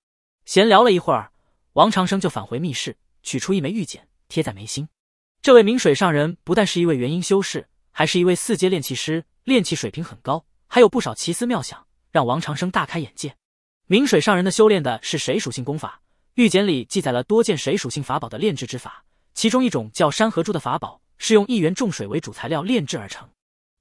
闲聊了一会儿，王长生就返回密室，取出一枚玉简，贴在眉心。这位明水上人不但是一位元婴修士，还是一位四阶炼器师，炼器水平很高，还有不少奇思妙想，让王长生大开眼界。明水上人的修炼的是水属性功法，玉简里记载了多件水属性法宝的炼制之法，其中一种叫山河珠的法宝，是用一元重水为主材料炼制而成。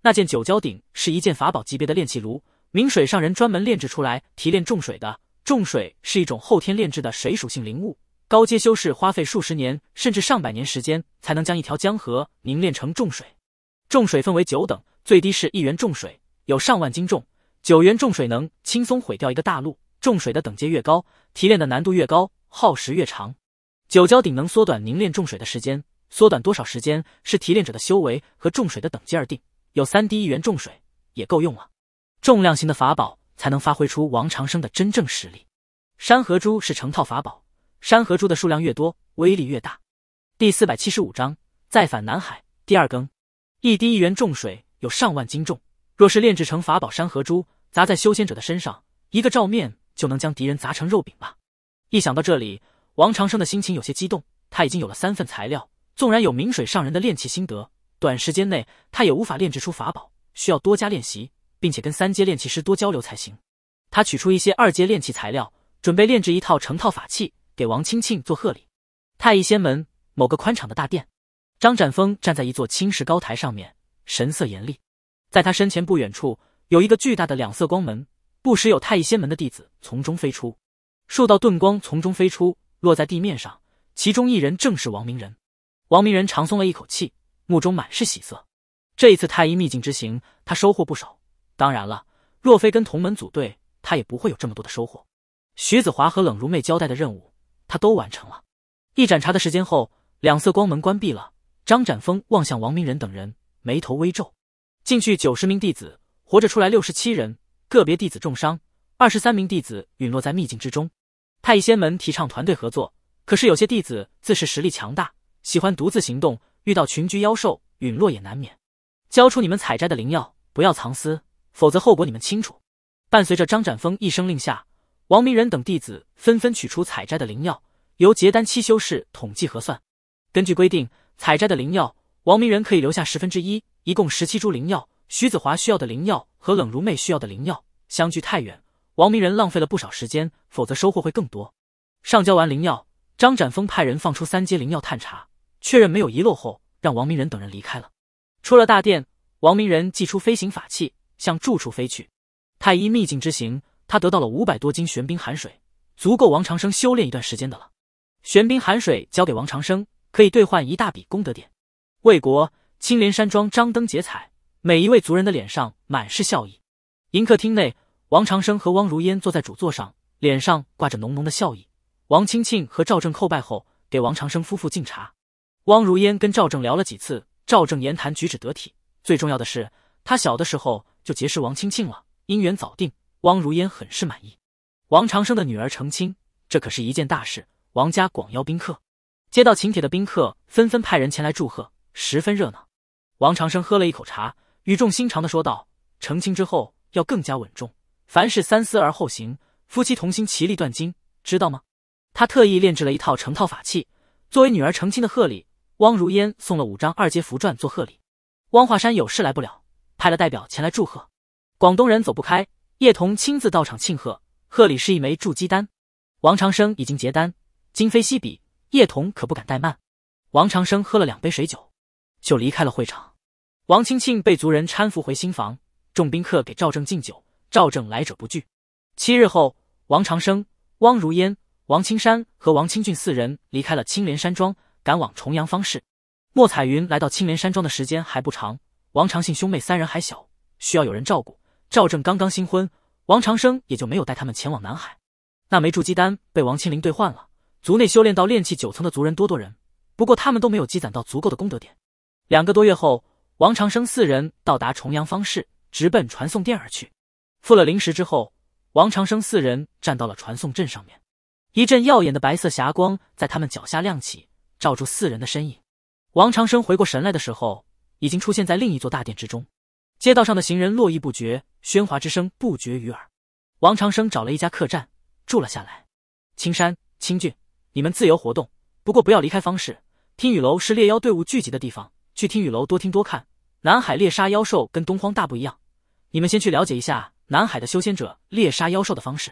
那件九焦鼎是一件法宝级别的炼器炉，明水上人专门炼制出来提炼重水的。重水是一种后天炼制的水属性灵物。高阶修士花费数十年甚至上百年时间，才能将一条江河凝练成重水。重水分为九等，最低是一元重水，有上万斤重。九元重水能轻松毁掉一个大陆。重水的等阶越高，提炼的难度越高，耗时越长。九胶顶能缩短凝练重水的时间，缩短多少时间是提炼者的修为和重水的等级而定。有三滴一元重水也够用了。重量型的法宝才能发挥出王长生的真正实力。山河珠是成套法宝。山河珠的数量越多，威力越大。第四百七十五章再返南海第二更。一滴一元重水有上万斤重，若是炼制成法宝山河珠，砸在修仙者的身上，一个照面就能将敌人砸成肉饼吧。一想到这里，王长生的心情有些激动。他已经有了三份材料，纵然有明水上人的炼器心得，短时间内他也无法炼制出法宝，需要多加练习，并且跟三阶炼器师多交流才行。他取出一些二阶炼器材料，准备炼制一套成套法器。给王清庆做贺礼。太乙仙门某个宽敞的大殿，张展峰站在一座青石高台上面，神色严厉。在他身前不远处，有一个巨大的两色光门，不时有太乙仙门的弟子从中飞出，数道遁光从中飞出，落在地面上。其中一人正是王明仁。王明仁长松了一口气，目中满是喜色。这一次太医秘境之行，他收获不少。当然了，若非跟同门组队，他也不会有这么多的收获。徐子华和冷如妹交代的任务。都完成了，一盏茶的时间后，两色光门关闭了。张展峰望向王明仁等人，眉头微皱。进去九十名弟子，活着出来六十七人，个别弟子重伤，二十三名弟子陨落在秘境之中。太乙仙门提倡团队合作，可是有些弟子自恃实力强大，喜欢独自行动，遇到群居妖兽，陨落也难免。交出你们采摘的灵药，不要藏私，否则后果你们清楚。伴随着张展峰一声令下。王明仁等弟子纷纷取出采摘的灵药，由结丹期修士统计核算。根据规定，采摘的灵药，王明仁可以留下十分之一，一共十七株灵药。徐子华需要的灵药和冷如妹需要的灵药相距太远，王明仁浪费了不少时间，否则收获会更多。上交完灵药，张展峰派人放出三阶灵药探查，确认没有遗漏后，让王明仁等人离开了。出了大殿，王明仁祭出飞行法器，向住处飞去。太医秘境之行。他得到了五百多斤玄冰寒水，足够王长生修炼一段时间的了。玄冰寒水交给王长生，可以兑换一大笔功德点。魏国青莲山庄张灯结彩，每一位族人的脸上满是笑意。迎客厅内，王长生和汪如烟坐在主座上，脸上挂着浓浓的笑意。王清庆和赵正叩拜后，给王长生夫妇敬茶。汪如烟跟赵正聊了几次，赵正言谈举止得体，最重要的是，他小的时候就结识王清庆了，姻缘早定。汪如烟很是满意，王长生的女儿成亲，这可是一件大事。王家广邀宾客，接到请帖的宾客纷纷派人前来祝贺，十分热闹。王长生喝了一口茶，语重心长地说道：“成亲之后要更加稳重，凡事三思而后行。夫妻同心，其利断金，知道吗？”他特意炼制了一套成套法器，作为女儿成亲的贺礼。汪如烟送了五张二阶符篆做贺礼。汪华山有事来不了，派了代表前来祝贺。广东人走不开。叶童亲自到场庆贺，贺礼是一枚筑基丹。王长生已经结丹，今非昔比，叶童可不敢怠慢。王长生喝了两杯水酒，就离开了会场。王青青被族人搀扶回新房，众宾客给赵正敬酒，赵正来者不拒。七日后，王长生、汪如烟、王青山和王清俊四人离开了青莲山庄，赶往重阳方市。莫彩云来到青莲山庄的时间还不长，王长信兄妹三人还小，需要有人照顾。赵正刚刚新婚，王长生也就没有带他们前往南海。那枚筑基丹被王清灵兑换了。族内修炼到炼气九层的族人多多人，不过他们都没有积攒到足够的功德点。两个多月后，王长生四人到达重阳方士，直奔传送殿而去。付了灵石之后，王长生四人站到了传送阵上面，一阵耀眼的白色霞光在他们脚下亮起，罩住四人的身影。王长生回过神来的时候，已经出现在另一座大殿之中。街道上的行人络绎不绝，喧哗之声不绝于耳。王长生找了一家客栈住了下来。青山、青俊，你们自由活动，不过不要离开方氏。听雨楼是猎妖队伍聚集的地方，去听雨楼多听多看。南海猎杀妖兽跟东荒大不一样，你们先去了解一下南海的修仙者猎杀妖兽的方式。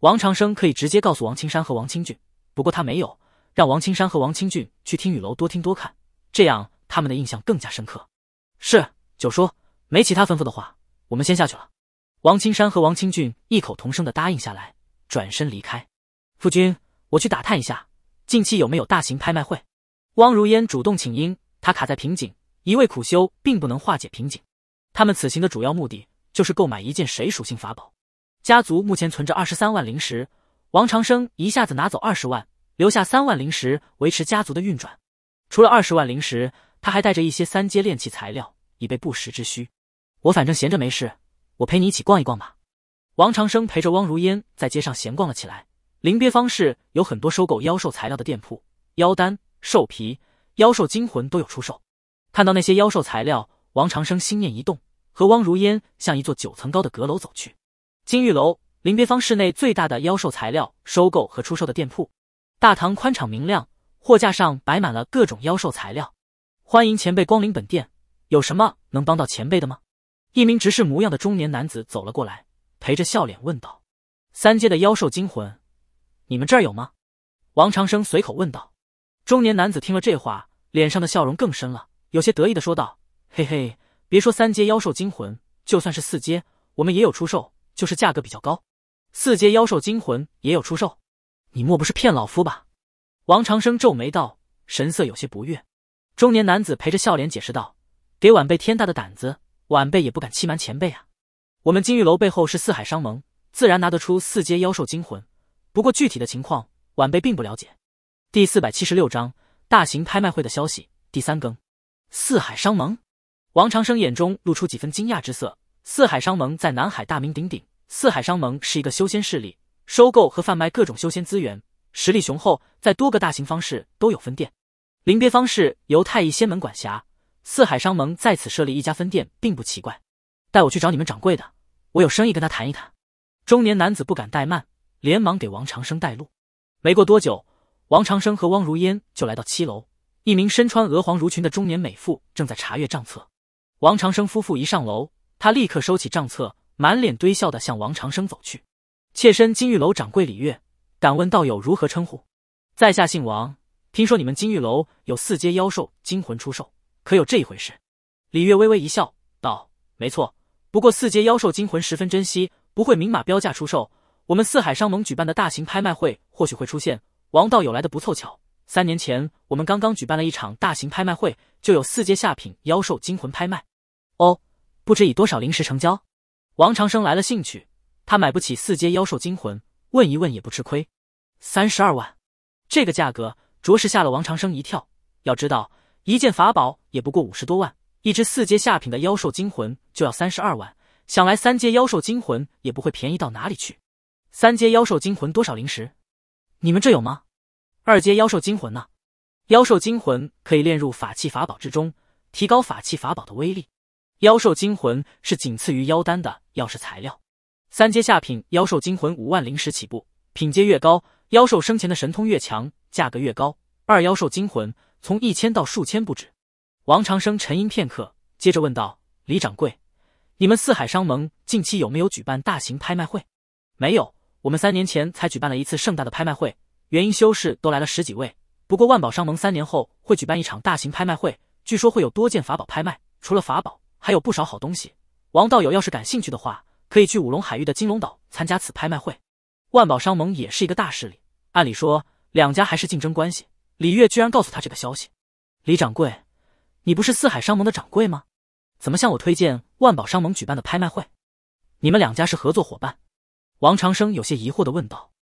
王长生可以直接告诉王青山和王青俊，不过他没有让王青山和王青俊去听雨楼多听多看，这样他们的印象更加深刻。是九叔。没其他吩咐的话，我们先下去了。王青山和王清俊异口同声的答应下来，转身离开。夫君，我去打探一下近期有没有大型拍卖会。汪如烟主动请缨，他卡在瓶颈，一味苦修并不能化解瓶颈。他们此行的主要目的就是购买一件水属性法宝。家族目前存着二十三万灵石，王长生一下子拿走二十万，留下三万灵石维持家族的运转。除了二十万灵石，他还带着一些三阶炼器材料，以备不时之需。我反正闲着没事，我陪你一起逛一逛吧。王长生陪着汪如烟在街上闲逛了起来。临别方市有很多收购妖兽材料的店铺，妖丹、兽皮、妖兽精魂都有出售。看到那些妖兽材料，王长生心念一动，和汪如烟向一座九层高的阁楼走去。金玉楼临别方市内最大的妖兽材料收购和出售的店铺，大堂宽敞明亮，货架上摆满了各种妖兽材料。欢迎前辈光临本店，有什么能帮到前辈的吗？一名执事模样的中年男子走了过来，陪着笑脸问道：“三阶的妖兽精魂，你们这儿有吗？”王长生随口问道。中年男子听了这话，脸上的笑容更深了，有些得意的说道：“嘿嘿，别说三阶妖兽精魂，就算是四阶，我们也有出售，就是价格比较高。四阶妖兽精魂也有出售，你莫不是骗老夫吧？”王长生皱眉道，神色有些不悦。中年男子陪着笑脸解释道：“给晚辈天大的胆子。”晚辈也不敢欺瞒前辈啊！我们金玉楼背后是四海商盟，自然拿得出四阶妖兽精魂。不过具体的情况，晚辈并不了解。第四百七十六章大型拍卖会的消息第三更。四海商盟，王长生眼中露出几分惊讶之色。四海商盟在南海大名鼎鼎。四海商盟是一个修仙势力，收购和贩卖各种修仙资源，实力雄厚，在多个大型方式都有分店。临别方式由太乙仙门管辖。四海商盟在此设立一家分店，并不奇怪。带我去找你们掌柜的，我有生意跟他谈一谈。中年男子不敢怠慢，连忙给王长生带路。没过多久，王长生和汪如烟就来到七楼。一名身穿鹅黄襦裙的中年美妇正在查阅账册。王长生夫妇一上楼，他立刻收起账册，满脸堆笑地向王长生走去。妾身金玉楼掌柜李月，敢问道友如何称呼？在下姓王，听说你们金玉楼有四阶妖兽惊魂出售。可有这一回事？李月微微一笑，道：“没错，不过四阶妖兽精魂十分珍惜，不会明码标价出售。我们四海商盟举办的大型拍卖会，或许会出现。王道友来的不凑巧，三年前我们刚刚举办了一场大型拍卖会，就有四阶下品妖兽精魂拍卖。哦，不知以多少灵石成交？”王长生来了兴趣，他买不起四阶妖兽精魂，问一问也不吃亏。三十二万，这个价格着实吓了王长生一跳。要知道。一件法宝也不过五十多万，一只四阶下品的妖兽精魂就要三十二万，想来三阶妖兽精魂也不会便宜到哪里去。三阶妖兽精魂多少灵石？你们这有吗？二阶妖兽精魂呢？妖兽精魂可以炼入法器法宝之中，提高法器法宝的威力。妖兽精魂是仅次于妖丹的钥匙材料。三阶下品妖兽精魂五万灵石起步，品阶越高，妖兽生前的神通越强，价格越高。二妖兽精魂。从一千到数千不止。王长生沉吟片刻，接着问道：“李掌柜，你们四海商盟近期有没有举办大型拍卖会？”“没有，我们三年前才举办了一次盛大的拍卖会，元婴修士都来了十几位。不过万宝商盟三年后会举办一场大型拍卖会，据说会有多件法宝拍卖，除了法宝，还有不少好东西。王道友要是感兴趣的话，可以去五龙海域的金龙岛参加此拍卖会。万宝商盟也是一个大势力，按理说两家还是竞争关系。”李月居然告诉他这个消息，李掌柜，你不是四海商盟的掌柜吗？怎么向我推荐万宝商盟举办的拍卖会？你们两家是合作伙伴？王长生有些疑惑的问道。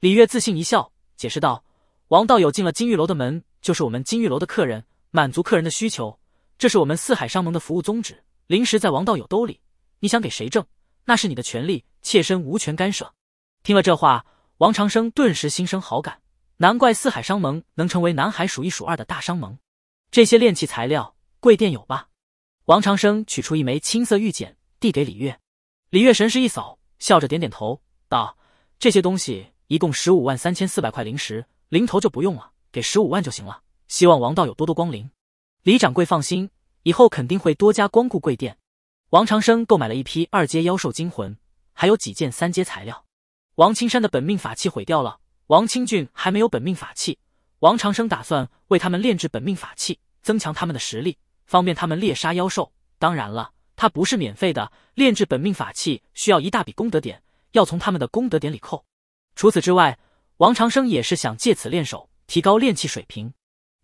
李月自信一笑，解释道：“王道友进了金玉楼的门，就是我们金玉楼的客人，满足客人的需求，这是我们四海商盟的服务宗旨。临时在王道友兜里，你想给谁挣，那是你的权利，妾身无权干涉。”听了这话，王长生顿时心生好感。难怪四海商盟能成为南海数一数二的大商盟，这些炼器材料贵店有吧？王长生取出一枚青色玉简递给李月，李月神识一扫，笑着点点头，道：“这些东西一共十五万三千四百块灵石，零头就不用了，给十五万就行了。希望王道友多多光临。”李掌柜放心，以后肯定会多加光顾贵店。王长生购买了一批二阶妖兽精魂，还有几件三阶材料。王青山的本命法器毁掉了。王清俊还没有本命法器，王长生打算为他们炼制本命法器，增强他们的实力，方便他们猎杀妖兽。当然了，他不是免费的，炼制本命法器需要一大笔功德点，要从他们的功德点里扣。除此之外，王长生也是想借此练手，提高炼器水平。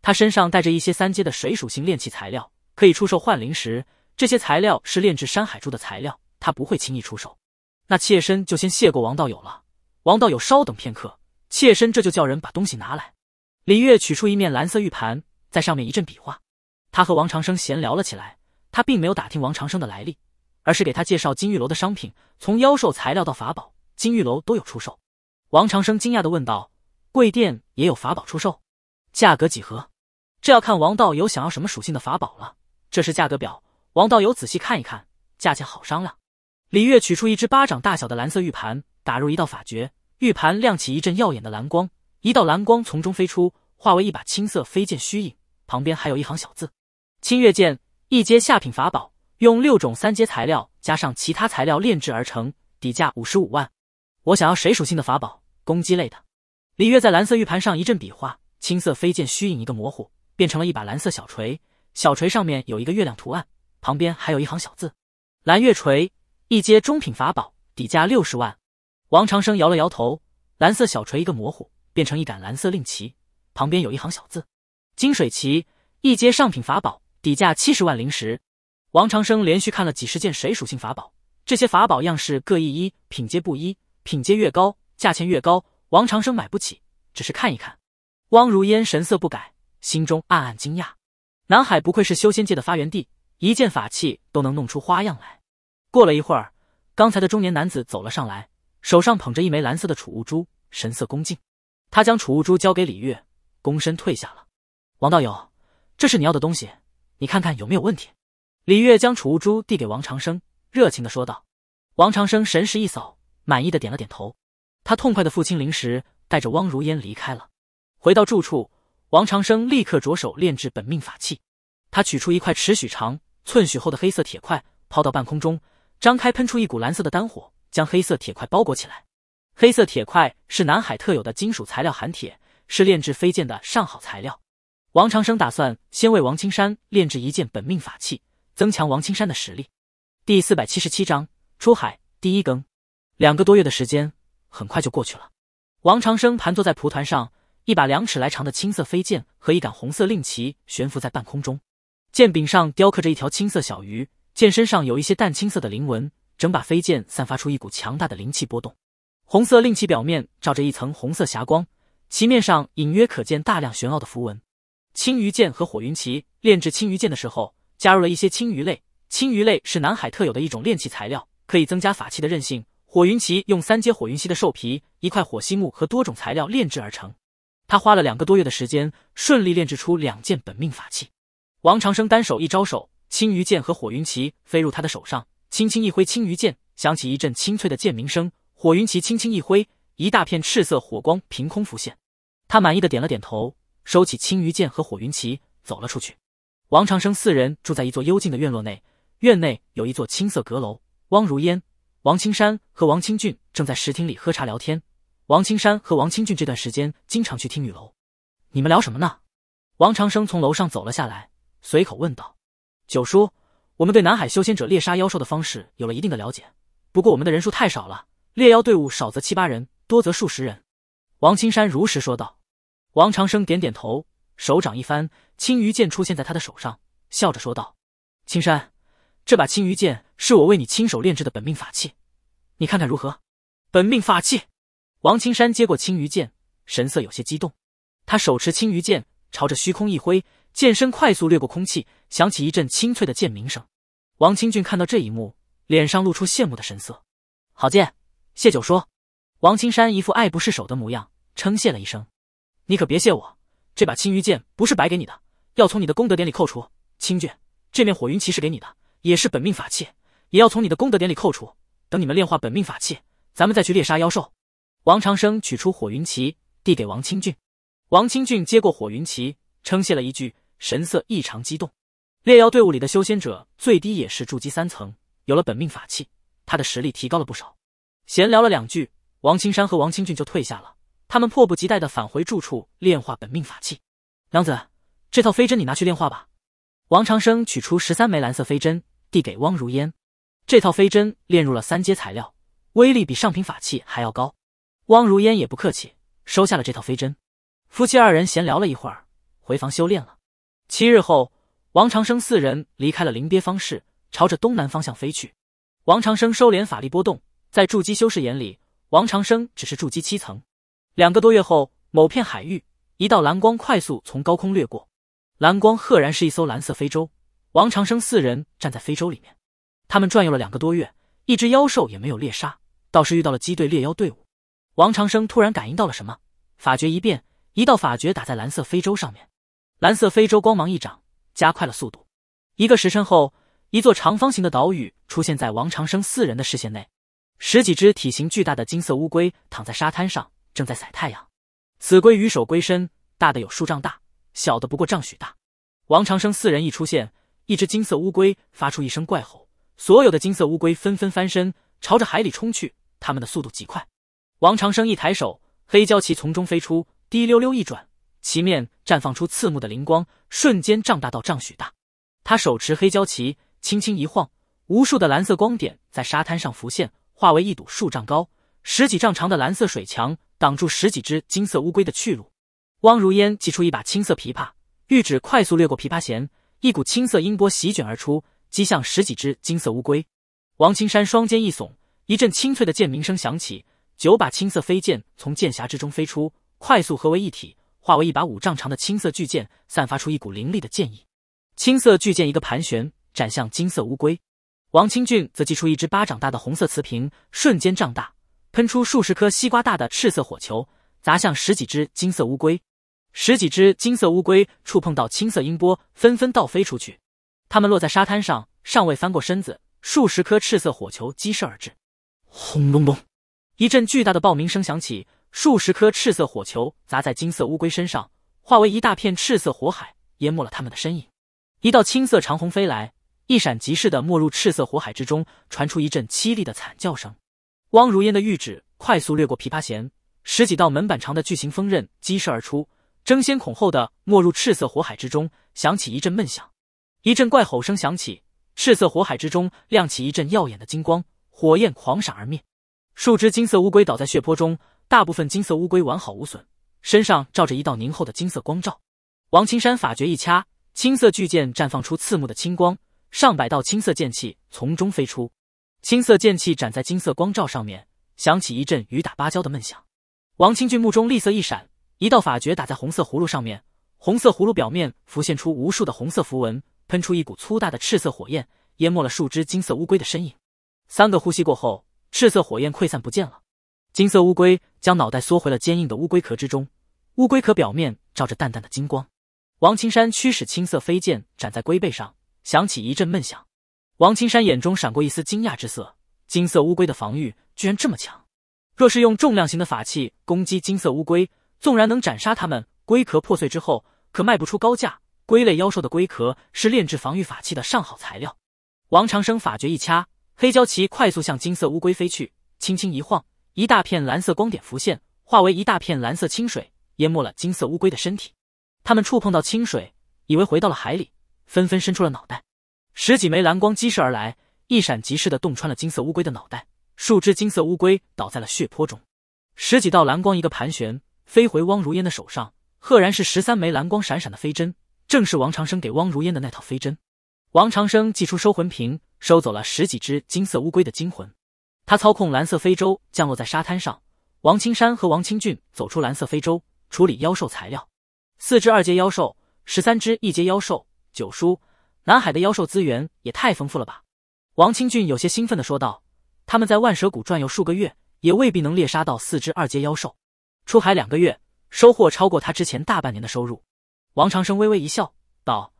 他身上带着一些三阶的水属性炼器材料，可以出售幻灵石。这些材料是炼制山海珠的材料，他不会轻易出手。那妾身就先谢过王道友了。王道友稍等片刻。妾身这就叫人把东西拿来。李月取出一面蓝色玉盘，在上面一阵比划。他和王长生闲聊了起来，他并没有打听王长生的来历，而是给他介绍金玉楼的商品，从妖兽材料到法宝，金玉楼都有出售。王长生惊讶地问道：“贵店也有法宝出售？价格几何？”“这要看王道友想要什么属性的法宝了。”“这是价格表，王道友仔细看一看，价钱好商量。”李月取出一只巴掌大小的蓝色玉盘，打入一道法诀。玉盘亮起一阵耀眼的蓝光，一道蓝光从中飞出，化为一把青色飞剑虚影，旁边还有一行小字：“清月剑，一阶下品法宝，用六种三阶材料加上其他材料炼制而成，底价五十五万。”我想要水属性的法宝，攻击类的。李月在蓝色玉盘上一阵比划，青色飞剑虚影一个模糊，变成了一把蓝色小锤，小锤上面有一个月亮图案，旁边还有一行小字：“蓝月锤，一阶中品法宝，底价六十万。”王长生摇了摇头，蓝色小锤一个模糊，变成一杆蓝色令旗，旁边有一行小字：“金水旗，一阶上品法宝，底价七十万灵石。”王长生连续看了几十件水属性法宝，这些法宝样式各异，一品阶不一，品阶越高，价钱越高。王长生买不起，只是看一看。汪如烟神色不改，心中暗暗惊讶：南海不愧是修仙界的发源地，一件法器都能弄出花样来。过了一会儿，刚才的中年男子走了上来。手上捧着一枚蓝色的储物珠，神色恭敬。他将储物珠交给李月，躬身退下了。王道友，这是你要的东西，你看看有没有问题。李月将储物珠递给王长生，热情的说道。王长生神识一扫，满意的点了点头。他痛快的付清灵石，带着汪如烟离开了。回到住处，王长生立刻着手炼制本命法器。他取出一块尺许长、寸许厚的黑色铁块，抛到半空中，张开喷出一股蓝色的丹火。将黑色铁块包裹起来。黑色铁块是南海特有的金属材料，含铁是炼制飞剑的上好材料。王长生打算先为王青山炼制一件本命法器，增强王青山的实力。第四百七十七章出海第一更。两个多月的时间很快就过去了。王长生盘坐在蒲团上，一把两尺来长的青色飞剑和一杆红色令旗悬浮在半空中，剑柄上雕刻着一条青色小鱼，剑身上有一些淡青色的鳞纹。整把飞剑散发出一股强大的灵气波动，红色令其表面罩着一层红色霞光，其面上隐约可见大量玄奥的符文。青鱼剑和火云旗炼制青鱼剑的时候，加入了一些青鱼类。青鱼类是南海特有的一种炼器材料，可以增加法器的韧性。火云旗用三阶火云溪的兽皮、一块火息木和多种材料炼制而成。他花了两个多月的时间，顺利炼制出两件本命法器。王长生单手一招手，青鱼剑和火云旗飞入他的手上。轻轻一挥青鱼剑，响起一阵清脆的剑鸣声。火云旗轻轻一挥，一大片赤色火光凭空浮现。他满意的点了点头，收起青鱼剑和火云旗，走了出去。王长生四人住在一座幽静的院落内，院内有一座青色阁楼。汪如烟、王青山和王清俊正在石厅里喝茶聊天。王青山和王清俊这段时间经常去听雨楼，你们聊什么呢？王长生从楼上走了下来，随口问道：“九叔。”我们对南海修仙者猎杀妖兽的方式有了一定的了解，不过我们的人数太少了，猎妖队伍少则七八人，多则数十人。王青山如实说道。王长生点点头，手掌一翻，青鱼剑出现在他的手上，笑着说道：“青山，这把青鱼剑是我为你亲手炼制的本命法器，你看看如何？”本命法器。王青山接过青鱼剑，神色有些激动。他手持青鱼剑，朝着虚空一挥，剑身快速掠过空气，响起一阵清脆的剑鸣声。王清俊看到这一幕，脸上露出羡慕的神色。好剑，谢九说。王青山一副爱不释手的模样，称谢了一声。你可别谢我，这把青鱼剑不是白给你的，要从你的功德点里扣除。清俊，这面火云旗是给你的，也是本命法器，也要从你的功德点里扣除。等你们炼化本命法器，咱们再去猎杀妖兽。王长生取出火云旗，递给王清俊。王清俊接过火云旗，称谢了一句，神色异常激动。猎妖队伍里的修仙者最低也是筑基三层，有了本命法器，他的实力提高了不少。闲聊了两句，王青山和王清俊就退下了。他们迫不及待地返回住处炼化本命法器。娘子，这套飞针你拿去炼化吧。王长生取出十三枚蓝色飞针，递给汪如烟。这套飞针炼入了三阶材料，威力比上品法器还要高。汪如烟也不客气，收下了这套飞针。夫妻二人闲聊了一会儿，回房修炼了。七日后。王长生四人离开了临别方式，朝着东南方向飞去。王长生收敛法力波动，在筑基修士眼里，王长生只是筑基七层。两个多月后，某片海域，一道蓝光快速从高空掠过，蓝光赫然是一艘蓝色飞舟。王长生四人站在飞舟里面，他们转悠了两个多月，一只妖兽也没有猎杀，倒是遇到了机队猎妖队伍。王长生突然感应到了什么，法诀一变，一道法诀打在蓝色飞舟上面，蓝色飞舟光芒一掌，加快了速度，一个时辰后，一座长方形的岛屿出现在王长生四人的视线内。十几只体型巨大的金色乌龟躺在沙滩上，正在晒太阳。此龟鱼首龟身，大的有数丈大，小的不过丈许大。王长生四人一出现，一只金色乌龟发出一声怪吼，所有的金色乌龟纷纷翻身，朝着海里冲去。他们的速度极快。王长生一抬手，黑胶旗从中飞出，滴溜溜一转。旗面绽放出刺目的灵光，瞬间胀大到丈许大。他手持黑胶旗，轻轻一晃，无数的蓝色光点在沙滩上浮现，化为一堵数丈高、十几丈长的蓝色水墙，挡住十几只金色乌龟的去路。汪如烟祭出一把青色琵琶，玉指快速掠过琵琶弦，一股青色音波席卷而出，击向十几只金色乌龟。王青山双肩一耸，一阵清脆的剑鸣声响起，九把青色飞剑从剑匣之中飞出，快速合为一体。化为一把五丈长的青色巨剑，散发出一股凌厉的剑意。青色巨剑一个盘旋，斩向金色乌龟。王清俊则祭出一只巴掌大的红色瓷瓶，瞬间胀大，喷出数十颗西瓜大的赤色火球，砸向十几只金色乌龟。十几只金色乌龟触碰到青色音波，纷纷倒飞出去。他们落在沙滩上，尚未翻过身子，数十颗赤色火球击射而至。轰隆隆，一阵巨大的爆鸣声响起。数十颗赤色火球砸在金色乌龟身上，化为一大片赤色火海，淹没了他们的身影。一道青色长虹飞来，一闪即逝的没入赤色火海之中，传出一阵凄厉的惨叫声。汪如烟的玉指快速掠过琵琶弦，十几道门板长的巨型风刃激射而出，争先恐后的没入赤色火海之中，响起一阵闷响，一阵怪吼声响起，赤色火海之中亮起一阵耀眼的金光，火焰狂闪而灭，数只金色乌龟倒在血泊中。大部分金色乌龟完好无损，身上罩着一道凝厚的金色光罩。王青山法诀一掐，青色巨剑绽放出刺目的青光，上百道青色剑气从中飞出，青色剑气斩在金色光罩上面，响起一阵雨打芭蕉的闷响。王清俊目中厉色一闪，一道法诀打在红色葫芦上面，红色葫芦表面浮现出无数的红色符文，喷出一股粗大的赤色火焰，淹没了数只金色乌龟的身影。三个呼吸过后，赤色火焰溃散不见了。金色乌龟将脑袋缩回了坚硬的乌龟壳之中，乌龟壳表面照着淡淡的金光。王青山驱使青色飞剑斩在龟背上，响起一阵闷响。王青山眼中闪过一丝惊讶之色，金色乌龟的防御居然这么强。若是用重量型的法器攻击金色乌龟，纵然能斩杀它们，龟壳破碎之后可卖不出高价。龟类妖兽的龟壳是炼制防御法器的上好材料。王长生法诀一掐，黑蛟旗快速向金色乌龟飞去，轻轻一晃。一大片蓝色光点浮现，化为一大片蓝色清水，淹没了金色乌龟的身体。他们触碰到清水，以为回到了海里，纷纷伸出了脑袋。十几枚蓝光激射而来，一闪即逝的洞穿了金色乌龟的脑袋，数只金色乌龟倒在了血泊中。十几道蓝光一个盘旋，飞回汪如烟的手上，赫然是十三枚蓝光闪闪的飞针，正是王长生给汪如烟的那套飞针。王长生祭出收魂瓶，收走了十几只金色乌龟的精魂。他操控蓝色非洲降落在沙滩上，王青山和王清俊走出蓝色非洲，处理妖兽材料。四只二阶妖兽，十三只一阶妖兽。九叔，南海的妖兽资源也太丰富了吧？王清俊有些兴奋地说道。他们在万蛇谷转悠数个月，也未必能猎杀到四只二阶妖兽。出海两个月，收获超过他之前大半年的收入。王长生微微一笑，道：“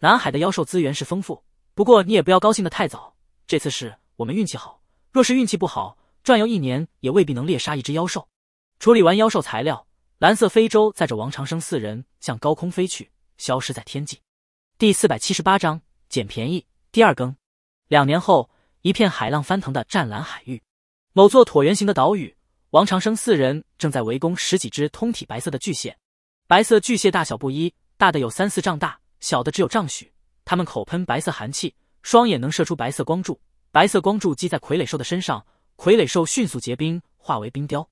南海的妖兽资源是丰富，不过你也不要高兴得太早。这次是我们运气好。”若是运气不好，转悠一年也未必能猎杀一只妖兽。处理完妖兽材料，蓝色飞舟载着王长生四人向高空飞去，消失在天际。第四百七十八章捡便宜第二更。两年后，一片海浪翻腾的湛蓝海域，某座椭圆形的岛屿，王长生四人正在围攻十几只通体白色的巨蟹。白色巨蟹大小不一，大的有三四丈大，小的只有丈许。它们口喷白色寒气，双眼能射出白色光柱。白色光柱击在傀儡兽的身上，傀儡兽迅速结冰，化为冰雕。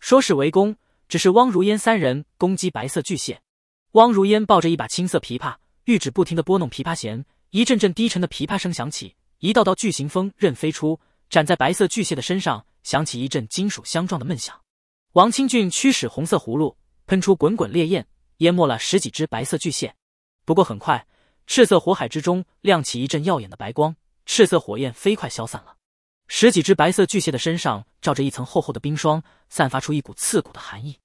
说是围攻，只是汪如烟三人攻击白色巨蟹。汪如烟抱着一把青色琵琶，玉指不停地拨弄琵琶弦，一阵阵低沉的琵琶声响起。一道道巨型风刃飞出，斩在白色巨蟹的身上，响起一阵金属相撞的闷响。王清俊驱使红色葫芦，喷出滚滚烈焰，淹没了十几只白色巨蟹。不过很快，赤色火海之中亮起一阵耀眼的白光。赤色火焰飞快消散了，十几只白色巨蟹的身上罩着一层厚厚的冰霜，散发出一股刺骨的寒意。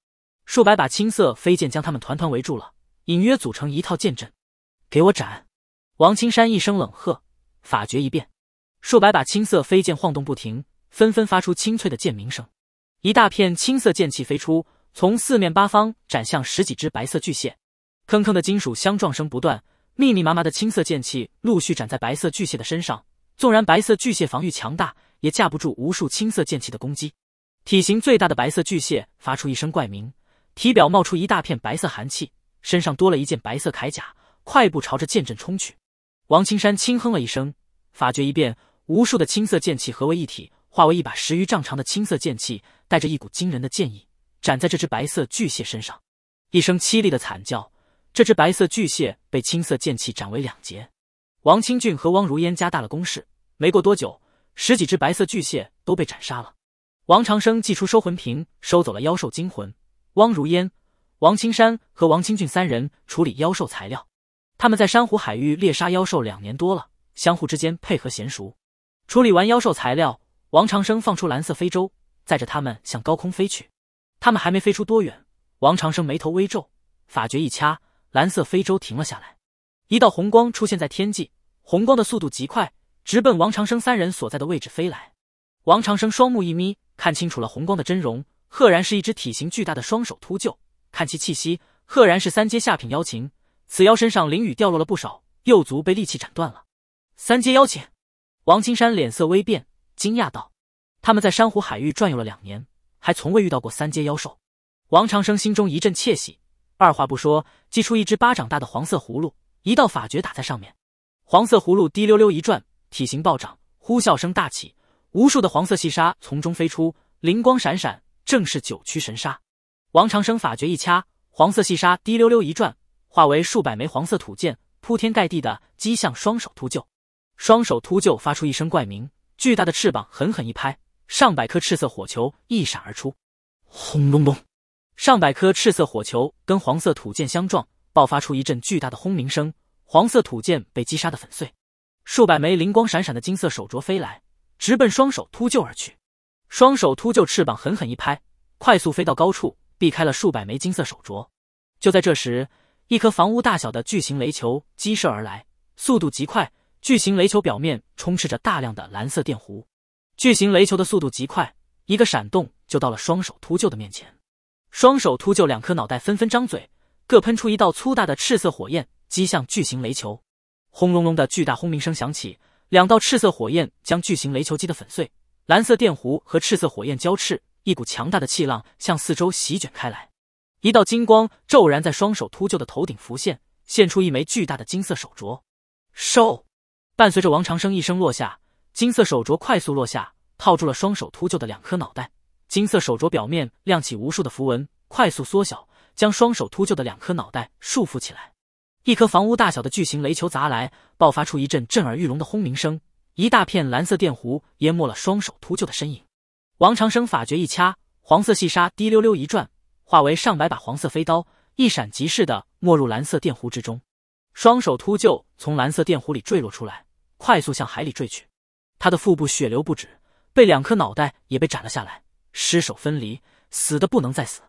数百把青色飞剑将他们团团围住了，隐约组成一套剑阵。给我斩！王青山一声冷喝，法诀一变，数百把青色飞剑晃动不停，纷纷发出清脆的剑鸣声。一大片青色剑气飞出，从四面八方斩向十几只白色巨蟹，铿铿的金属相撞声不断。密密麻麻的青色剑气陆续斩在白色巨蟹的身上，纵然白色巨蟹防御强大，也架不住无数青色剑气的攻击。体型最大的白色巨蟹发出一声怪鸣，体表冒出一大片白色寒气，身上多了一件白色铠甲，快步朝着剑阵冲去。王青山轻哼了一声，法诀一变，无数的青色剑气合为一体，化为一把十余丈长的青色剑气，带着一股惊人的剑意，斩在这只白色巨蟹身上。一声凄厉的惨叫。这只白色巨蟹被青色剑气斩为两截，王清俊和汪如烟加大了攻势。没过多久，十几只白色巨蟹都被斩杀了。王长生祭出收魂瓶，收走了妖兽精魂。汪如烟、王青山和王清俊三人处理妖兽材料。他们在珊瑚海域猎杀妖兽两年多了，相互之间配合娴熟。处理完妖兽材料，王长生放出蓝色飞舟，载着他们向高空飞去。他们还没飞出多远，王长生眉头微皱，法诀一掐。蓝色飞舟停了下来，一道红光出现在天际，红光的速度极快，直奔王长生三人所在的位置飞来。王长生双目一眯，看清楚了红光的真容，赫然是一只体型巨大的双手秃鹫，看其气息，赫然是三阶下品妖禽。此妖身上灵羽掉落了不少，右足被利器斩断了。三阶妖禽，王青山脸色微变，惊讶道：“他们在珊瑚海域转悠了两年，还从未遇到过三阶妖兽。”王长生心中一阵窃喜。二话不说，祭出一只巴掌大的黄色葫芦，一道法诀打在上面，黄色葫芦滴溜溜一转，体型暴涨，呼啸声大起，无数的黄色细沙从中飞出，灵光闪闪，正是九曲神沙。王长生法诀一掐，黄色细沙滴溜溜一转，化为数百枚黄色土箭，铺天盖地的击向双手秃鹫。双手秃鹫发出一声怪鸣，巨大的翅膀狠狠一拍，上百颗赤色火球一闪而出，轰隆隆。上百颗赤色火球跟黄色土箭相撞，爆发出一阵巨大的轰鸣声。黄色土箭被击杀的粉碎，数百枚灵光闪闪的金色手镯飞来，直奔双手秃鹫而去。双手秃鹫翅膀狠狠一拍，快速飞到高处，避开了数百枚金色手镯。就在这时，一颗房屋大小的巨型雷球激射而来，速度极快。巨型雷球表面充斥着大量的蓝色电弧。巨型雷球的速度极快，一个闪动就到了双手秃鹫的面前。双手秃鹫两颗脑袋纷纷张嘴，各喷出一道粗大的赤色火焰，击向巨型雷球。轰隆隆的巨大轰鸣声响起，两道赤色火焰将巨型雷球击得粉碎。蓝色电弧和赤色火焰交斥，一股强大的气浪向四周席卷开来。一道金光骤然在双手秃鹫的头顶浮现，现出一枚巨大的金色手镯。收！伴随着王长生一声落下，金色手镯快速落下，套住了双手秃鹫的两颗脑袋。金色手镯表面亮起无数的符文，快速缩小，将双手秃鹫的两颗脑袋束缚起来。一颗房屋大小的巨型雷球砸来，爆发出一阵震耳欲聋的轰鸣声，一大片蓝色电弧淹没了双手秃鹫的身影。王长生法诀一掐，黄色细沙滴溜溜一转，化为上百把黄色飞刀，一闪即逝的没入蓝色电弧之中。双手秃鹫从蓝色电弧里坠落出来，快速向海里坠去。他的腹部血流不止，被两颗脑袋也被斩了下来。尸首分离，死的不能再死。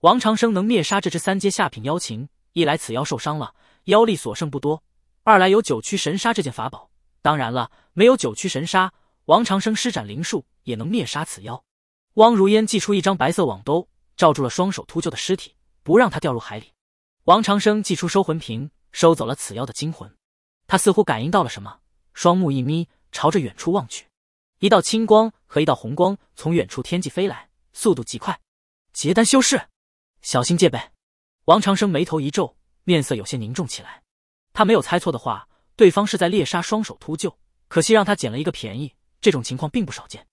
王长生能灭杀这只三阶下品妖禽，一来此妖受伤了，妖力所剩不多；二来有九曲神杀这件法宝。当然了，没有九曲神杀，王长生施展灵术也能灭杀此妖。汪如烟祭出一张白色网兜，罩住了双手秃鹫的尸体，不让他掉入海里。王长生祭出收魂瓶，收走了此妖的精魂。他似乎感应到了什么，双目一眯，朝着远处望去。一道青光和一道红光从远处天际飞来，速度极快。结丹修士，小心戒备！王长生眉头一皱，面色有些凝重起来。他没有猜错的话，对方是在猎杀双手秃鹫。可惜让他捡了一个便宜。这种情况并不少见。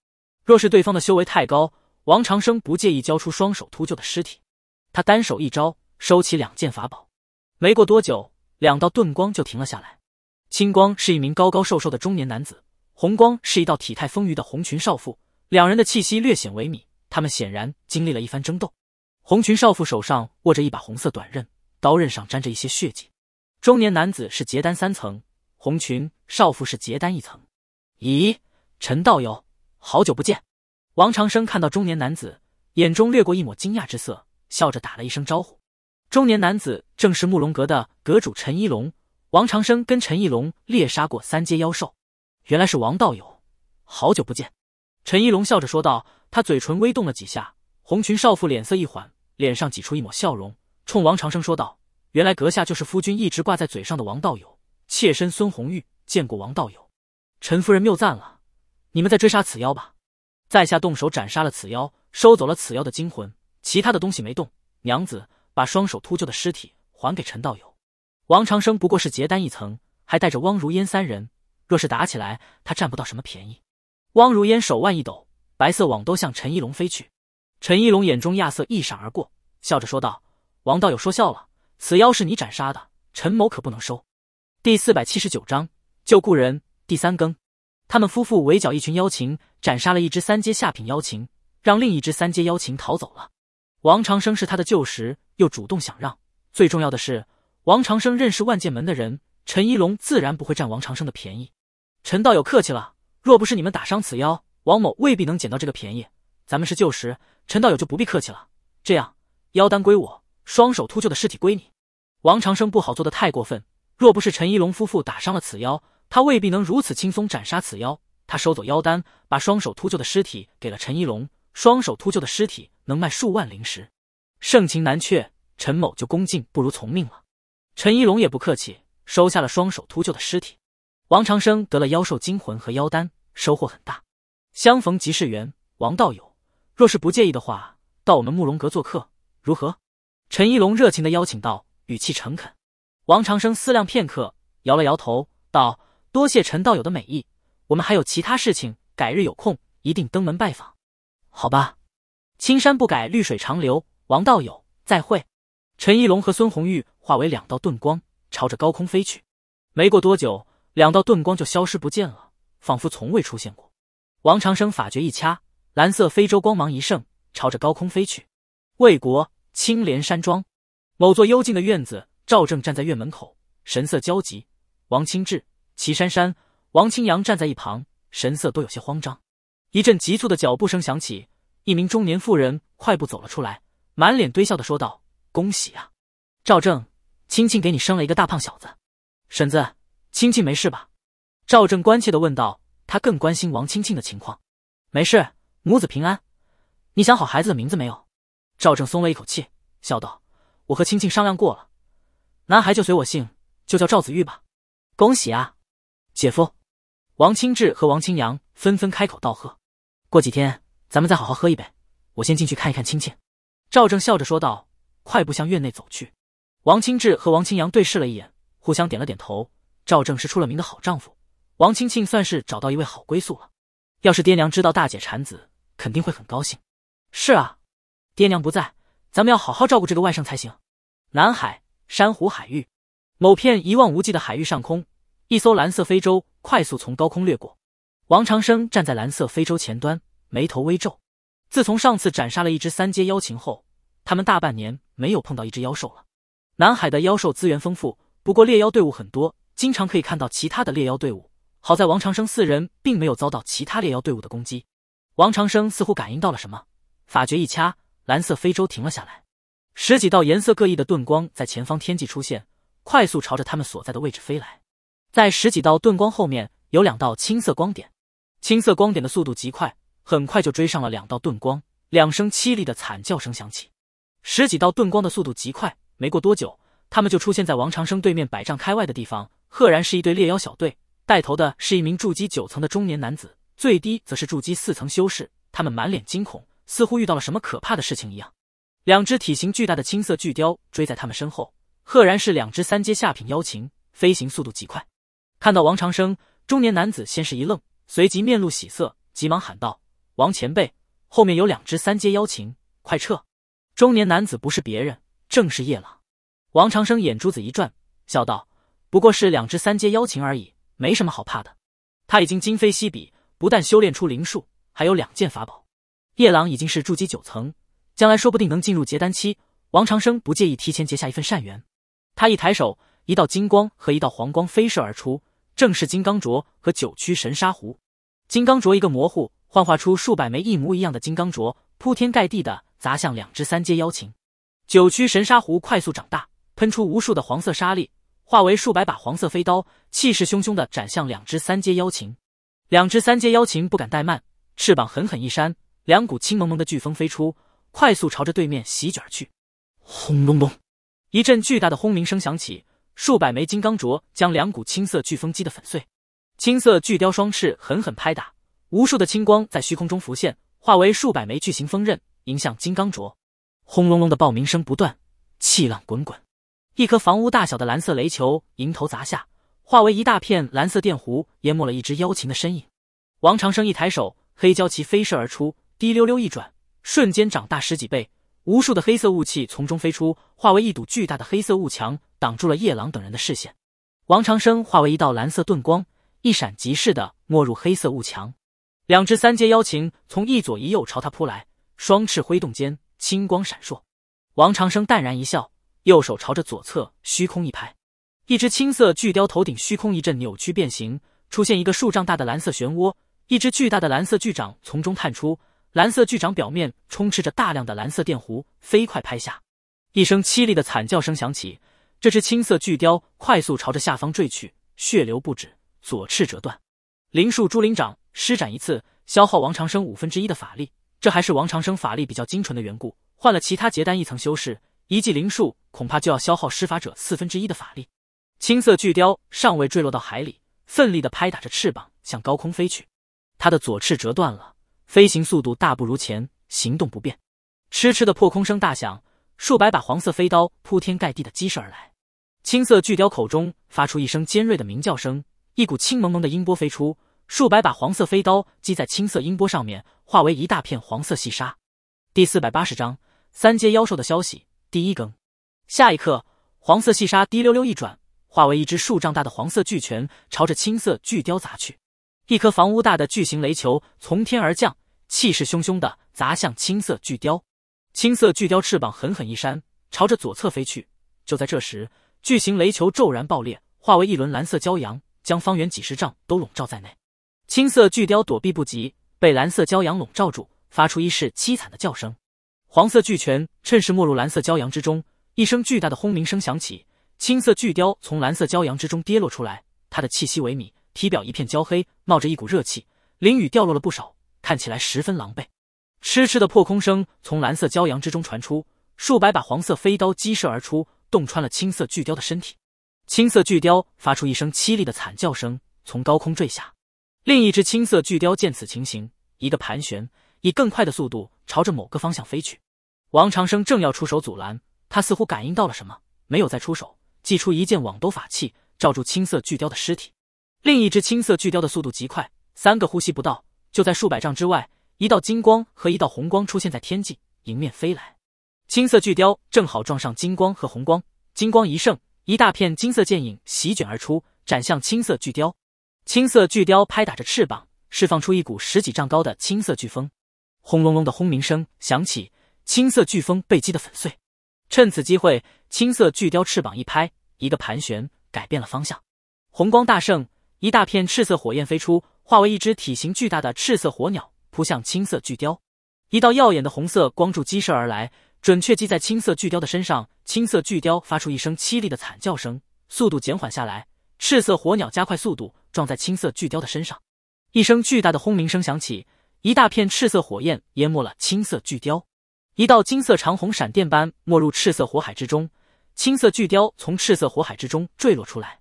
若是对方的修为太高，王长生不介意交出双手秃鹫的尸体。他单手一招，收起两件法宝。没过多久，两道遁光就停了下来。青光是一名高高瘦瘦的中年男子。红光是一道体态丰腴的红裙少妇，两人的气息略显萎靡，他们显然经历了一番争斗。红裙少妇手上握着一把红色短刃，刀刃上沾着一些血迹。中年男子是结丹三层，红裙少妇是结丹一层。咦，陈道友，好久不见！王长生看到中年男子，眼中掠过一抹惊讶之色，笑着打了一声招呼。中年男子正是慕容阁的阁主陈一龙。王长生跟陈一龙猎杀过三阶妖兽。原来是王道友，好久不见。陈一龙笑着说道，他嘴唇微动了几下。红裙少妇脸色一缓，脸上挤出一抹笑容，冲王长生说道：“原来阁下就是夫君一直挂在嘴上的王道友，妾身孙红玉，见过王道友。”陈夫人谬赞了。你们在追杀此妖吧，在下动手斩杀了此妖，收走了此妖的精魂，其他的东西没动。娘子，把双手秃鹫的尸体还给陈道友。王长生不过是结丹一层，还带着汪如烟三人。若是打起来，他占不到什么便宜。汪如烟手腕一抖，白色网兜向陈一龙飞去。陈一龙眼中亚瑟一闪而过，笑着说道：“王道友说笑了，此妖是你斩杀的，陈某可不能收。”第四百七十九章救故人第三更。他们夫妇围剿一群妖禽，斩杀了一只三阶下品妖禽，让另一只三阶妖禽逃走了。王长生是他的旧识，又主动想让，最重要的是，王长生认识万剑门的人，陈一龙自然不会占王长生的便宜。陈道友客气了，若不是你们打伤此妖，王某未必能捡到这个便宜。咱们是旧识，陈道友就不必客气了。这样，妖丹归我，双手秃鹫的尸体归你。王长生不好做的太过分，若不是陈一龙夫妇打伤了此妖，他未必能如此轻松斩杀此妖。他收走妖丹，把双手秃鹫的尸体给了陈一龙。双手秃鹫的尸体能卖数万灵石，盛情难却，陈某就恭敬不如从命了。陈一龙也不客气，收下了双手秃鹫的尸体。王长生得了妖兽精魂和妖丹，收获很大。相逢即是缘，王道友若是不介意的话，到我们慕容阁做客如何？陈一龙热情的邀请道，语气诚恳。王长生思量片刻，摇了摇头，道：“多谢陈道友的美意，我们还有其他事情，改日有空一定登门拜访，好吧。”青山不改，绿水长流，王道友再会。陈一龙和孙红玉化为两道遁光，朝着高空飞去。没过多久。两道遁光就消失不见了，仿佛从未出现过。王长生法诀一掐，蓝色非洲光芒一盛，朝着高空飞去。魏国青莲山庄，某座幽静的院子，赵正站在院门口，神色焦急。王清志、齐珊珊、王清扬站在一旁，神色都有些慌张。一阵急促的脚步声响起，一名中年妇人快步走了出来，满脸堆笑的说道：“恭喜啊，赵正，青青给你生了一个大胖小子，婶子。”青青没事吧？赵正关切地问道。他更关心王青青的情况。没事，母子平安。你想好孩子的名字没有？赵正松了一口气，笑道：“我和青青商量过了，男孩就随我姓，就叫赵子玉吧。”恭喜啊，姐夫！王清志和王清扬纷纷开口道贺。过几天咱们再好好喝一杯。我先进去看一看青青。”赵正笑着说道，快步向院内走去。王清志和王清扬对视了一眼，互相点了点头。赵正是出了名的好丈夫，王青青算是找到一位好归宿了。要是爹娘知道大姐产子，肯定会很高兴。是啊，爹娘不在，咱们要好好照顾这个外甥才行。南海珊瑚海域，某片一望无际的海域上空，一艘蓝色非洲快速从高空掠过。王长生站在蓝色非洲前端，眉头微皱。自从上次斩杀了一只三阶妖禽后，他们大半年没有碰到一只妖兽了。南海的妖兽资源丰富，不过猎妖队伍很多。经常可以看到其他的猎妖队伍。好在王长生四人并没有遭到其他猎妖队伍的攻击。王长生似乎感应到了什么，法诀一掐，蓝色飞舟停了下来。十几道颜色各异的盾光在前方天际出现，快速朝着他们所在的位置飞来。在十几道盾光后面，有两道青色光点。青色光点的速度极快，很快就追上了两道盾光。两声凄厉的惨叫声响起。十几道盾光的速度极快，没过多久，他们就出现在王长生对面百丈开外的地方。赫然是一队猎妖小队，带头的是一名筑基九层的中年男子，最低则是筑基四层修士。他们满脸惊恐，似乎遇到了什么可怕的事情一样。两只体型巨大的青色巨雕追在他们身后，赫然是两只三阶下品妖禽，飞行速度极快。看到王长生，中年男子先是一愣，随即面露喜色，急忙喊道：“王前辈，后面有两只三阶妖禽，快撤！”中年男子不是别人，正是叶朗。王长生眼珠子一转，笑道。不过是两只三阶妖禽而已，没什么好怕的。他已经今非昔比，不但修炼出灵术，还有两件法宝。夜狼已经是筑基九层，将来说不定能进入结丹期。王长生不介意提前结下一份善缘。他一抬手，一道金光和一道黄光飞射而出，正是金刚镯和九曲神沙壶。金刚镯一个模糊，幻化出数百枚一模一样的金刚镯，铺天盖地的砸向两只三阶妖禽。九曲神沙壶快速长大，喷出无数的黄色沙粒。化为数百把黄色飞刀，气势汹汹地斩向两只三阶妖禽。两只三阶妖禽不敢怠慢，翅膀狠狠一扇，两股青蒙蒙的飓风飞出，快速朝着对面席卷去。轰隆隆，一阵巨大的轰鸣声响起，数百枚金刚镯将两股青色飓风击得粉碎。青色巨雕双翅狠狠拍打，无数的青光在虚空中浮现，化为数百枚巨型风刃迎向金刚镯。轰隆隆的爆鸣声不断，气浪滚滚。一颗房屋大小的蓝色雷球迎头砸下，化为一大片蓝色电弧，淹没了一只妖禽的身影。王长生一抬手，黑蛟旗飞射而出，滴溜溜一转，瞬间长大十几倍，无数的黑色雾气从中飞出，化为一堵巨大的黑色雾墙，挡住了夜郎等人的视线。王长生化为一道蓝色遁光，一闪即逝的没入黑色雾墙。两只三阶妖禽从一左一右朝他扑来，双翅挥动间，青光闪烁。王长生淡然一笑。右手朝着左侧虚空一拍，一只青色巨雕头顶虚空一阵扭曲变形，出现一个数丈大的蓝色漩涡，一只巨大的蓝色巨掌从中探出，蓝色巨掌表面充斥着大量的蓝色电弧，飞快拍下。一声凄厉的惨叫声响起，这只青色巨雕快速朝着下方坠去，血流不止，左翅折断。灵术朱灵掌施展一次，消耗王长生五分之一的法力，这还是王长生法力比较精纯的缘故，换了其他结丹一层修士。一记灵术恐怕就要消耗施法者四分之一的法力。青色巨雕尚未坠落到海里，奋力的拍打着翅膀向高空飞去。它的左翅折断了，飞行速度大不如前，行动不便。哧哧的破空声大响，数百把黄色飞刀铺天盖地的激射而来。青色巨雕口中发出一声尖锐的鸣叫声，一股青蒙蒙的音波飞出，数百把黄色飞刀击在青色音波上面，化为一大片黄色细沙。第四百八十章三阶妖兽的消息。第一更，下一刻，黄色细沙滴溜溜一转，化为一只数丈大的黄色巨拳，朝着青色巨雕砸去。一颗房屋大的巨型雷球从天而降，气势汹汹的砸向青色巨雕。青色巨雕翅膀狠狠一扇，朝着左侧飞去。就在这时，巨型雷球骤然爆裂，化为一轮蓝色骄阳，将方圆几十丈都笼罩在内。青色巨雕躲避不及，被蓝色骄阳笼罩住，发出一声凄惨的叫声。黄色巨拳趁势没入蓝色骄阳之中，一声巨大的轰鸣声响起，青色巨雕从蓝色骄阳之中跌落出来，它的气息萎靡，体表一片焦黑，冒着一股热气，翎雨掉落了不少，看起来十分狼狈。哧哧的破空声从蓝色骄阳之中传出，数百把黄色飞刀激射而出，洞穿了青色巨雕的身体。青色巨雕发出一声凄厉的惨叫声，从高空坠下。另一只青色巨雕见此情形，一个盘旋，以更快的速度朝着某个方向飞去。王长生正要出手阻拦，他似乎感应到了什么，没有再出手，祭出一件网兜法器罩住青色巨雕的尸体。另一只青色巨雕的速度极快，三个呼吸不到，就在数百丈之外，一道金光和一道红光出现在天际，迎面飞来。青色巨雕正好撞上金光和红光，金光一盛，一大片金色剑影席卷而出，斩向青色巨雕。青色巨雕拍打着翅膀，释放出一股十几丈高的青色飓风，轰隆隆的轰鸣声响起。青色飓风被击得粉碎，趁此机会，青色巨雕翅膀一拍，一个盘旋，改变了方向。红光大盛，一大片赤色火焰飞出，化为一只体型巨大的赤色火鸟，扑向青色巨雕。一道耀眼的红色光柱激射而来，准确击在青色巨雕的身上。青色巨雕发出一声凄厉的惨叫声，速度减缓下来。赤色火鸟加快速度，撞在青色巨雕的身上，一声巨大的轰鸣声响起，一大片赤色火焰淹没了青色巨雕。一道金色长虹，闪电般没入赤色火海之中。青色巨雕从赤色火海之中坠落出来。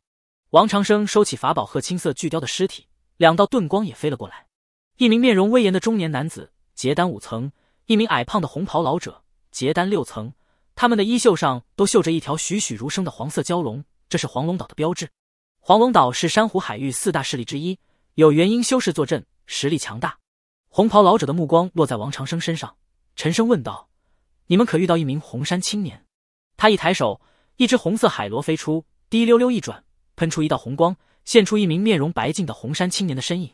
王长生收起法宝和青色巨雕的尸体，两道遁光也飞了过来。一名面容威严的中年男子，结丹五层；一名矮胖的红袍老者，结丹六层。他们的衣袖上都绣着一条栩栩如生的黄色蛟龙，这是黄龙岛的标志。黄龙岛是珊瑚海域四大势力之一，有元婴修士坐镇，实力强大。红袍老者的目光落在王长生身上。沉声问道：“你们可遇到一名红衫青年？”他一抬手，一只红色海螺飞出，滴溜溜一转，喷出一道红光，现出一名面容白净的红衫青年的身影。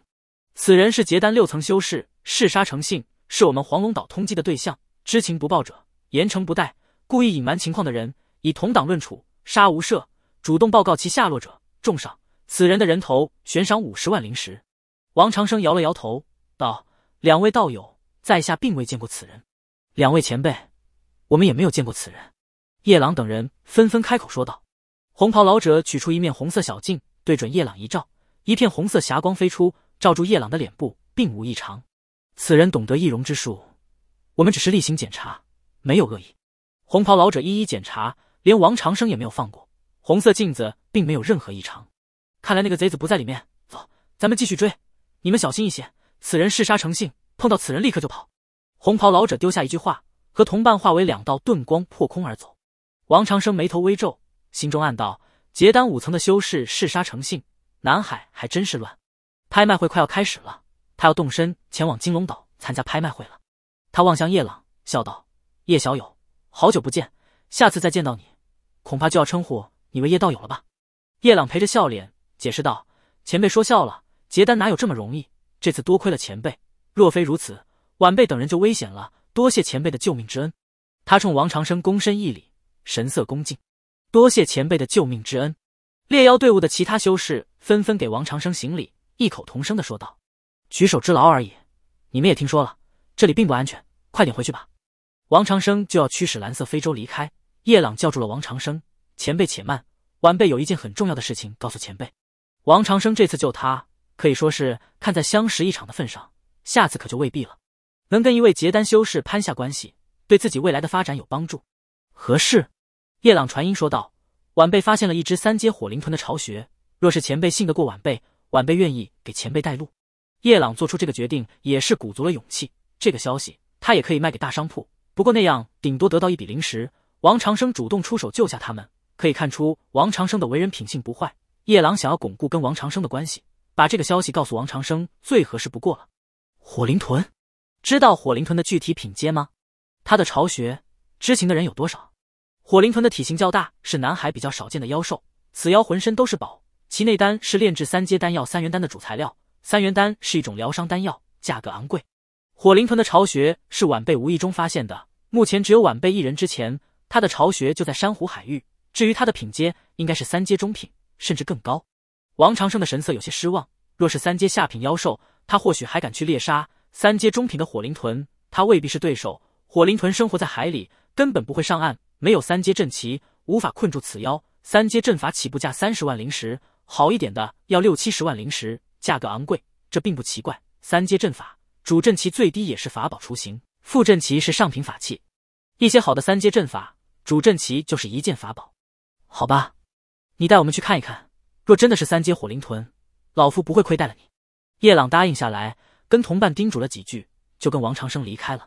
此人是结丹六层修士，嗜杀成性，是我们黄龙岛通缉的对象。知情不报者，严惩不贷；故意隐瞒情况的人，以同党论处，杀无赦。主动报告其下落者，重赏。此人的人头，悬赏五十万灵石。王长生摇了摇头，道：“两位道友，在下并未见过此人。”两位前辈，我们也没有见过此人。夜郎等人纷纷开口说道。红袍老者取出一面红色小镜，对准夜郎一照，一片红色霞光飞出，照住夜郎的脸部，并无异常。此人懂得易容之术，我们只是例行检查，没有恶意。红袍老者一一检查，连王长生也没有放过。红色镜子并没有任何异常，看来那个贼子不在里面。走，咱们继续追。你们小心一些，此人嗜杀成性，碰到此人立刻就跑。红袍老者丢下一句话，和同伴化为两道遁光破空而走。王长生眉头微皱，心中暗道：结丹五层的修士嗜杀成性，南海还真是乱。拍卖会快要开始了，他要动身前往金龙岛参加拍卖会了。他望向叶朗，笑道：“叶小友，好久不见，下次再见到你，恐怕就要称呼你为叶道友了吧？”叶朗陪着笑脸解释道：“前辈说笑了，结丹哪有这么容易？这次多亏了前辈，若非如此。”晚辈等人就危险了，多谢前辈的救命之恩。他冲王长生躬身一礼，神色恭敬，多谢前辈的救命之恩。猎妖队伍的其他修士纷纷给王长生行礼，异口同声的说道：“举手之劳而已，你们也听说了，这里并不安全，快点回去吧。”王长生就要驱使蓝色非洲离开，叶朗叫住了王长生：“前辈且慢，晚辈有一件很重要的事情告诉前辈。”王长生这次救他，可以说是看在相识一场的份上，下次可就未必了。能跟一位结丹修士攀下关系，对自己未来的发展有帮助。合适，叶朗传音说道：“晚辈发现了一只三阶火灵豚的巢穴，若是前辈信得过晚辈，晚辈愿意给前辈带路。”叶朗做出这个决定也是鼓足了勇气。这个消息他也可以卖给大商铺，不过那样顶多得到一笔灵石。王长生主动出手救下他们，可以看出王长生的为人品性不坏。叶朗想要巩固跟王长生的关系，把这个消息告诉王长生最合适不过了。火灵豚。知道火灵豚的具体品阶吗？它的巢穴，知情的人有多少？火灵豚的体型较大，是南海比较少见的妖兽。此妖浑身都是宝，其内丹是炼制三阶丹药三元丹的主材料。三元丹是一种疗伤丹药，价格昂贵。火灵豚的巢穴是晚辈无意中发现的，目前只有晚辈一人。之前，它的巢穴就在珊瑚海域。至于它的品阶，应该是三阶中品，甚至更高。王长生的神色有些失望。若是三阶下品妖兽，他或许还敢去猎杀。三阶中品的火灵豚，他未必是对手。火灵豚生活在海里，根本不会上岸。没有三阶阵旗，无法困住此妖。三阶阵法起步价三十万灵石，好一点的要六七十万灵石，价格昂贵。这并不奇怪。三阶阵法主阵旗最低也是法宝雏形，副阵旗是上品法器。一些好的三阶阵法主阵旗就是一件法宝。好吧，你带我们去看一看。若真的是三阶火灵豚，老夫不会亏待了你。叶朗答应下来。跟同伴叮嘱了几句，就跟王长生离开了。